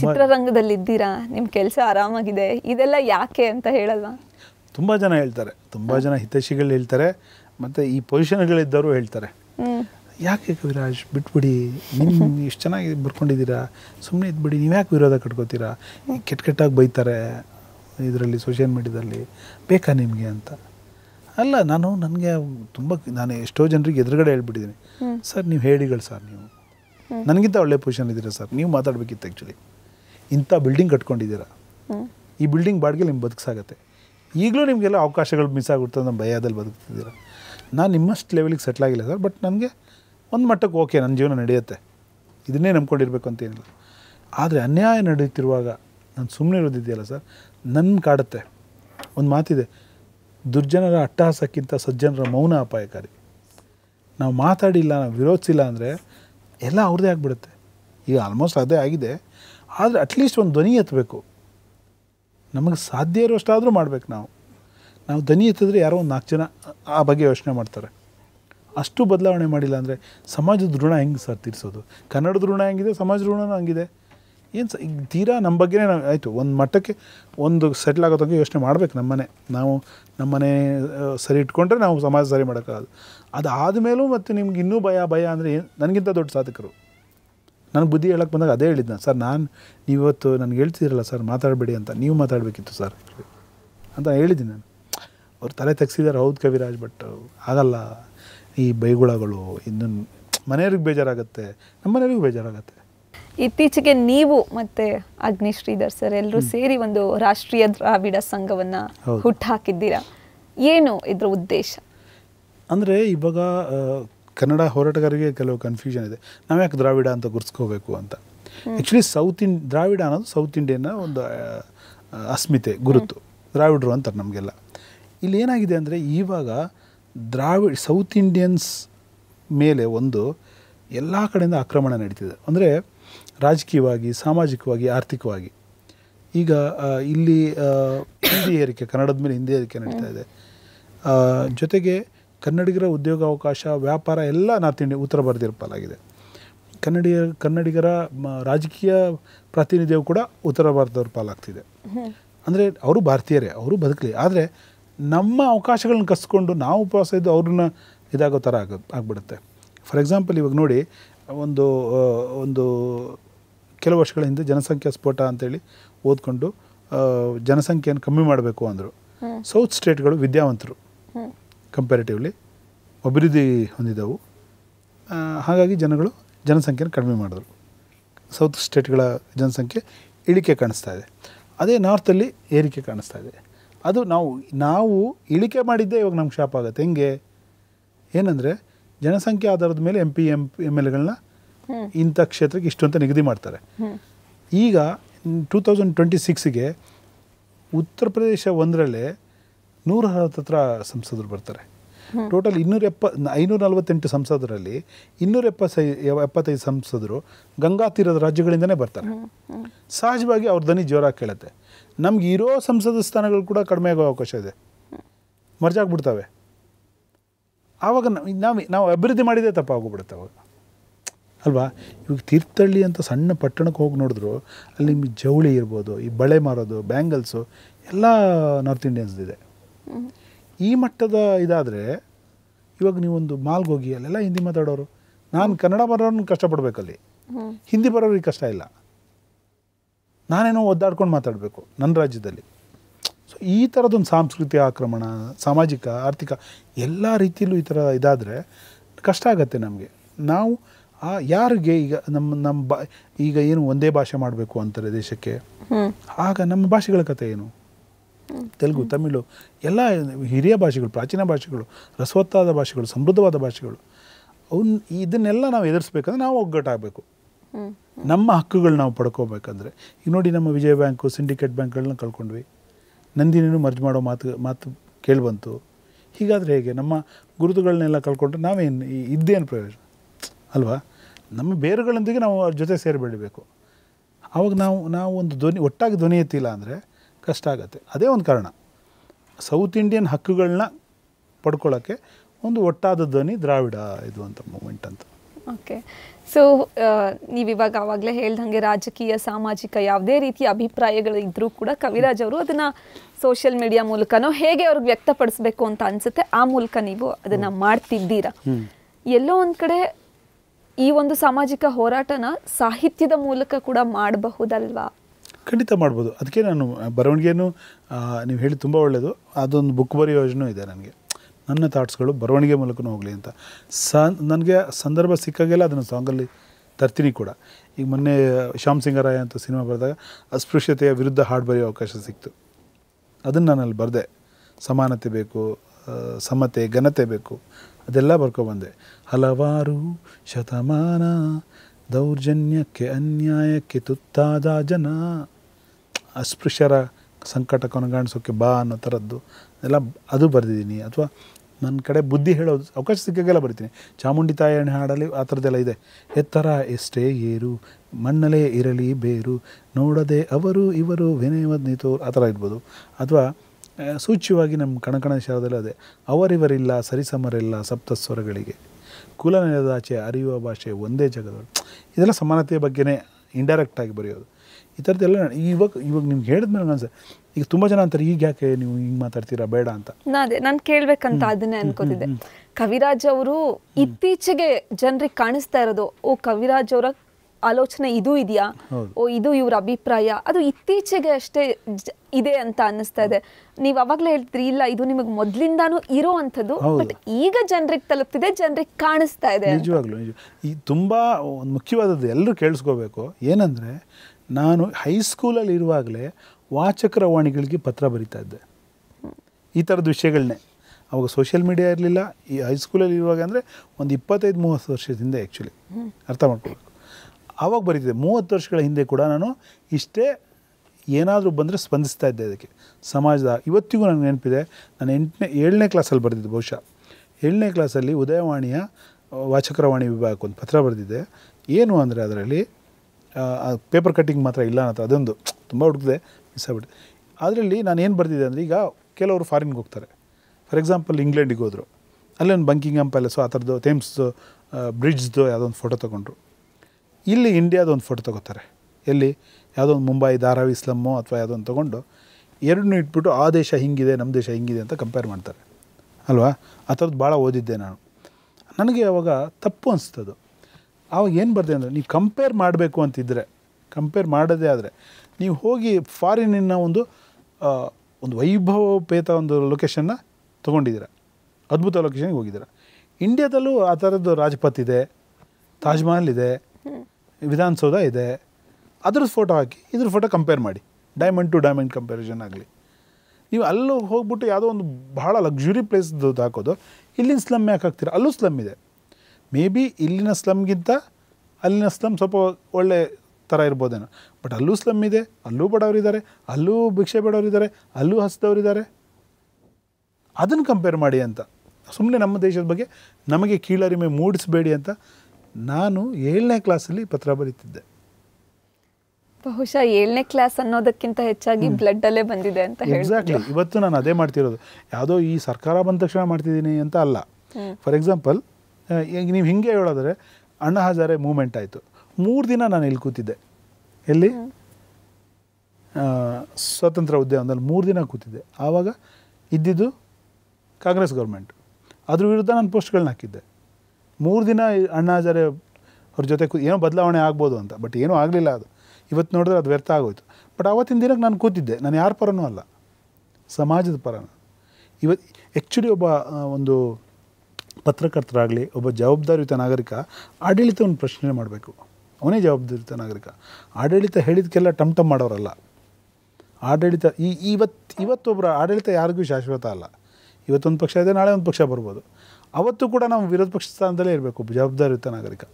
ಚಿತ್ರರಂಗದಲ್ಲಿ ಇದ್ದೀರಾ ನಿಮ್ಮ ಕೆಲಸ ಆರಾಮಾಗಿದೆ ಇದೆಲ್ಲ ಯಾಕೆ ಅಂತ ಹೇಳಲ್ವಾ ತುಂಬ ಜನ ಹೇಳ್ತಾರೆ ತುಂಬ ಜನ ಹಿತೈಷಿಗಳು ಹೇಳ್ತಾರೆ ಮತ್ತೆ ಈ ಪೊಸಿಷನ್ಗಳಿದ್ದವರು ಹೇಳ್ತಾರೆ ಯಾಕೆ ಕವಿರಾಜ್ ಬಿಟ್ಬಿಡಿ ನಿಮ್ಮ ಇಷ್ಟು ಚೆನ್ನಾಗಿ ಬರ್ಕೊಂಡಿದ್ದೀರಾ ಸುಮ್ಮನೆ ಇದ್ಬಿಡಿ ನೀವು ಯಾಕೆ ವಿರೋಧ ಕಟ್ಕೋತೀರಾ ಕೆಟ್ಟ ಕೆಟ್ಟಾಗಿ ಬೈತಾರೆ ಇದರಲ್ಲಿ ಸೋಷಿಯಲ್ ಮೀಡ್ಯಾದಲ್ಲಿ ಬೇಕಾ ನಿಮಗೆ ಅಂತ ಅಲ್ಲ ನಾನು ನನಗೆ ತುಂಬ ನಾನು ಎಷ್ಟೋ ಜನರಿಗೆ ಎದುರುಗಡೆ ಹೇಳ್ಬಿಟ್ಟಿದ್ದೀನಿ ಸರ್ ನೀವು ಹೇಳಿಗಳು ಸರ್ ನೀವು ನನಗಿಂತ ಒಳ್ಳೆ ಪೊಸಿಷನ್ ಇದ್ದೀರಾ ಸರ್ ನೀವು ಮಾತಾಡಬೇಕಿತ್ತು ಆ್ಯಕ್ಚುಲಿ ಇಂಥ ಬಿಲ್ಡಿಂಗ್ ಕಟ್ಕೊಂಡಿದ್ದೀರಾ ಈ ಬಿಲ್ಡಿಂಗ್ ಬಾಡಿಗೆ ನಿಮ್ಗೆ ಬದುಕ್ಸಾಗತ್ತೆ ಈಗಲೂ ನಿಮಗೆಲ್ಲ ಅವಕಾಶಗಳು ಮಿಸ್ ಆಗುತ್ತೆ ನಮ್ಮ ಭಯದಲ್ಲಿ ಬದುಕ್ತಿದ್ದೀರ ನಾನು ನಿಮ್ಮಷ್ಟು ಲೆವೆಲಿಗೆ ಸೆಟ್ಲ್ ಆಗಿಲ್ಲ ಸರ್ ಬಟ್ ನನಗೆ ಒಂದು ಮಟ್ಟಕ್ಕೆ ಓಕೆ ನನ್ನ ಜೀವನ ನಡೆಯುತ್ತೆ ಇದನ್ನೇ ನಂಬ್ಕೊಂಡಿರ್ಬೇಕು ಅಂತೇನಿಲ್ಲ ಆದರೆ ಅನ್ಯಾಯ ನಡೆಯುತ್ತಿರುವಾಗ ನಾನು ಸುಮ್ಮನೆ ಇರೋದಿದೆಯಲ್ಲ ಸರ್ ನನ್ನ ಕಾಡುತ್ತೆ ಒಂದು ಮಾತಿದೆ ದುರ್ಜನರ ಅಟ್ಟಹಾಸಕ್ಕಿಂತ ಸಜ್ಜನರ ಮೌನ ಅಪಾಯಕಾರಿ ನಾವು ಮಾತಾಡಿಲ್ಲ ನಾವು ವಿರೋಧಿಸಿಲ್ಲ ಅಂದರೆ ಎಲ್ಲ ಅವ್ರದೇ ಆಗಿಬಿಡುತ್ತೆ ಈಗ ಆಲ್ಮೋಸ್ಟ್ ಅದೇ ಆಗಿದೆ ಆದರೆ ಅಟ್ಲೀಸ್ಟ್ ಒಂದು ಧ್ವನಿ ಎತ್ತಬೇಕು ನಮಗೆ ಸಾಧ್ಯ ಇರೋಷ್ಟಾದರೂ ಮಾಡಬೇಕು ನಾವು ನಾವು ಧ್ವನಿ ಎತ್ತಿದ್ರೆ ಯಾರೋ ಒಂದು ನಾಲ್ಕು ಜನ ಆ ಬಗ್ಗೆ ಯೋಚನೆ ಮಾಡ್ತಾರೆ ಅಷ್ಟು ಬದಲಾವಣೆ ಮಾಡಿಲ್ಲ ಅಂದರೆ ಸಮಾಜದ ಋಣ ಹೆಂಗೆ ಸರ್ ತೀರಿಸೋದು ಕನ್ನಡದ ಋಣ ಹೆಂಗಿದೆ ಸಮಾಜದ ಋಣನೂ ಹಂಗಿದೆ ಏನು ಸ ಈಗ ತೀರಾ ನಮ್ಮ ಬಗ್ಗೆ ನಾವು ಆಯಿತು ಒಂದು ಮಟ್ಟಕ್ಕೆ ಒಂದು ಸೆಟ್ಲ್ ಆಗೋ ಯೋಚನೆ ಮಾಡಬೇಕು ನಮ್ಮನೆ ನಾವು ನಮ್ಮನೆ ಸರಿ ಇಟ್ಕೊಂಡ್ರೆ ನಾವು ಸಮಾಜ ಸರಿ ಮಾಡೋಕ್ಕಾಗಲ್ಲ ಅದು ಮೇಲೂ ಮತ್ತು ನಿಮ್ಗೆ ಇನ್ನೂ ಭಯ ಭಯ ಅಂದರೆ ನನಗಿಂತ ದೊಡ್ಡ ಸಾಧಕರು ನನಗೆ ಬುದ್ಧಿ ಹೇಳಕ್ಕೆ ಬಂದಾಗ ಅದೇ ಹೇಳಿದ್ನ ಸರ್ ನಾನು ನೀವತ್ತು ನನಗೆ ಹೇಳ್ತಿದ್ದೀರಲ್ಲ ಸರ್ ಮಾತಾಡಬೇಡಿ ಅಂತ ನೀವು ಮಾತಾಡಬೇಕಿತ್ತು ಸರ್ ಅಂತ ಹೇಳಿದ್ದೀನಿ ನಾನು ಅವ್ರು ತಲೆ ತೆಗ್ಸಿದ್ದಾರೆ ಹೌದು ಕವಿರಾಜ್ ಬಟ್ ಆಗಲ್ಲ ಈ ಬೈಗುಳಗಳು ಇನ್ನು ಮನೆಯವ್ರಿಗೆ ಬೇಜಾರಾಗುತ್ತೆ ನಮ್ಮ ಮನೆಯವ್ರಿಗೂ ಬೇಜಾರಾಗುತ್ತೆ ಇತ್ತೀಚೆಗೆ ನೀವು ಮತ್ತೆ ಅಗ್ನಿ ಶ್ರೀಧರ್ ಸರ್ ಎಲ್ಲರೂ ಸೇರಿ ಒಂದು ರಾಷ್ಟ್ರೀಯ ದ್ರಾವಿಡ ಸಂಘವನ್ನ ಹುಟ್ಟು ಹಾಕಿದ್ದೀರಾ ಏನು ಇದ್ರ ಉದ್ದೇಶ ಅಂದ್ರೆ ಇವಾಗ ಕನ್ನಡ ಹೋರಾಟಗಾರರಿಗೆ ಕೆಲವು ಕನ್ಫ್ಯೂಷನ್ ಇದೆ ನಾವು ಯಾಕೆ ದ್ರಾವಿಡ ಅಂತ ಗುರ್ಸ್ಕೋಬೇಕು ಅಂತ ಆ್ಯಕ್ಚುಲಿ ಸೌತ್ ಇಂಡ್ ದ್ರಾವಿಡ ಅನ್ನೋದು ಸೌತ್ ಇಂಡಿಯನ್ನ ಒಂದು ಅಸ್ಮಿತೆ ಗುರುತು ದ್ರಾವಿಡರು ಅಂತಾರೆ ನಮಗೆಲ್ಲ ಇಲ್ಲಿ ಏನಾಗಿದೆ ಅಂದರೆ ಇವಾಗ ದ್ರಾವಿಡ್ ಸೌತ್ ಇಂಡಿಯನ್ಸ್ ಮೇಲೆ ಒಂದು ಎಲ್ಲ ಕಡೆಯಿಂದ ಆಕ್ರಮಣ ನಡೀತಿದೆ ಅಂದರೆ ರಾಜಕೀಯವಾಗಿ ಸಾಮಾಜಿಕವಾಗಿ ಆರ್ಥಿಕವಾಗಿ ಈಗ ಇಲ್ಲಿ ಹಿಂದಿ ಏರಿಕೆ ಕನ್ನಡದ ಮೇಲೆ ಹಿಂದಿ ಏರಿಕೆ ನಡೀತಾ ಇದೆ ಜೊತೆಗೆ ಕನ್ನಡಿಗರ ಉದ್ಯೋಗಾವಕಾಶ ವ್ಯಾಪಾರ ಎಲ್ಲ ನಾರ್ತ್ ಇಂಡಿಯಾ ಉತ್ತರ ಭಾರತೀಯರ ಪಾಲಾಗಿದೆ ಕನ್ನಡಿಗ ಕನ್ನಡಿಗರ ರಾಜಕೀಯ ಪ್ರಾತಿನಿಧ್ಯವು ಕೂಡ ಉತ್ತರ ಭಾರತದವ್ರ ಪಾಲಾಗ್ತಿದೆ ಅಂದರೆ ಅವರು ಭಾರತೀಯರೇ ಅವರು ಬದುಕಲಿ ಆದರೆ ನಮ್ಮ ಅವಕಾಶಗಳನ್ನ ಕಸ್ಕೊಂಡು ನಾವು ಉಪವಾಸ ಇದ್ದು ಅವ್ರನ್ನ ಇದಾಗೋ ಥರ ಆಗ ಆಗ್ಬಿಡುತ್ತೆ ಫಾರ್ ಎಕ್ಸಾಂಪಲ್ ಇವಾಗ ನೋಡಿ ಒಂದು ಒಂದು ಕೆಲವು ವರ್ಷಗಳ ಹಿಂದೆ ಜನಸಂಖ್ಯಾ ಸ್ಫೋಟ ಅಂತೇಳಿ ಓದ್ಕೊಂಡು ಜನಸಂಖ್ಯೆಯನ್ನು ಕಮ್ಮಿ ಮಾಡಬೇಕು ಅಂದರು ಸೌತ್ ಸ್ಟೇಟ್ಗಳು ವಿದ್ಯಾವಂತರು ಕಂಪ್ಯಾರಿಟಿವ್ಲಿ ಅಭಿವೃದ್ಧಿ ಹೊಂದಿದ್ದವು ಹಾಗಾಗಿ ಜನಗಳು ಜನಸಂಖ್ಯೆನ ಕಡಿಮೆ ಮಾಡಿದ್ರು ಸೌತ್ ಸ್ಟೇಟ್ಗಳ ಜನಸಂಖ್ಯೆ ಇಳಿಕೆ ಕಾಣಿಸ್ತಾ ಇದೆ ಅದೇ ನಾರ್ತಲ್ಲಿ ಏರಿಕೆ ಕಾಣಿಸ್ತಾ ಇದೆ ಅದು ನಾವು ನಾವು ಇಳಿಕೆ ಮಾಡಿದ್ದೇ ಇವಾಗ ನಮ್ಗೆ ಶಾಪ್ ಆಗುತ್ತೆ ಹೆಂಗೆ ಏನಂದರೆ ಜನಸಂಖ್ಯೆ ಆಧಾರದ ಮೇಲೆ M P M M L ಎಗಳನ್ನ ಇಂಥ ಕ್ಷೇತ್ರಕ್ಕೆ ಇಷ್ಟು ಅಂತ ನಿಗದಿ ಮಾಡ್ತಾರೆ ಈಗ ಟೂ ತೌಸಂಡ್ ಟ್ವೆಂಟಿ ಸಿಕ್ಸ್ಗೆ ಉತ್ತರ ಪ್ರದೇಶ ಒಂದರಲ್ಲೇ ನೂರ ಹತ್ರ ಸಂಸದರು ಬರ್ತಾರೆ ಟೋಟಲ್ ಇನ್ನೂರ ಎಪ್ಪ ಐನೂರ ನಲವತ್ತೆಂಟು ಸಂಸದರಲ್ಲಿ ಇನ್ನೂರ ಎಪ್ಪತ್ತೈ ಎಪ್ಪತ್ತೈದು ಸಂಸದರು ಗಂಗಾ ತೀರದ ರಾಜ್ಯಗಳಿಂದನೇ ಬರ್ತಾರೆ ಸಹಜವಾಗಿ ಅವ್ರ ದನಿ ಜೋರಾಗಿ ಕೇಳುತ್ತೆ ನಮ್ಗೆ ಇರೋ ಸಂಸದ ಸ್ಥಾನಗಳು ಕೂಡ ಕಡಿಮೆ ಆಗೋ ಅವಕಾಶ ಇದೆ ಮರ್ಜಾಗ್ಬಿಡ್ತವೆ ಆವಾಗ ನಾವು ನಾವು ಅಭಿವೃದ್ಧಿ ತಪ್ಪ ತಪ್ಪಾಗೋಗ್ಬಿಡುತ್ತೆ ಅವಾಗ ಅಲ್ವಾ ಇವಾಗ ತೀರ್ಥಹಳ್ಳಿ ಅಂತ ಸಣ್ಣ ಪಟ್ಟಣಕ್ಕೆ ಹೋಗಿ ನೋಡಿದ್ರು ಅಲ್ಲಿ ಜವಳಿ ಇರ್ಬೋದು ಈ ಬಳೆ ಮಾರೋದು ಬ್ಯಾಂಗಲ್ಸು ಎಲ್ಲ ನಾರ್ತ್ ಇಂಡಿಯನ್ಸ್ದಿದೆ ಈ ಮಟ್ಟದ ಇದಾದರೆ ಇವಾಗ ನೀವೊಂದು ಮಾಲ್ಗೆ ಹೋಗಿ ಅಲ್ಲೆಲ್ಲ ಹಿಂದಿ ಮಾತಾಡೋರು ನಾನು ಕನ್ನಡ ಬರೋನು ಕಷ್ಟಪಡಬೇಕಲ್ಲಿ ಹಿಂದಿ ಬರೋರಿಗೆ ಕಷ್ಟ ಇಲ್ಲ ನಾನೇನೋ ಒದ್ದಾಡ್ಕೊಂಡು ಮಾತಾಡಬೇಕು ನನ್ನ ರಾಜ್ಯದಲ್ಲಿ ಸೊ ಈ ಥರದೊಂದು ಸಾಂಸ್ಕೃತಿಕ ಆಕ್ರಮಣ ಸಾಮಾಜಿಕ ಆರ್ಥಿಕ ಎಲ್ಲ ರೀತಿಯಲ್ಲೂ ಈ ಥರ ಇದಾದರೆ ಕಷ್ಟ ಆಗುತ್ತೆ ನಮಗೆ ನಾವು ಆ ಯಾರಿಗೆ ಈಗ ನಮ್ಮ ನಮ್ಮ ಬಾ ಈಗ ಏನು ಒಂದೇ ಭಾಷೆ ಮಾಡಬೇಕು ಅಂತಾರೆ ದೇಶಕ್ಕೆ ಆಗ ನಮ್ಮ ಭಾಷೆಗಳ ಕತೆ ಏನು ತೆಲುಗು ತಮಿಳು ಎಲ್ಲ ಹಿರಿಯ ಭಾಷೆಗಳು ಪ್ರಾಚೀನ ಭಾಷೆಗಳು ರಸವತ್ತಾದ ಭಾಷೆಗಳು ಸಮೃದ್ಧವಾದ ಭಾಷೆಗಳು ಅವನ್ನ ಇದನ್ನೆಲ್ಲ ನಾವು ಎದುರಿಸ್ಬೇಕಂದ್ರೆ ನಾವು ಒಗ್ಗಟ್ಟಾಗಬೇಕು ನಮ್ಮ ಹಕ್ಕುಗಳು ನಾವು ಪಡ್ಕೋಬೇಕಂದ್ರೆ ಈಗ ನೋಡಿ ನಮ್ಮ ವಿಜಯ ಬ್ಯಾಂಕು ಸಿಂಡಿಕೇಟ್ ಬ್ಯಾಂಕ್ಗಳನ್ನ ಕಳ್ಕೊಂಡ್ವಿ ನಂದಿನೂ ಮರ್ಜ್ ಮಾಡೋ ಮಾತು ಮಾತು ಕೇಳಿಬಂತು ಹೀಗಾದರೆ ಹೇಗೆ ನಮ್ಮ ಗುರುತುಗಳನ್ನೆಲ್ಲ ಕಳ್ಕೊಂಡ್ರೆ ನಾವೇನು ಇದ್ದೇನು ಪ್ರಯೋಜನ ಅಲ್ವಾ ನಮ್ಮ ಬೇರುಗಳೊಂದಿಗೆ ನಾವು ಅವ್ರ ಜೊತೆ ಸೇರಿ ಆವಾಗ ನಾವು ನಾವು ಒಂದು ಧ್ವನಿ ಒಟ್ಟಾಗಿ ಧ್ವನಿ ಎತ್ತಿಲ್ಲ ಅಂದರೆ ಕಷ್ಟ ಆಗುತ್ತೆ ಅದೇ ಒಂದು ಕಾರಣ ಸೌತ್ ಇಂಡಿಯನ್ ಹಕ್ಕುಗಳನ್ನ ಪಡ್ಕೊಳ್ಳೋಕ್ಕೆ ಒಂದು ಒಟ್ಟಾದ ಧ್ವನಿ ದ್ರಾವಿಡ ಇದು ಅಂತ ಮೂಮೆಂಟ್ ಅಂತ ಓಕೆ ಸೊ ನೀವಿವಾಗ ಆವಾಗಲೇ ಹೇಳ್ದಂಗೆ ರಾಜಕೀಯ ಸಾಮಾಜಿಕ ಯಾವುದೇ ರೀತಿಯ ಅಭಿಪ್ರಾಯಗಳು ಇದ್ದರೂ ಕೂಡ ಕವಿರಾಜ್ ಅವರು ಅದನ್ನು ಸೋಷಿಯಲ್ ಮೀಡಿಯಾ ಮೂಲಕನೋ ಹೇಗೆ ಅವ್ರಿಗೆ ವ್ಯಕ್ತಪಡಿಸಬೇಕು ಅಂತ ಅನಿಸುತ್ತೆ ಆ ಮೂಲಕ ನೀವು ಅದನ್ನು ಮಾಡ್ತಿದ್ದೀರಾ ಎಲ್ಲೋ ಒಂದು ಕಡೆ ಈ ಒಂದು ಸಾಮಾಜಿಕ ಹೋರಾಟನ ಸಾಹಿತ್ಯದ ಮೂಲಕ ಕೂಡ ಮಾಡಬಹುದಲ್ವಾ ಖಂಡಿತ ಮಾಡ್ಬೋದು ಅದಕ್ಕೆ ನಾನು ಬರವಣಿಗೆಯೂ ನೀವು ಹೇಳಿ ತುಂಬ ಒಳ್ಳೆಯದು ಅದೊಂದು ಬುಕ್ ಬರೆಯೋ ಯೋಜನೆ ಇದೆ ನನಗೆ ನನ್ನ ಥಾಟ್ಸ್ಗಳು ಬರವಣಿಗೆ ಮೂಲಕ ಹೋಗಲಿ ಅಂತ ಸ ನನಗೆ ಸಂದರ್ಭ ಸಿಕ್ಕಾಗೆಲ್ಲ ಅದನ್ನು ಸಾಂಗಲ್ಲಿ ತರ್ತೀನಿ ಕೂಡ ಈಗ ಮೊನ್ನೆ ಶ್ಯಾಮ್ ಸಿಂಗರಾಯ ಅಂತ ಸಿನಿಮಾ ಬರೆದಾಗ ಅಸ್ಪೃಶ್ಯತೆಯ ವಿರುದ್ಧ ಹಾಡು ಬರೆಯೋ ಅವಕಾಶ ಸಿಕ್ತು ಅದನ್ನು ನಾನಲ್ಲಿ ಬರೆದೆ ಸಮಾನತೆ ಬೇಕು ಸಮತೆ ಘನತೆ ಬೇಕು ಅದೆಲ್ಲ ಬರ್ಕೊಬಂದೆ ಹಲವಾರು ಶತಮಾನ ದೌರ್ಜನ್ಯಕ್ಕೆ ಅನ್ಯಾಯಕ್ಕೆ ತುತ್ತಾದ ಜನ ಅಸ್ಪೃಶ್ಯರ ಸಂಕಟ ಕೊನೆಗಾಣಿಸೋಕ್ಕೆ ಬಾ ಅನ್ನೋ ಥರದ್ದು ಎಲ್ಲ ಅದು ಬರೆದಿದ್ದೀನಿ ಅಥವಾ ನನ್ನ ಕಡೆ ಬುದ್ಧಿ ಹೇಳೋದು ಅವಕಾಶ ಸಿಕ್ಕಾಗೆಲ್ಲ ಬರಿತೀನಿ ಚಾಮುಂಡಿ ತಾಯಿಯನ್ನು ಹಾಡಲ್ಲಿ ಆ ಥರದ್ದೆಲ್ಲ ಇದೆ ಎತ್ತರ ಎಷ್ಟೇ ಏರು ಮಣ್ಣಲೇ ಇರಲಿ ಬೇರು ನೋಡದೆ ಅವರು ಇವರು ವಿನಯವದ್ನಿತು ಆ ಥರ ಇರ್ಬೋದು ಅಥವಾ ಸೂಚ್ಯವಾಗಿ ನಮ್ಮ ಕಣಕಣ ಶಾರದಲ್ಲಿ ಅದೇ ಅವರಿವರಿಲ್ಲ ಸರಿಸಮರಿಲ್ಲ ಸಪ್ತಸ್ವರಗಳಿಗೆ ಕುಲ ನೆಲದಾಚೆ ಅರಿಯುವ ಭಾಷೆ ಒಂದೇ ಜಗದ ಇದೆಲ್ಲ ಸಮಾನತೆಯ ಬಗ್ಗೆನೇ ಇಂಡೈರೆಕ್ಟಾಗಿ ಬರೆಯೋದು ಈ ಥರದ್ದೆಲ್ಲ ಇವಾಗ ಇವಾಗ ನಿಮ್ಗೆ ಹೇಳಿದ್ಮೇಲೆ ಸರ್ ಈಗ ತುಂಬ ಜನ ಅಂತಾರೆ ಈಗ ಯಾಕೆ ನೀವು ಹಿಂಗೆ ಮಾತಾಡ್ತೀರಾ ಬೇಡ ಅಂತ ಅದೇ ನಾನು ಕೇಳಬೇಕಂತ ಅದನ್ನೇ ಅನ್ಕೋತಿದ್ದೆ ಕವಿರಾಜ್ ಅವರು ಇತ್ತೀಚೆಗೆ ಜನರಿಗೆ ಕಾಣಿಸ್ತಾ ಇರೋದು ಓ ಕವಿರಾಜ್ ಅವರ ಆಲೋಚನೆ ಇದು ಇದೆಯಾ ಓ ಇದು ಇವ್ರ ಅಭಿಪ್ರಾಯ ಅದು ಇತ್ತೀಚೆಗೆ ಅಷ್ಟೇ ಇದೆ ಅಂತ ಅನ್ನಿಸ್ತಾ ಇದೆ ನೀವು ಅವಾಗಲೇ ಹೇಳ್ತೀರಿ ಇಲ್ಲ ಇದು ನಿಮಗೆ ಮೊದಲಿಂದಾನು ಇರೋ ಅಂಥದ್ದು ಬಟ್ ಈಗ ಜನರಿಗೆ ತಲುಪ್ತಿದೆ ಜನರಿಗೆ ಕಾಣಿಸ್ತಾ ಇದೆ ನಿಜವಾಗ್ಲೂ ನಿಜ ಈ ತುಂಬ ಒಂದು ಮುಖ್ಯವಾದದ್ದು ಎಲ್ಲರೂ ಕೇಳಿಸ್ಕೋಬೇಕು ಏನಂದರೆ ನಾನು ಹೈಸ್ಕೂಲಲ್ಲಿ ಇರುವಾಗಲೇ ವಾಚಕರ ವಾಣಿಗಳಿಗೆ ಪತ್ರ ಬರಿತಾ ಇದ್ದೆ ಈ ಥರದ ವಿಷಯಗಳನ್ನೇ ಅವಾಗ ಸೋಷಿಯಲ್ ಮೀಡಿಯಾ ಇರಲಿಲ್ಲ ಈ ಹೈಸ್ಕೂಲಲ್ಲಿ ಇರುವಾಗ ಅಂದರೆ ಒಂದು ಇಪ್ಪತ್ತೈದು ಮೂವತ್ತು ವರ್ಷದ ಹಿಂದೆ ಆ್ಯಕ್ಚುಲಿ ಅರ್ಥ ಮಾಡ್ಕೋಬೇಕು ಆವಾಗ ಬರೀತಿದ್ದೆ ಮೂವತ್ತು ವರ್ಷಗಳ ಹಿಂದೆ ಕೂಡ ನಾನು ಇಷ್ಟೇ ಏನಾದರೂ ಬಂದರೆ ಸ್ಪಂದಿಸ್ತಾ ಇದ್ದೆ ಅದಕ್ಕೆ ಸಮಾಜದ ಇವತ್ತಿಗೂ ನನಗೆ ನೆನಪಿದೆ ನಾನು ಎಂಟನೇ ಏಳನೇ ಕ್ಲಾಸಲ್ಲಿ ಬರೆದಿದ್ದೆ ಬಹುಶಃ ಏಳನೇ ಕ್ಲಾಸಲ್ಲಿ ಉದಯವಾಣಿಯ ವಾಚಕರವಾಣಿ ವಿಭಾಗಕ್ಕೊಂದು ಪತ್ರ ಬರೆದಿದ್ದೆ ಏನು ಅಂದರೆ ಅದರಲ್ಲಿ ಪೇಪರ್ ಕಟ್ಟಿಂಗ್ ಮಾತ್ರ ಇಲ್ಲ ಅನ್ನೋದು ಅದೊಂದು ತುಂಬ ಹುಡುಕಿದೆ ಮಿಸ್ ಆಗ್ಬಿಟ್ಟು ಅದರಲ್ಲಿ ನಾನು ಏನು ಬರ್ತಿದ್ದೆ ಅಂದರೆ ಈಗ ಕೆಲವರು ಫಾರಿನ್ಗೆ ಹೋಗ್ತಾರೆ ಫಾರ್ ಎಕ್ಸಾಂಪಲ್ ಇಂಗ್ಲೆಂಡಿಗೆ ಹೋದರು ಅಲ್ಲೊಂದು ಬಂಕಿಂಗಮ್ ಪ್ಯಾಲೇಸು ಆ ಥರದ್ದು ಥೇಮ್ಸ್ದು ಬ್ರಿಡ್ಜ್ದು ಒಂದು ಫೋಟೋ ತೊಗೊಂಡ್ರು ಇಲ್ಲಿ ಇಂಡಿಯಾದ ಒಂದು ಫೋಟೋ ತೊಗೋತಾರೆ ಎಲ್ಲಿ ಯಾವುದೋ ಒಂದು ಮುಂಬೈ ಧಾರಾವಿ ಇಸ್ಲಮ್ಮು ಅಥವಾ ಯಾವುದೋ ಒಂದು ತೊಗೊಂಡು ಎರಡನ್ನೂ ಇಟ್ಬಿಟ್ಟು ಆ ದೇಶ ಹಿಂಗಿದೆ ನಮ್ಮ ದೇಶ ಹಿಂಗಿದೆ ಅಂತ ಕಂಪೇರ್ ಮಾಡ್ತಾರೆ ಅಲ್ವಾ ಆ ಥರದ್ದು ಭಾಳ ಓದಿದ್ದೆ ನಾನು ನನಗೆ ಅವಾಗ ತಪ್ಪು ಅನಿಸ್ತದ್ದು ಆವಾಗ ಏನು ಬರ್ತದೆ ಅಂದರೆ ನೀವು ಕಂಪೇರ್ ಮಾಡಬೇಕು ಅಂತಿದ್ದರೆ ಕಂಪೇರ್ ಮಾಡೋದೇ ಆದರೆ ನೀವು ಹೋಗಿ ಫಾರಿನಿನ ಒಂದು ಒಂದು ವೈಭವೋಪೇತ ಒಂದು ಲೊಕೇಶನ್ನ ತೊಗೊಂಡಿದ್ದೀರ ಅದ್ಭುತ ಲೊಕೇಶನ್ಗೆ ಹೋಗಿದ್ದೀರ ಇಂಡಿಯಾದಲ್ಲೂ ಆ ಥರದ್ದು ರಾಜ್ಪಥ್ ಇದೆ ತಾಜ್ಮಹಲ್ ಇದೆ ವಿಧಾನಸೌಧ ಇದೆ ಅದ್ರ ಫೋಟೋ ಹಾಕಿ ಇದ್ರ ಫೋಟೋ ಕಂಪೇರ್ ಮಾಡಿ ಡೈಮಂಡ್ ಟು ಡೈಮಂಡ್ ಕಂಪ್ಯಾರಿಸನ್ ಆಗಲಿ ನೀವು ಅಲ್ಲೂ ಹೋಗ್ಬಿಟ್ಟು ಯಾವುದೋ ಒಂದು ಬಹಳ ಲಕ್ಸುರಿ ಪ್ಲೇಸ್ದು ಹಾಕೋದು ಇಲ್ಲಿನ ಸ್ಲಮ್ ಯಾಕೆ ಹಾಕ್ತೀರ ಅಲ್ಲೂ ಸ್ಲಮ್ ಇದೆ ಮೇ ಬಿ ಇಲ್ಲಿನ ಸ್ಲಮ್ಗಿಂತ ಅಲ್ಲಿನ ಸ್ಲಮ್ ಸ್ವಲ್ಪ ಒಳ್ಳೆ ಥರ ಇರ್ಬೋದೇನೋ ಬಟ್ ಅಲ್ಲೂ ಸ್ಲಮ್ ಇದೆ ಅಲ್ಲೂ ಬಡವರಿದ್ದಾರೆ ಅಲ್ಲೂ ಭಿಕ್ಷೆ ಬೇಡವರಿದ್ದಾರೆ ಅಲ್ಲೂ ಹಸಿದವರಿದ್ದಾರೆ ಅದನ್ನು ಕಂಪೇರ್ ಮಾಡಿ ಅಂತ ಸುಮ್ಮನೆ ನಮ್ಮ ದೇಶದ ಬಗ್ಗೆ ನಮಗೆ ಕೀಳರಿಮೆ ಮೂಡಿಸಬೇಡಿ ಅಂತ ನಾನು ಏಳನೇ ಕ್ಲಾಸಲ್ಲಿ ಪತ್ರ ಬರೀತಿದ್ದೆ ಬಹುಶಃ ಏಳನೇ ಕ್ಲಾಸ್ ಅನ್ನೋದಕ್ಕಿಂತ ಹೆಚ್ಚಾಗಿ ಬ್ಲಡ್ ಬಂದಿದೆ ಅಂತ ಎಕ್ಸಾಕ್ಟ್ಲಿ ಇವತ್ತು ನಾನು ಅದೇ ಮಾಡ್ತಿರೋದು ಯಾವುದೋ ಈ ಸರ್ಕಾರ ಬಂದ ತಕ್ಷಣ ಮಾಡ್ತಿದ್ದೀನಿ ಅಂತ ಅಲ್ಲ ಫಾರ್ ಎಕ್ಸಾಂಪಲ್ ಈಗ ನೀವು ಹಿಂಗೆ ಹೇಳೋದ್ರೆ ಅಣ್ಣ ಹಜಾರೆ ಮೂಮೆಂಟ್ ಆಯಿತು ಮೂರು ದಿನ ನಾನು ಇಲ್ಲಿ ಕೂತಿದ್ದೆ ಎಲ್ಲಿ ಸ್ವತಂತ್ರ ಉದ್ಯಾನದಲ್ಲಿ ಮೂರು ದಿನ ಕೂತಿದ್ದೆ ಆವಾಗ ಇದ್ದಿದ್ದು ಕಾಂಗ್ರೆಸ್ ಗೌರ್ಮೆಂಟ್ ಅದ್ರ ವಿರುದ್ಧ ನಾನು ಪೋಸ್ಟ್ಗಳನ್ನ ಹಾಕಿದ್ದೆ ಮೂರು ದಿನ ಅಣ್ಣ ಹಜಾರೆ ಅವ್ರ ಜೊತೆ ಏನೋ ಬದಲಾವಣೆ ಆಗ್ಬೋದು ಅಂತ ಬಟ್ ಏನೂ ಆಗಲಿಲ್ಲ ಅದು ಇವತ್ತು ನೋಡಿದ್ರೆ ಅದು ವ್ಯರ್ಥ ಆಗೋಯ್ತು ಬಟ್ ಆವತ್ತಿನ ದಿನಕ್ಕೆ ನಾನು ಕೂತಿದ್ದೆ ನಾನು ಯಾರ ಪರನೂ ಅಲ್ಲ ಸಮಾಜದ ಪರನ ಇವತ್ತು ಆ್ಯಕ್ಚುಲಿ ಒಬ್ಬ ಒಂದು ಪತ್ರಕರ್ತರಾಗಲಿ ಒಬ್ಬ ಜವಾಬ್ದಾರಿಯುತ ನಾಗರಿಕ ಆಡಳಿತವನ್ನು ಪ್ರಶ್ನೆ ಮಾಡಬೇಕು ಅವನೇ ಜವಾಬ್ದಾರಿಯುತ ನಾಗರಿಕ ಆಡಳಿತ ಹೇಳಿದಕ್ಕೆಲ್ಲ ಟಮ್ ಟಮ್ ಮಾಡೋರಲ್ಲ ಆಡಳಿತ ಈ ಇವತ್ತು ಇವತ್ತೊಬ್ಬರ ಆಡಳಿತ ಯಾರಿಗೂ ಶಾಶ್ವತ ಅಲ್ಲ ಇವತ್ತೊಂದು ಪಕ್ಷ ಇದೆ ನಾಳೆ ಒಂದು ಪಕ್ಷ ಬರ್ಬೋದು ಅವತ್ತು ಕೂಡ ನಾವು ವಿರೋಧ ಪಕ್ಷ ಸ್ಥಾನದಲ್ಲೇ ಇರಬೇಕು ಜವಾಬ್ದಾರಿಯುತ ನಾಗರಿಕ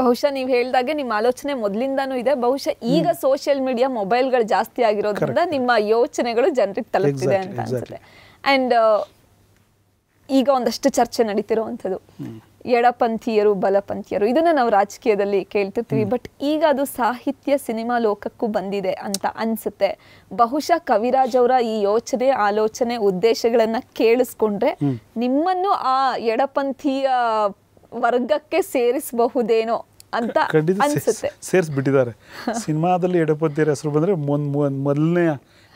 ಬಹುಶಃ ನೀವು ಹೇಳಿದಾಗೆ ನಿಮ್ಮ ಆಲೋಚನೆ ಮೊದಲಿಂದಾನು ಇದೆ ಬಹುಶಃ ಈಗ ಸೋಷಿಯಲ್ ಮೀಡಿಯಾ ಮೊಬೈಲ್ಗಳು ಜಾಸ್ತಿ ಆಗಿರೋದ್ರಿಂದ ನಿಮ್ಮ ಯೋಚನೆಗಳು ಜನರಿಗೆ ತಲುಪಿದೆ ಅಂತ ಅನ್ಸುತ್ತೆ ಆ್ಯಂಡ್ ಈಗ ಒಂದಷ್ಟು ಚರ್ಚೆ ನಡೀತಿರುವಂಥದ್ದು ಎಡಪಂಥೀಯರು ಬಲಪಂಥೀಯರು ಇದನ್ನ ನಾವು ರಾಜಕೀಯದಲ್ಲಿ ಕೇಳ್ತಿರ್ತೀವಿ ಬಟ್ ಈಗ ಅದು ಸಾಹಿತ್ಯ ಸಿನಿಮಾ ಲೋಕಕ್ಕೂ ಬಂದಿದೆ ಅಂತ ಅನ್ಸುತ್ತೆ ಬಹುಶಃ ಕವಿರಾಜ್ ಅವರ ಈ ಯೋಚನೆ ಆಲೋಚನೆ ಉದ್ದೇಶಗಳನ್ನ ಕೇಳಿಸ್ಕೊಂಡ್ರೆ ನಿಮ್ಮನ್ನು ಆ ಎಡಪಂಥೀಯ ವರ್ಗಕ್ಕೆ ಸೇರಿಸಬಹುದೇನೋ ಅಂತ ಅನ್ಸುತ್ತೆ ಸೇರಿಸ್ಬಿಟ್ಟಿದ್ದಾರೆ ಸಿನಿಮಾದಲ್ಲಿ ಎಡಪಂಥೀಯರ ಹೆಸರು ಬಂದ್ರೆ ಮೊದಲನೇ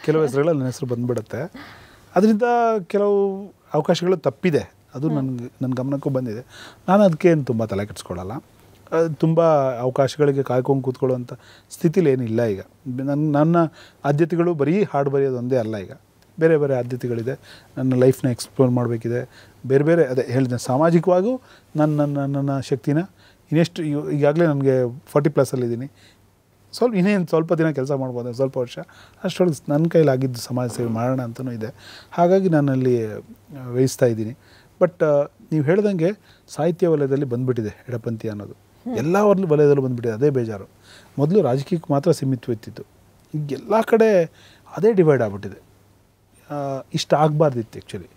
ಕೆಲವು ಹೆಸರುಗಳಲ್ಲಿ ಹೆಸರು ಬಂದ್ಬಿಡುತ್ತೆ ಅದರಿಂದ ಕೆಲವು ಅವಕಾಶಗಳು ತಪ್ಪಿದೆ ಅದು ನನ್ಗೆ ನನ್ನ ಗಮನಕ್ಕೂ ಬಂದಿದೆ ನಾನು ಅದಕ್ಕೇನು ತುಂಬ ತಲೆ ಕೆಡಿಸ್ಕೊಳ್ಳಲ್ಲ ತುಂಬ ಅವಕಾಶಗಳಿಗೆ ಕಾಯ್ಕೊಂಡು ಕೂತ್ಕೊಳ್ಳುವಂಥ ಸ್ಥಿತಿಲಿ ಏನಿಲ್ಲ ಈಗ ನನ್ನ ನನ್ನ ಆದ್ಯತೆಗಳು ಬರೀ ಹಾಡು ಬರೆಯೋದು ಒಂದೇ ಅಲ್ಲ ಈಗ ಬೇರೆ ಬೇರೆ ಆದ್ಯತೆಗಳಿದೆ ನನ್ನ ಲೈಫ್ನ ಎಕ್ಸ್ಪ್ಲೋರ್ ಮಾಡಬೇಕಿದೆ ಬೇರೆ ಬೇರೆ ಅದೇ ಹೇಳಿದೆ ಸಾಮಾಜಿಕವಾಗೂ ನನ್ನ ನನ್ನ ನನ್ನ ಶಕ್ತಿನ ಇನ್ನೆಷ್ಟು ಈಗಾಗಲೇ ನನಗೆ ಫಾರ್ಟಿ ಪ್ಲಸ್ಸಲ್ಲಿದ್ದೀನಿ ಸ್ವಲ್ಪ ಇನ್ನೇನು ಸ್ವಲ್ಪ ದಿನ ಕೆಲಸ ಮಾಡ್ಬೋದು ಸ್ವಲ್ಪ ವರ್ಷ ಅಷ್ಟೊಳಗೆ ನನ್ನ ಕೈಲಾಗಿದ್ದು ಸಮಾಜ ಸೇವೆ ಮಾಡೋಣ ಅಂತಲೂ ಇದೆ ಹಾಗಾಗಿ ನಾನಲ್ಲಿ ವಹಿಸ್ತಾ ಇದ್ದೀನಿ ಬಟ್ ನೀವು ಹೇಳ್ದಂಗೆ ಸಾಹಿತ್ಯ ವಲಯದಲ್ಲಿ ಬಂದುಬಿಟ್ಟಿದೆ ಎಡಪಂಥಿ ಅನ್ನೋದು ಎಲ್ಲ ವಲಯದಲ್ಲೂ ಬಂದುಬಿಟ್ಟಿದೆ ಅದೇ ಬೇಜಾರು ಮೊದಲು ರಾಜಕೀಯಕ್ಕೆ ಮಾತ್ರ ಇತ್ತಿತ್ತು ಈಗ ಎಲ್ಲ ಕಡೆ ಅದೇ ಡಿವೈಡ್ ಆಗಿಬಿಟ್ಟಿದೆ ಇಷ್ಟ ಆಗಬಾರ್ದಿತ್ತು ಆ್ಯಕ್ಚುಲಿ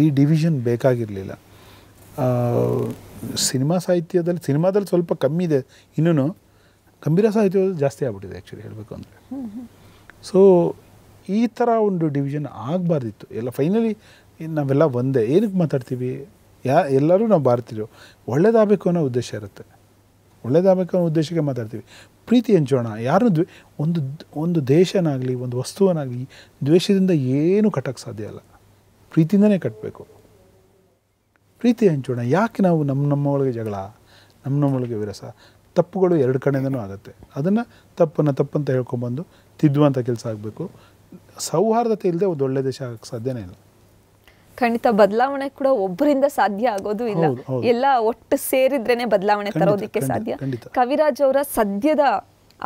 ಈ ಡಿವಿಷನ್ ಬೇಕಾಗಿರಲಿಲ್ಲ ಸಿನಿಮಾ ಸಾಹಿತ್ಯದಲ್ಲಿ ಸಿನಿಮಾದಲ್ಲಿ ಸ್ವಲ್ಪ ಕಮ್ಮಿ ಇದೆ ಇನ್ನೂ ಗಂಭೀರ ಸಾಹಿತ್ಯ ಜಾಸ್ತಿ ಆಗ್ಬಿಟ್ಟಿದೆ ಆ್ಯಕ್ಚುಲಿ ಹೇಳಬೇಕು ಅಂದರೆ ಸೊ ಈ ಥರ ಒಂದು ಡಿವಿಷನ್ ಆಗಬಾರ್ದಿತ್ತು ಎಲ್ಲ ಫೈನಲಿ ನಾವೆಲ್ಲ ಒಂದೇ ಏನಕ್ಕೆ ಮಾತಾಡ್ತೀವಿ ಯಾ ಎಲ್ಲರೂ ನಾವು ಭಾರತೀಯರು ಒಳ್ಳೇದಾಗಬೇಕು ಅನ್ನೋ ಉದ್ದೇಶ ಇರುತ್ತೆ ಒಳ್ಳೇದಾಗಬೇಕು ಅನ್ನೋ ಉದ್ದೇಶಕ್ಕೆ ಮಾತಾಡ್ತೀವಿ ಪ್ರೀತಿ ಹಂಚೋಣ ಯಾರನ್ನು ದ್ವೇ ಒಂದು ಒಂದು ದೇಶನಾಗಲಿ ಒಂದು ವಸ್ತುವನ್ನಾಗಲಿ ದ್ವೇಷದಿಂದ ಏನು ಕಟ್ಟಕ್ಕೆ ಸಾಧ್ಯ ಅಲ್ಲ ಪ್ರೀತಿಯಿಂದನೇ ಕಟ್ಟಬೇಕು ಪ್ರೀತಿ ಹಂಚೋಣ ಯಾಕೆ ನಾವು ನಮ್ಮ ನಮ್ಮ ಜಗಳ ನಮ್ಮ ನಮ್ಮೊಳಗೆ ವಿರಸ ತಪ್ಪುಗಳು ಎರಡು ಕಡೆಯಿಂದನೂ ಆಗುತ್ತೆ ಅದನ್ನು ತಪ್ಪನ್ನು ತಪ್ಪಂತ ಹೇಳ್ಕೊಂಬಂದು ತಿದ್ದುವಂಥ ಕೆಲಸ ಆಗಬೇಕು ಸೌಹಾರ್ದತೆ ಇಲ್ಲದೆ ಒಂದು ಒಳ್ಳೆ ದೇಶ ಆಗಕ್ಕೆ ಸಾಧ್ಯನೇ ಇಲ್ಲ ಖಂಡಿತ ಬದಲಾವಣೆ ಕೂಡ ಒಬ್ಬರಿಂದ ಸಾಧ್ಯ ಆಗೋದು ಇಲ್ಲ ಎಲ್ಲ ಒಟ್ಟು ಸೇರಿದ್ರೇನೆ ಬದಲಾವಣೆ ತರೋದಕ್ಕೆ ಸಾಧ್ಯ ಕವಿರಾಜ್ ಅವರ ಸದ್ಯದ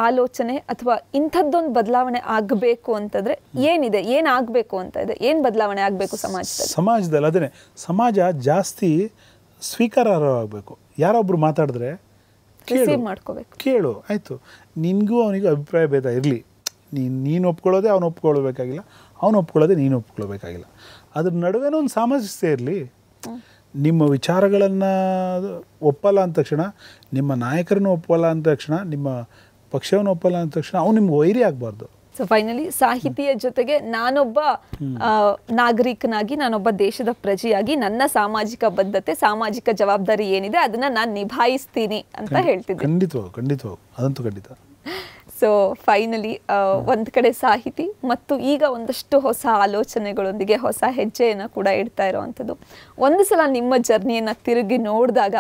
ಆಲೋಚನೆ ಅಥವಾ ಇಂಥದ್ದೊಂದು ಬದಲಾವಣೆ ಆಗಬೇಕು ಅಂತಂದ್ರೆ ಏನಿದೆ ಏನು ಆಗಬೇಕು ಅಂತ ಇದೆ ಏನು ಬದಲಾವಣೆ ಆಗಬೇಕು ಸಮಾಜ ಸಮಾಜದಲ್ಲಿ ಅದೇ ಸಮಾಜ ಜಾಸ್ತಿ ಸ್ವೀಕಾರಾರ್ಹವಾಗಬೇಕು ಯಾರೊಬ್ರು ಮಾತಾಡಿದ್ರೆ ಕೇಳು ಮಾಡ್ಕೋಬೇಕು ಕೇಳು ಆಯಿತು ನಿನಗೂ ಅವನಿಗೂ ಅಭಿಪ್ರಾಯ ಭೇದ ಇರಲಿ ನೀನು ನೀನು ಒಪ್ಕೊಳ್ಳೋದೇ ಅವನು ಒಪ್ಕೊಳ್ಬೇಕಾಗಿಲ್ಲ ಅವನು ಒಪ್ಕೊಳ್ಳೋದೇ ನೀನು ಒಪ್ಕೊಳ್ಬೇಕಾಗಿಲ್ಲ ಅದ್ರ ನಡುವೆನೂ ಒಂದು ಸಾಮಂಜಸ್ಯ ಇರಲಿ ನಿಮ್ಮ ವಿಚಾರಗಳನ್ನು ಒಪ್ಪಲ್ಲ ಅಂದ ತಕ್ಷಣ ನಿಮ್ಮ ನಾಯಕರನ್ನು ಒಪ್ಪಲ್ಲ ಅಂದ ತಕ್ಷಣ ನಿಮ್ಮ ಪಕ್ಷವನ್ನು ಒಪ್ಪಲ್ಲ ಅಂದ ತಕ್ಷಣ ಅವ್ನು ನಿಮ್ಗೆ ವೈರಿ ಆಗಬಾರ್ದು ಸೊ ಫೈನಲಿ ಸಾಹಿತಿಯ ಜೊತೆಗೆ ನಾನೊಬ್ಬ ನಾಗರಿಕನಾಗಿ ನಾನೊಬ್ಬ ದೇಶದ ಪ್ರಜೆಯಾಗಿ ನನ್ನ ಸಾಮಾಜಿಕ ಬದ್ಧತೆ ಸಾಮಾಜಿಕ ಜವಾಬ್ದಾರಿ ಏನಿದೆ ಅದನ್ನ ನಾನು ನಿಭಾಯಿಸ್ತೀನಿ ಅಂತ ಹೇಳ್ತಿದ್ದೆ ಖಂಡಿತ ಸೊ ಫೈನಲಿ ಒಂದು ಕಡೆ ಸಾಹಿತಿ ಮತ್ತು ಈಗ ಒಂದಷ್ಟು ಹೊಸ ಆಲೋಚನೆಗಳೊಂದಿಗೆ ಹೊಸ ಹೆಜ್ಜೆಯನ್ನು ಕೂಡ ಇಡ್ತಾ ಇರೋವಂಥದ್ದು ಒಂದು ಸಲ ನಿಮ್ಮ ಜರ್ನಿಯನ್ನು ತಿರುಗಿ ನೋಡಿದಾಗ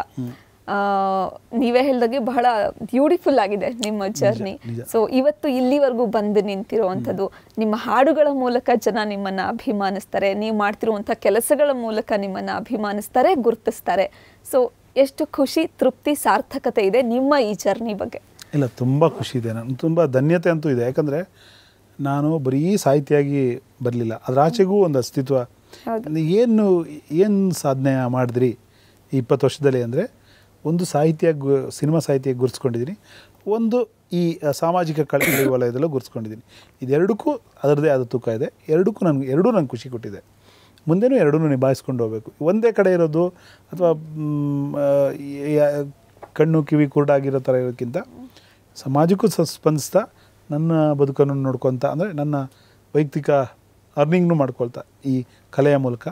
ನೀವೇ ಹೇಳಿದಾಗೆ ಬಹಳ ಬ್ಯೂಟಿಫುಲ್ ಆಗಿದೆ ನಿಮ್ಮ ಜರ್ನಿ ಸೊ ಇವತ್ತು ಇಲ್ಲಿವರೆಗೂ ಬಂದು ನಿಂತಿರುವಂಥದ್ದು ನಿಮ್ಮ ಹಾಡುಗಳ ಮೂಲಕ ಜನ ನಿಮ್ಮನ್ನು ಅಭಿಮಾನಿಸ್ತಾರೆ ನೀವು ಮಾಡ್ತಿರುವಂಥ ಕೆಲಸಗಳ ಮೂಲಕ ನಿಮ್ಮನ್ನು ಅಭಿಮಾನಿಸ್ತಾರೆ ಗುರುತಿಸ್ತಾರೆ ಸೊ ಎಷ್ಟು ಖುಷಿ ತೃಪ್ತಿ ಸಾರ್ಥಕತೆ ಇದೆ ನಿಮ್ಮ ಈ ಜರ್ನಿ ಬಗ್ಗೆ ಇಲ್ಲ ತುಂಬ ಖುಷಿ ಇದೆ ನಾನು ತುಂಬ ಧನ್ಯತೆ ಅಂತೂ ಇದೆ ಯಾಕಂದರೆ ನಾನು ಬರೀ ಸಾಹಿತಿಯಾಗಿ ಬರಲಿಲ್ಲ ಅದರ ಆಚೆಗೂ ಒಂದು ಅಸ್ತಿತ್ವ ಏನು ಏನು ಸಾಧನೆ ಮಾಡಿದ್ರಿ ಇಪ್ಪತ್ತು ವರ್ಷದಲ್ಲಿ ಅಂದರೆ ಒಂದು ಸಾಹಿತ್ಯ ಗು ಸಿನಿಮಾ ಸಾಹಿತ್ಯ ಗುರುತಿಸ್ಕೊಂಡಿದ್ದೀನಿ ಒಂದು ಈ ಸಾಮಾಜಿಕ ಕಳೆ ವಲಯದಲ್ಲೂ ಗುರುತಿಸ್ಕೊಂಡಿದ್ದೀನಿ ಇದೆರಡಕ್ಕೂ ಅದರದೇ ಆದ ತೂಕ ಇದೆ ಎರಡಕ್ಕೂ ನನಗೆ ಎರಡೂ ನಂಗೆ ಖುಷಿ ಕೊಟ್ಟಿದೆ ಮುಂದೆನೂ ಎರಡೂ ನಿಭಾಯಿಸ್ಕೊಂಡು ಹೋಗಬೇಕು ಒಂದೇ ಕಡೆ ಇರೋದು ಅಥವಾ ಕಣ್ಣು ಕಿವಿ ಕುರುಡಾಗಿರೋ ಥರ ಇರೋಕ್ಕಿಂತ ಸಮಾಜಕ್ಕೂ ಸ್ಪಂದಿಸ್ತಾ ನನ್ನ ಬದುಕನ್ನು ನೋಡ್ಕೊತಾ ಅಂದರೆ ನನ್ನ ವೈಯಕ್ತಿಕ ಅರ್ನಿಂಗ್ನು ಮಾಡ್ಕೊಳ್ತಾ ಈ ಕಲೆಯ ಮೂಲಕ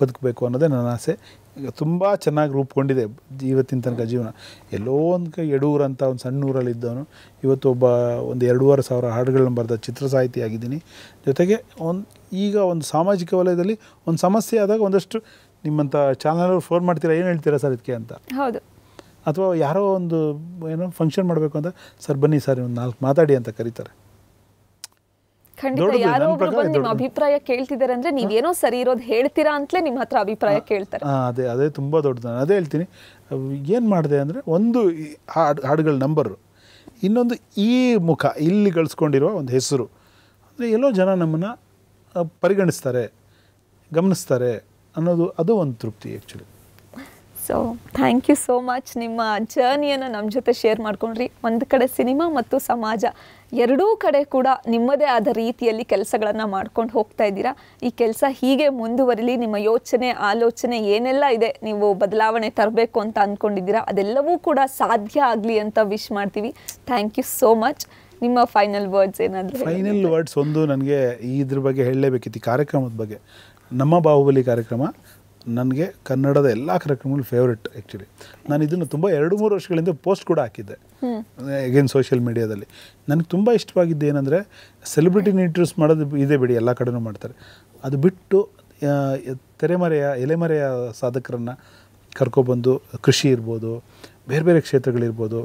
ಬದುಕಬೇಕು ಅನ್ನೋದೇ ನನ್ನ ಆಸೆ ಈಗ ತುಂಬ ಚೆನ್ನಾಗಿ ರೂಪುಗೊಂಡಿದೆ ಇವತ್ತಿನ ತನಕ ಜೀವನ ಎಲ್ಲೋ ಒಂದು ಕೈ ಎಡೂರು ಅಂತ ಒಂದು ಸಣ್ಣ ಊರಲ್ಲಿದ್ದವನು ಇವತ್ತು ಒಬ್ಬ ಒಂದು ಎರಡೂವರೆ ಸಾವಿರ ಹಾಡುಗಳನ್ನ ಬರೆದ ಚಿತ್ರ ಸಾಹಿತಿ ಆಗಿದ್ದೀನಿ ಜೊತೆಗೆ ಒಂದು ಈಗ ಒಂದು ಸಾಮಾಜಿಕ ವಲಯದಲ್ಲಿ ಒಂದು ಸಮಸ್ಯೆ ಆದಾಗ ಒಂದಷ್ಟು ನಿಮ್ಮಂಥ ಚಾನಲ್ ಫೋನ್ ಮಾಡ್ತೀರಾ ಏನು ಹೇಳ್ತೀರಾ ಸರ್ ಇದಕ್ಕೆ ಅಂತ ಹೌದು ಅಥವಾ ಯಾರೋ ಒಂದು ಏನೋ ಫಂಕ್ಷನ್ ಮಾಡಬೇಕು ಅಂತ ಸರ್ ಬನ್ನಿ ಸರ್ ಒಂದು ನಾಲ್ಕು ಮಾತಾಡಿ ಅಂತ ಕರೀತಾರೆ ಖಂಡಿತ ಯಾರೋ ಒಬ್ರು ನಿಮ್ಮ ಅಭಿಪ್ರಾಯ ಕೇಳ್ತಿದ್ದಾರೆ ಅಂದ್ರೆ ನೀವೇನೋ ಸರಿ ಇರೋದು ಹೇಳ್ತೀರಾ ಅಂತಲೇ ನಿಮ್ಮ ಹತ್ರ ಅಭಿಪ್ರಾಯ ಕೇಳ್ತಾರೆ ಅದೇ ಅದೇ ತುಂಬ ದೊಡ್ಡದು ನಾನು ಅದೇ ಹೇಳ್ತೀನಿ ಏನು ಮಾಡಿದೆ ಅಂದ್ರೆ ಒಂದು ಹಾಡು ಹಾಡುಗಳ ನಂಬರ್ ಇನ್ನೊಂದು ಈ ಮುಖ ಇಲ್ಲಿ ಗಳಿಸ್ಕೊಂಡಿರುವ ಒಂದು ಹೆಸರು ಅಂದರೆ ಎಲ್ಲೋ ಜನ ನಮ್ಮನ್ನ ಪರಿಗಣಿಸ್ತಾರೆ ಗಮನಿಸ್ತಾರೆ ಅನ್ನೋದು ಅದು ಒಂದು ತೃಪ್ತಿ actually so thank you so much ನಿಮ್ಮ ಜರ್ನಿಯನ್ನು ನಮ್ಮ ಜೊತೆ ಶೇರ್ ಮಾಡ್ಕೊಂಡ್ರಿ ಒಂದು ಕಡೆ ಸಿನಿಮಾ ಮತ್ತು ಸಮಾಜ ಎರಡೂ ಕಡೆ ಕೂಡ ನಿಮ್ಮದೇ ಆದ ರೀತಿಯಲ್ಲಿ ಕೆಲಸಗಳನ್ನು ಮಾಡ್ಕೊಂಡು ಹೋಗ್ತಾ ಇದ್ದೀರಾ ಈ ಕೆಲಸ ಹೀಗೆ ಮುಂದುವರಿಲಿ ನಿಮ್ಮ ಯೋಚನೆ ಆಲೋಚನೆ ಏನೆಲ್ಲ ಇದೆ ನೀವು ಬದಲಾವಣೆ ತರಬೇಕು ಅಂತ ಅಂದ್ಕೊಂಡಿದ್ದೀರಾ ಅದೆಲ್ಲವೂ ಕೂಡ ಸಾಧ್ಯ ಆಗಲಿ ಅಂತ ವಿಶ್ ಮಾಡ್ತೀವಿ ಥ್ಯಾಂಕ್ ಯು ಸೋ ಮಚ್ ನಿಮ್ಮ ಫೈನಲ್ ವರ್ಡ್ಸ್ ಏನಾದರೂ ಫೈನಲ್ ವರ್ಡ್ಸ್ ಒಂದು ನನಗೆ ಇದ್ರ ಬಗ್ಗೆ ಹೇಳಲೇಬೇಕಿತ್ತು ಈ ಕಾರ್ಯಕ್ರಮದ ಬಗ್ಗೆ ನಮ್ಮ ಬಾಹುಬಲಿ ಕಾರ್ಯಕ್ರಮ ನನಗೆ ಕನ್ನಡದ ಎಲ್ಲ ಕಾರ್ಯಕ್ರಮಗಳು ಫೇವ್ರೆಟ್ ಆ್ಯಕ್ಚುಲಿ ನಾನು ಇದನ್ನು ತುಂಬ ಎರಡು ಮೂರು ವರ್ಷಗಳಿಂದ ಪೋಸ್ಟ್ ಕೂಡ ಹಾಕಿದ್ದೆ ಅಗೇನ್ ಸೋಷಿಯಲ್ ಮೀಡಿಯಾದಲ್ಲಿ ನನಗೆ ತುಂಬ ಇಷ್ಟವಾಗಿದ್ದು ಏನಂದರೆ ಸೆಲೆಬ್ರಿಟಿನ ಇಂಟ್ರೊಡ್ಯೂಸ್ ಮಾಡೋದು ಇದೆ ಬಿಡಿ ಎಲ್ಲ ಕಡೆನೂ ಮಾಡ್ತಾರೆ ಅದು ಬಿಟ್ಟು ತೆರೆಮರೆಯ ಎಲೆಮರೆಯ ಸಾಧಕರನ್ನು ಕರ್ಕೊಬಂದು ಕೃಷಿ ಇರ್ಬೋದು ಬೇರೆ ಬೇರೆ ಕ್ಷೇತ್ರಗಳಿರ್ಬೋದು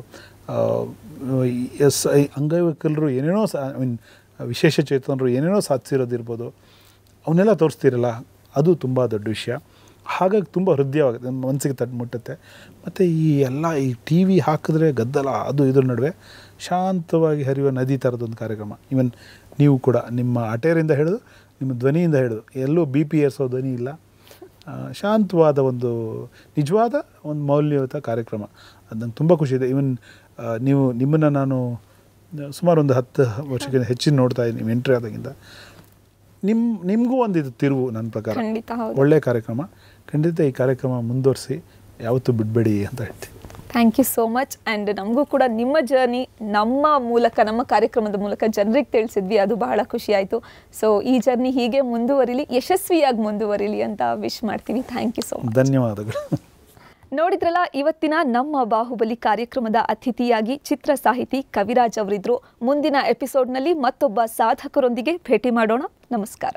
ಎಸ್ ಐ ಅಂಗವಿಕಲರು ಏನೇನೋ ಸಾ ಐ ಮೀನ್ ವಿಶೇಷ ಚೇತನರು ಏನೇನೋ ಸಾಧಿಸಿರೋದಿರ್ಬೋದು ಅವನ್ನೆಲ್ಲ ತೋರಿಸ್ತಿರಲ್ಲ ಅದು ತುಂಬ ದೊಡ್ಡ ವಿಷಯ ಹಾಗಾಗಿ ತುಂಬ ಹೃದಯವಾಗುತ್ತೆ ಮನಸ್ಸಿಗೆ ತಟ್ಟು ಮುಟ್ಟುತ್ತೆ ಮತ್ತು ಈ ಎಲ್ಲ ಈ ಟಿ ವಿ ಹಾಕಿದ್ರೆ ಗದ್ದಲ ಅದು ಇದ್ರ ನಡುವೆ ಶಾಂತವಾಗಿ ಹರಿಯುವ ನದಿ ಥರದೊಂದು ಕಾರ್ಯಕ್ರಮ ಈವನ್ ನೀವು ಕೂಡ ನಿಮ್ಮ ಅಟೇರಿಂದ ಹಿಡಿದು ನಿಮ್ಮ ಧ್ವನಿಯಿಂದ ಹಿಡಿದು ಎಲ್ಲೂ ಬಿ ಪಿ ಎಸ್ ಧ್ವನಿ ಇಲ್ಲ ಶಾಂತವಾದ ಒಂದು ನಿಜವಾದ ಒಂದು ಮೌಲ್ಯಯುತ ಕಾರ್ಯಕ್ರಮ ಅದು ನಂಗೆ ತುಂಬ ಖುಷಿ ಇದೆ ಈವನ್ ನೀವು ನಿಮ್ಮನ್ನು ನಾನು ಸುಮಾರು ಒಂದು ಹತ್ತು ವರ್ಷಕ್ಕಿಂತ ಹೆಚ್ಚಿನ ನೋಡ್ತಾ ಇದ್ದೀನಿ ಎಂಟ್ರಿ ಆದಾಗಿಂದ ನಿಮ್ಮ ನಿಮಗೂ ಒಂದು ಇದು ತಿರುವು ನನ್ನ ಪ್ರಕಾರ ಒಳ್ಳೆ ಕಾರ್ಯಕ್ರಮ ಖಂಡಿತ ಈ ಕಾರ್ಯಕ್ರಮ ಮುಂದುವರಿಸಿ ಯಾವತ್ತೂ ಬಿಡಬೇಡಿ ಅಂತ ಹೇಳ್ತೀನಿ thank you so much and ನಮಗೂ ಕೂಡ ನಿಮ್ಮ ಜರ್ನಿ ನಮ್ಮ ಮೂಲಕ ನಮ್ಮ ಕಾರ್ಯಕ್ರಮದ ಮೂಲಕ ಜನರಿಗೆ ತಿಳಿಸಿದ್ವಿ ಅದು ಬಹಳ ಖುಷಿಯಾಯಿತು ಸೊ ಈ ಜರ್ನಿ ಹೀಗೆ ಮುಂದುವರಿಲಿ ಯಶಸ್ವಿಯಾಗಿ ಮುಂದುವರಿಲಿ ಅಂತ ವಿಶ್ ಮಾಡ್ತೀವಿ ಥ್ಯಾಂಕ್ ಯು ಸೋ ಮಚ್ ಧನ್ಯವಾದಗಳು ನೋಡಿದ್ರಲ್ಲ ಇವತ್ತಿನ ನಮ್ಮ ಬಾಹುಬಲಿ ಕಾರ್ಯಕ್ರಮದ ಅತಿಥಿಯಾಗಿ ಚಿತ್ರ ಸಾಹಿತಿ ಕವಿರಾಜ್ ಅವರಿದ್ರು ಮುಂದಿನ ಎಪಿಸೋಡ್ನಲ್ಲಿ ಮತ್ತೊಬ್ಬ ಸಾಧಕರೊಂದಿಗೆ ಭೇಟಿ ಮಾಡೋಣ ನಮಸ್ಕಾರ